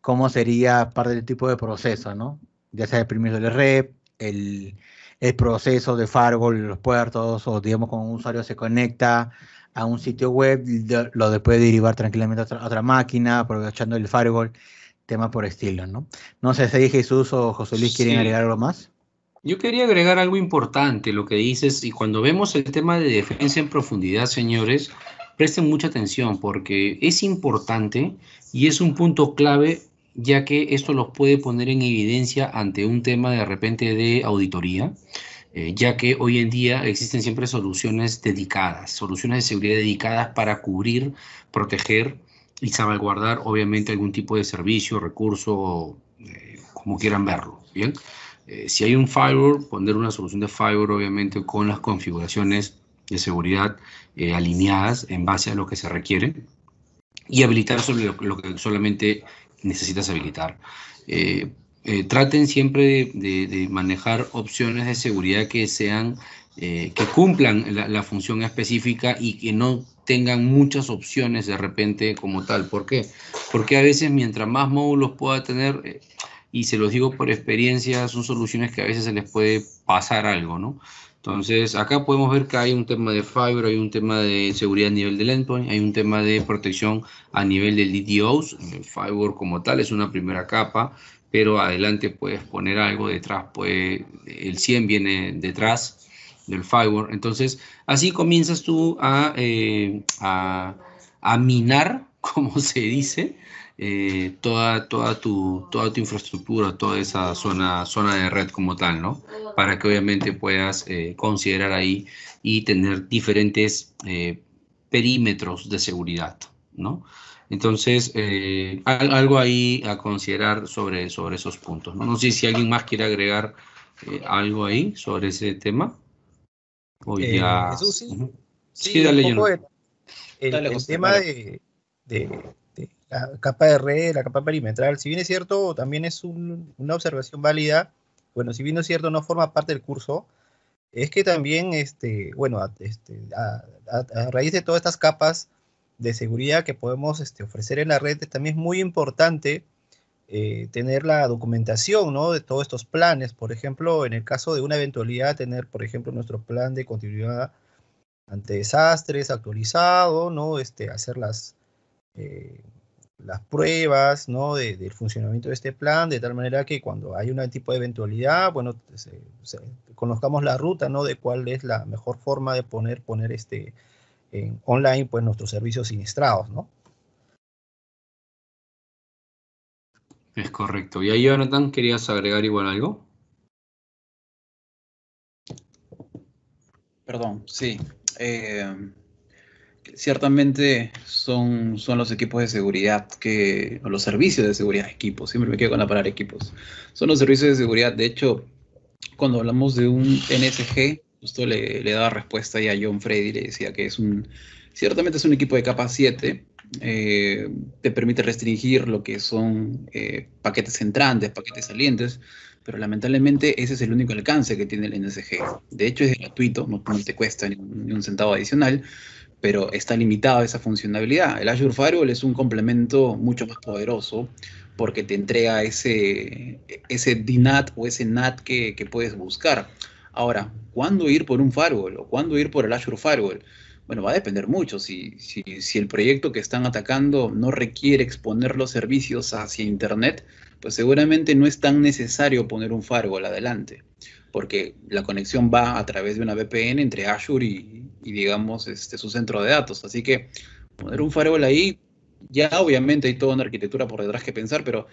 [SPEAKER 5] cómo sería parte del tipo de proceso, ¿no? Ya sea el permiso de rep, el, el proceso de firewall los puertos, o digamos, cuando un usuario se conecta a un sitio web, lo puede derivar tranquilamente a otra, máquina, aprovechando el Firewall, tema por estilo, ¿no? No sé si Jesús o José Luis quieren agregar algo más.
[SPEAKER 1] Yo quería agregar algo importante, lo que dices, y cuando vemos el tema de defensa en profundidad, señores, Presten mucha atención porque es importante y es un punto clave ya que esto los puede poner en evidencia ante un tema de repente de auditoría, eh, ya que hoy en día existen siempre soluciones dedicadas, soluciones de seguridad dedicadas para cubrir, proteger y salvaguardar obviamente algún tipo de servicio, recurso, eh, como quieran verlo. Bien, eh, si hay un firewall, poner una solución de firewall obviamente con las configuraciones de seguridad eh, alineadas en base a lo que se requiere y habilitar sobre lo, que solamente necesitas habilitar. Eh, eh, traten siempre de, manejar opciones de seguridad que sean, que cumplan la, función específica y que no tengan muchas opciones de repente como tal. ¿Por qué? Porque a veces mientras más módulos pueda tener, y se los digo por experiencia, son soluciones que a veces se les puede pasar algo, ¿no? Entonces, acá podemos ver que hay un tema de Fiber, hay un tema de seguridad a nivel del endpoint, hay un tema de protección a nivel del DDoS. El Fiber como tal es una primera capa, pero adelante puedes poner algo detrás, pues el 100 viene detrás del Fiber. Entonces, así comienzas tú a eh, minar, como se dice, eh, toda, toda, tu, toda tu infraestructura, toda esa zona, zona de red como tal, ¿no? Para que obviamente puedas eh, considerar ahí y tener diferentes eh, perímetros de seguridad, ¿no? Entonces, algo ahí a considerar sobre, sobre esos puntos. ¿no? no sé si alguien más quiere agregar algo ahí sobre ese tema.
[SPEAKER 3] O sí. sí, dale, el tema de la capa de red, la capa perimetral, si bien es cierto, también es una observación válida, bueno, si bien es cierto, no forma parte del curso, es que también, este, bueno, a, este, raíz de todas estas capas de seguridad que podemos este, ofrecer en la red, también es muy importante eh, tener la documentación ¿no? de todos estos planes. Por ejemplo, en el caso de una eventualidad, tener, por ejemplo, nuestro plan de continuidad ante desastres actualizado, ¿no? este, hacer las, eh, las pruebas ¿no? De, del funcionamiento de este plan, de tal manera que cuando hay un tipo de eventualidad, bueno, se, conozcamos la ruta ¿no? de cuál es la mejor forma de poner, poner este, en online pues, nuestros servicios siniestrados. ¿no?
[SPEAKER 2] Es correcto. Y ahí, Jonathan, ¿querías agregar igual algo?
[SPEAKER 4] Perdón, sí. Eh, ciertamente son, son los equipos de seguridad que, o los servicios de seguridad, equipos, siempre me quedo con la palabra equipos, son los servicios de seguridad. De hecho, cuando hablamos de un NSG, justo le, le daba respuesta ya a John Freddy, le decía que es un, ciertamente es un equipo de capa 7, eh, te permite restringir lo que son eh, paquetes entrantes, paquetes salientes, pero lamentablemente ese es el único alcance que tiene el NSG. De hecho, es gratuito, no, te cuesta un, ni un centavo adicional pero está limitada esa funcionalidad. El Azure Firewall es un complemento mucho más poderoso porque te entrega ese, ese DNAT o ese NAT que, puedes buscar. Ahora, ¿cuándo ir por un firewall o cuándo ir por el Azure Firewall? Bueno, va a depender mucho. Si, si, si, el proyecto que están atacando no requiere exponer los servicios hacia Internet, pues seguramente no es tan necesario poner un firewall adelante porque la conexión va a través de una VPN entre Azure y, y digamos, este, su centro de datos. Así que poner un firewall ahí, ya obviamente hay toda una arquitectura por detrás que pensar, pero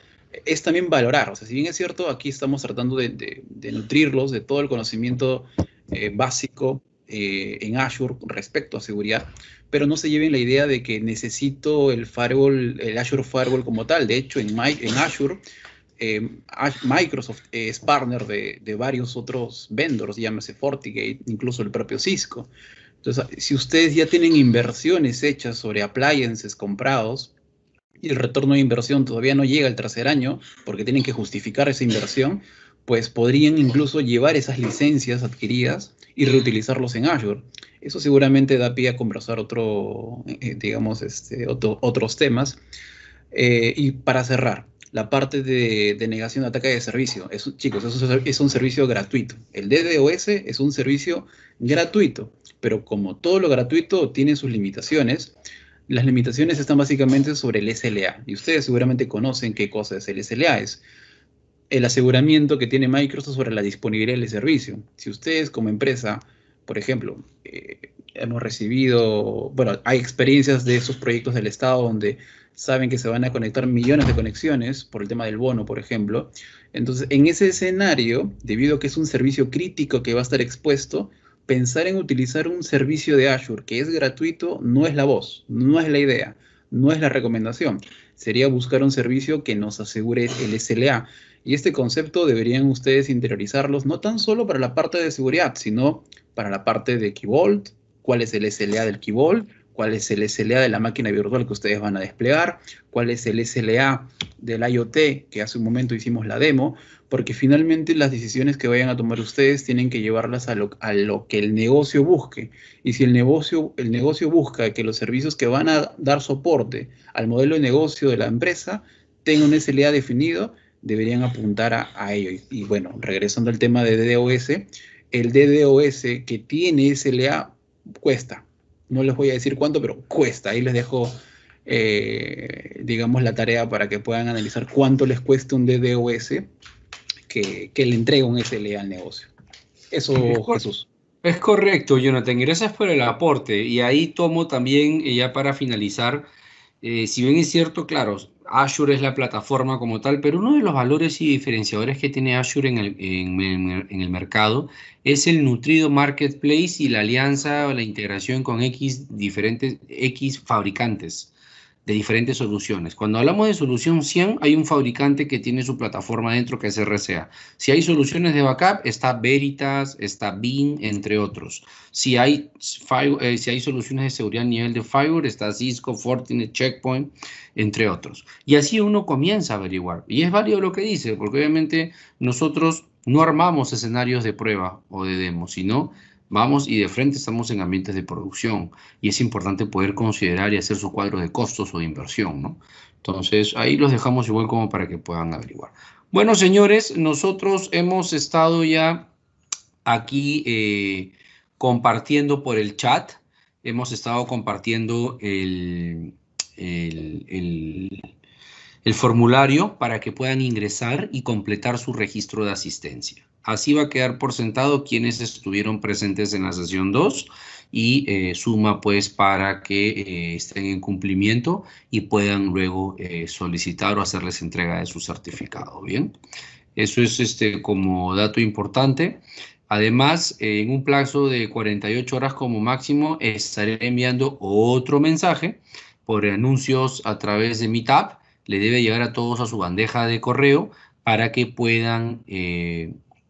[SPEAKER 4] es también valorar. O sea, si bien es cierto, aquí estamos tratando de, de, nutrirlos de todo el conocimiento eh, básico eh, en Azure respecto a seguridad, pero no se lleven la idea de que necesito el firewall, el Azure Firewall como tal. De hecho, en, My, en Azure eh, Microsoft es partner de, varios otros vendors, llámese FortiGate, incluso el propio Cisco. Entonces, si ustedes ya tienen inversiones hechas sobre appliances comprados y el retorno de inversión todavía no llega al tercer año porque tienen que justificar esa inversión, pues podrían incluso llevar esas licencias adquiridas y reutilizarlos en Azure. Eso seguramente da pie a conversar otro, eh, digamos, este, otros temas. Eh, y para cerrar, la parte de, negación de ataque de servicio. Es, chicos, eso es un servicio gratuito. El DDoS es un servicio gratuito, pero como todo lo gratuito tiene sus limitaciones, las limitaciones están básicamente sobre el SLA. Y ustedes seguramente conocen qué cosa es el SLA. Es el aseguramiento que tiene Microsoft sobre la disponibilidad del servicio. Si ustedes como empresa, por ejemplo, eh, hemos recibido, bueno, hay experiencias de esos proyectos del Estado donde saben que se van a conectar millones de conexiones por el tema del bono, por ejemplo. Entonces, en ese escenario, debido a que es un servicio crítico que va a estar expuesto, pensar en utilizar un servicio de Azure que es gratuito no es la voz, no es la idea, no es la recomendación. Sería buscar un servicio que nos asegure el SLA. Y este concepto deberían ustedes interiorizarlos no tan solo para la parte de seguridad, sino para la parte de Key Vault, cuál es el SLA del Key Vault, cuál es el SLA de la máquina virtual que ustedes van a desplegar, cuál es el SLA del IoT, que hace un momento hicimos la demo, porque finalmente las decisiones que vayan a tomar ustedes tienen que llevarlas a lo, que el negocio busque. Y si el negocio, el negocio busca que los servicios que van a dar soporte al modelo de negocio de la empresa tengan un SLA definido, deberían apuntar a, ello. y, bueno, regresando al tema de DDoS, el DDoS que tiene SLA cuesta no les voy a decir cuánto, pero cuesta. Ahí les dejo, eh, digamos, la tarea para que puedan analizar cuánto les cuesta un DDoS que, que le entrega un SL al negocio. Eso, Jesús.
[SPEAKER 1] Es correcto, Jonathan. Gracias por el aporte. Y ahí tomo también, eh, ya para finalizar, eh, si bien es cierto, claro, Azure es la plataforma como tal, pero uno de los valores y diferenciadores que tiene Azure en el, en el mercado es el nutrido marketplace y la alianza o la integración con X diferentes X fabricantes de diferentes soluciones. Cuando hablamos de solución 100, hay un fabricante que tiene su plataforma dentro que es RCA. Si hay soluciones de backup, está Veritas, está Bing, entre otros. Si hay, eh, si hay soluciones de seguridad a nivel de Firewall, está Cisco, Fortinet, Checkpoint, entre otros. Y así uno comienza a averiguar. Y es válido lo que dice, porque obviamente nosotros no armamos escenarios de prueba o de demo, sino Vamos y de frente estamos en ambientes de producción y es importante poder considerar y hacer su cuadro de costos o de inversión, ¿no? Entonces ahí los dejamos igual como para que puedan averiguar. Bueno, señores, nosotros hemos estado ya aquí eh, compartiendo por el chat, hemos estado compartiendo el formulario para que puedan ingresar y completar su registro de asistencia. Así va a quedar por sentado quienes estuvieron presentes en la sesión 2 y eh, suma pues para que eh, estén en cumplimiento y puedan luego eh, solicitar o hacerles entrega de su certificado. Bien, eso es este como dato importante. Además, en un plazo de 48 horas como máximo, estaré enviando otro mensaje por anuncios a través de Meetup. Le debe llegar a todos a su bandeja de correo para que puedan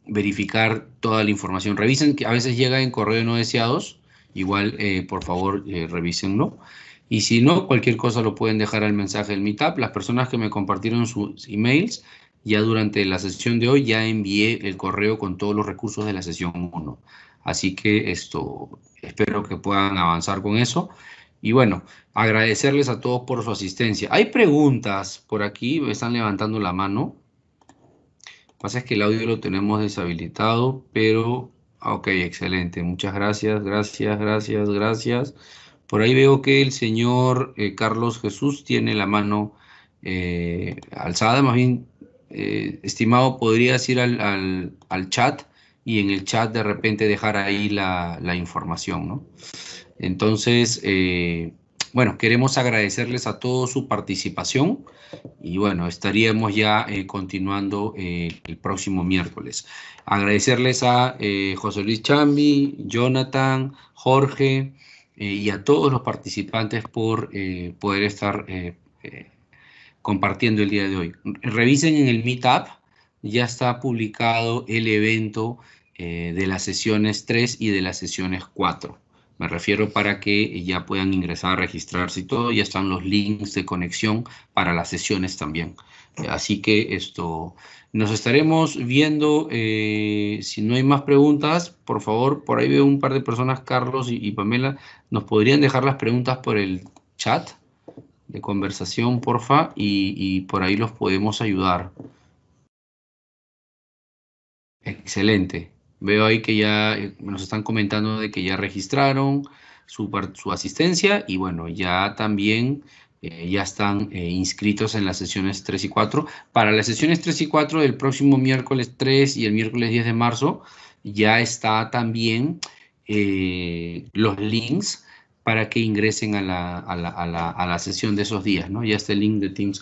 [SPEAKER 1] verificar toda la información. Revisen que a veces llega en correo no deseados, igual eh, por favor eh, revísenlo. Y si no, cualquier cosa lo pueden dejar al mensaje del Meetup. Las personas que me compartieron sus emails, ya durante la sesión de hoy ya envié el correo con todos los recursos de la sesión 1. Así que esto, espero que puedan avanzar con eso. Y bueno, agradecerles a todos por su asistencia. Hay preguntas por aquí, me están levantando la mano pasa es que el audio lo tenemos deshabilitado, pero ah, ok, excelente. Muchas gracias, gracias, gracias, gracias. Por ahí veo que el señor eh, Carlos Jesús tiene la mano eh, alzada, más bien, eh, estimado, podrías ir al, chat y en el chat de repente dejar ahí la, la información, ¿no? Entonces, bueno, queremos agradecerles a todos su participación y bueno, estaríamos ya eh, continuando eh, el próximo miércoles. Agradecerles a eh, José Luis Chambi, Jonathan, Jorge y a todos los participantes por poder estar compartiendo el día de hoy. Revisen en el Meetup, ya está publicado el evento de las sesiones 3 y de las sesiones 4. Me refiero para que ya puedan ingresar, registrarse y todo. Ya están los links de conexión para las sesiones también. Así que esto, nos estaremos viendo. Eh, si no hay más preguntas, por favor, por ahí veo un par de personas, Carlos y, Pamela, ¿nos podrían dejar las preguntas por el chat de conversación, porfa? y por ahí los podemos ayudar. Excelente. Veo ahí que ya nos eh, están comentando de que ya registraron su, asistencia y bueno, ya también eh, ya están eh, inscritos en las sesiones 3 y 4. Para las sesiones 3 y 4 del próximo miércoles 3 y el miércoles 10 de marzo ya está también los links para que ingresen a la, a, la, a, la, sesión de esos días, ¿no? Ya está el link de Teams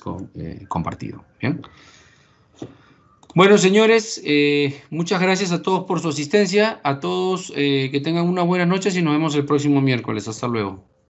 [SPEAKER 1] compartido, ¿bien? Bueno, señores, eh, muchas gracias a todos por su asistencia, a todos eh, que tengan una buena noche y nos vemos el próximo miércoles. Hasta luego.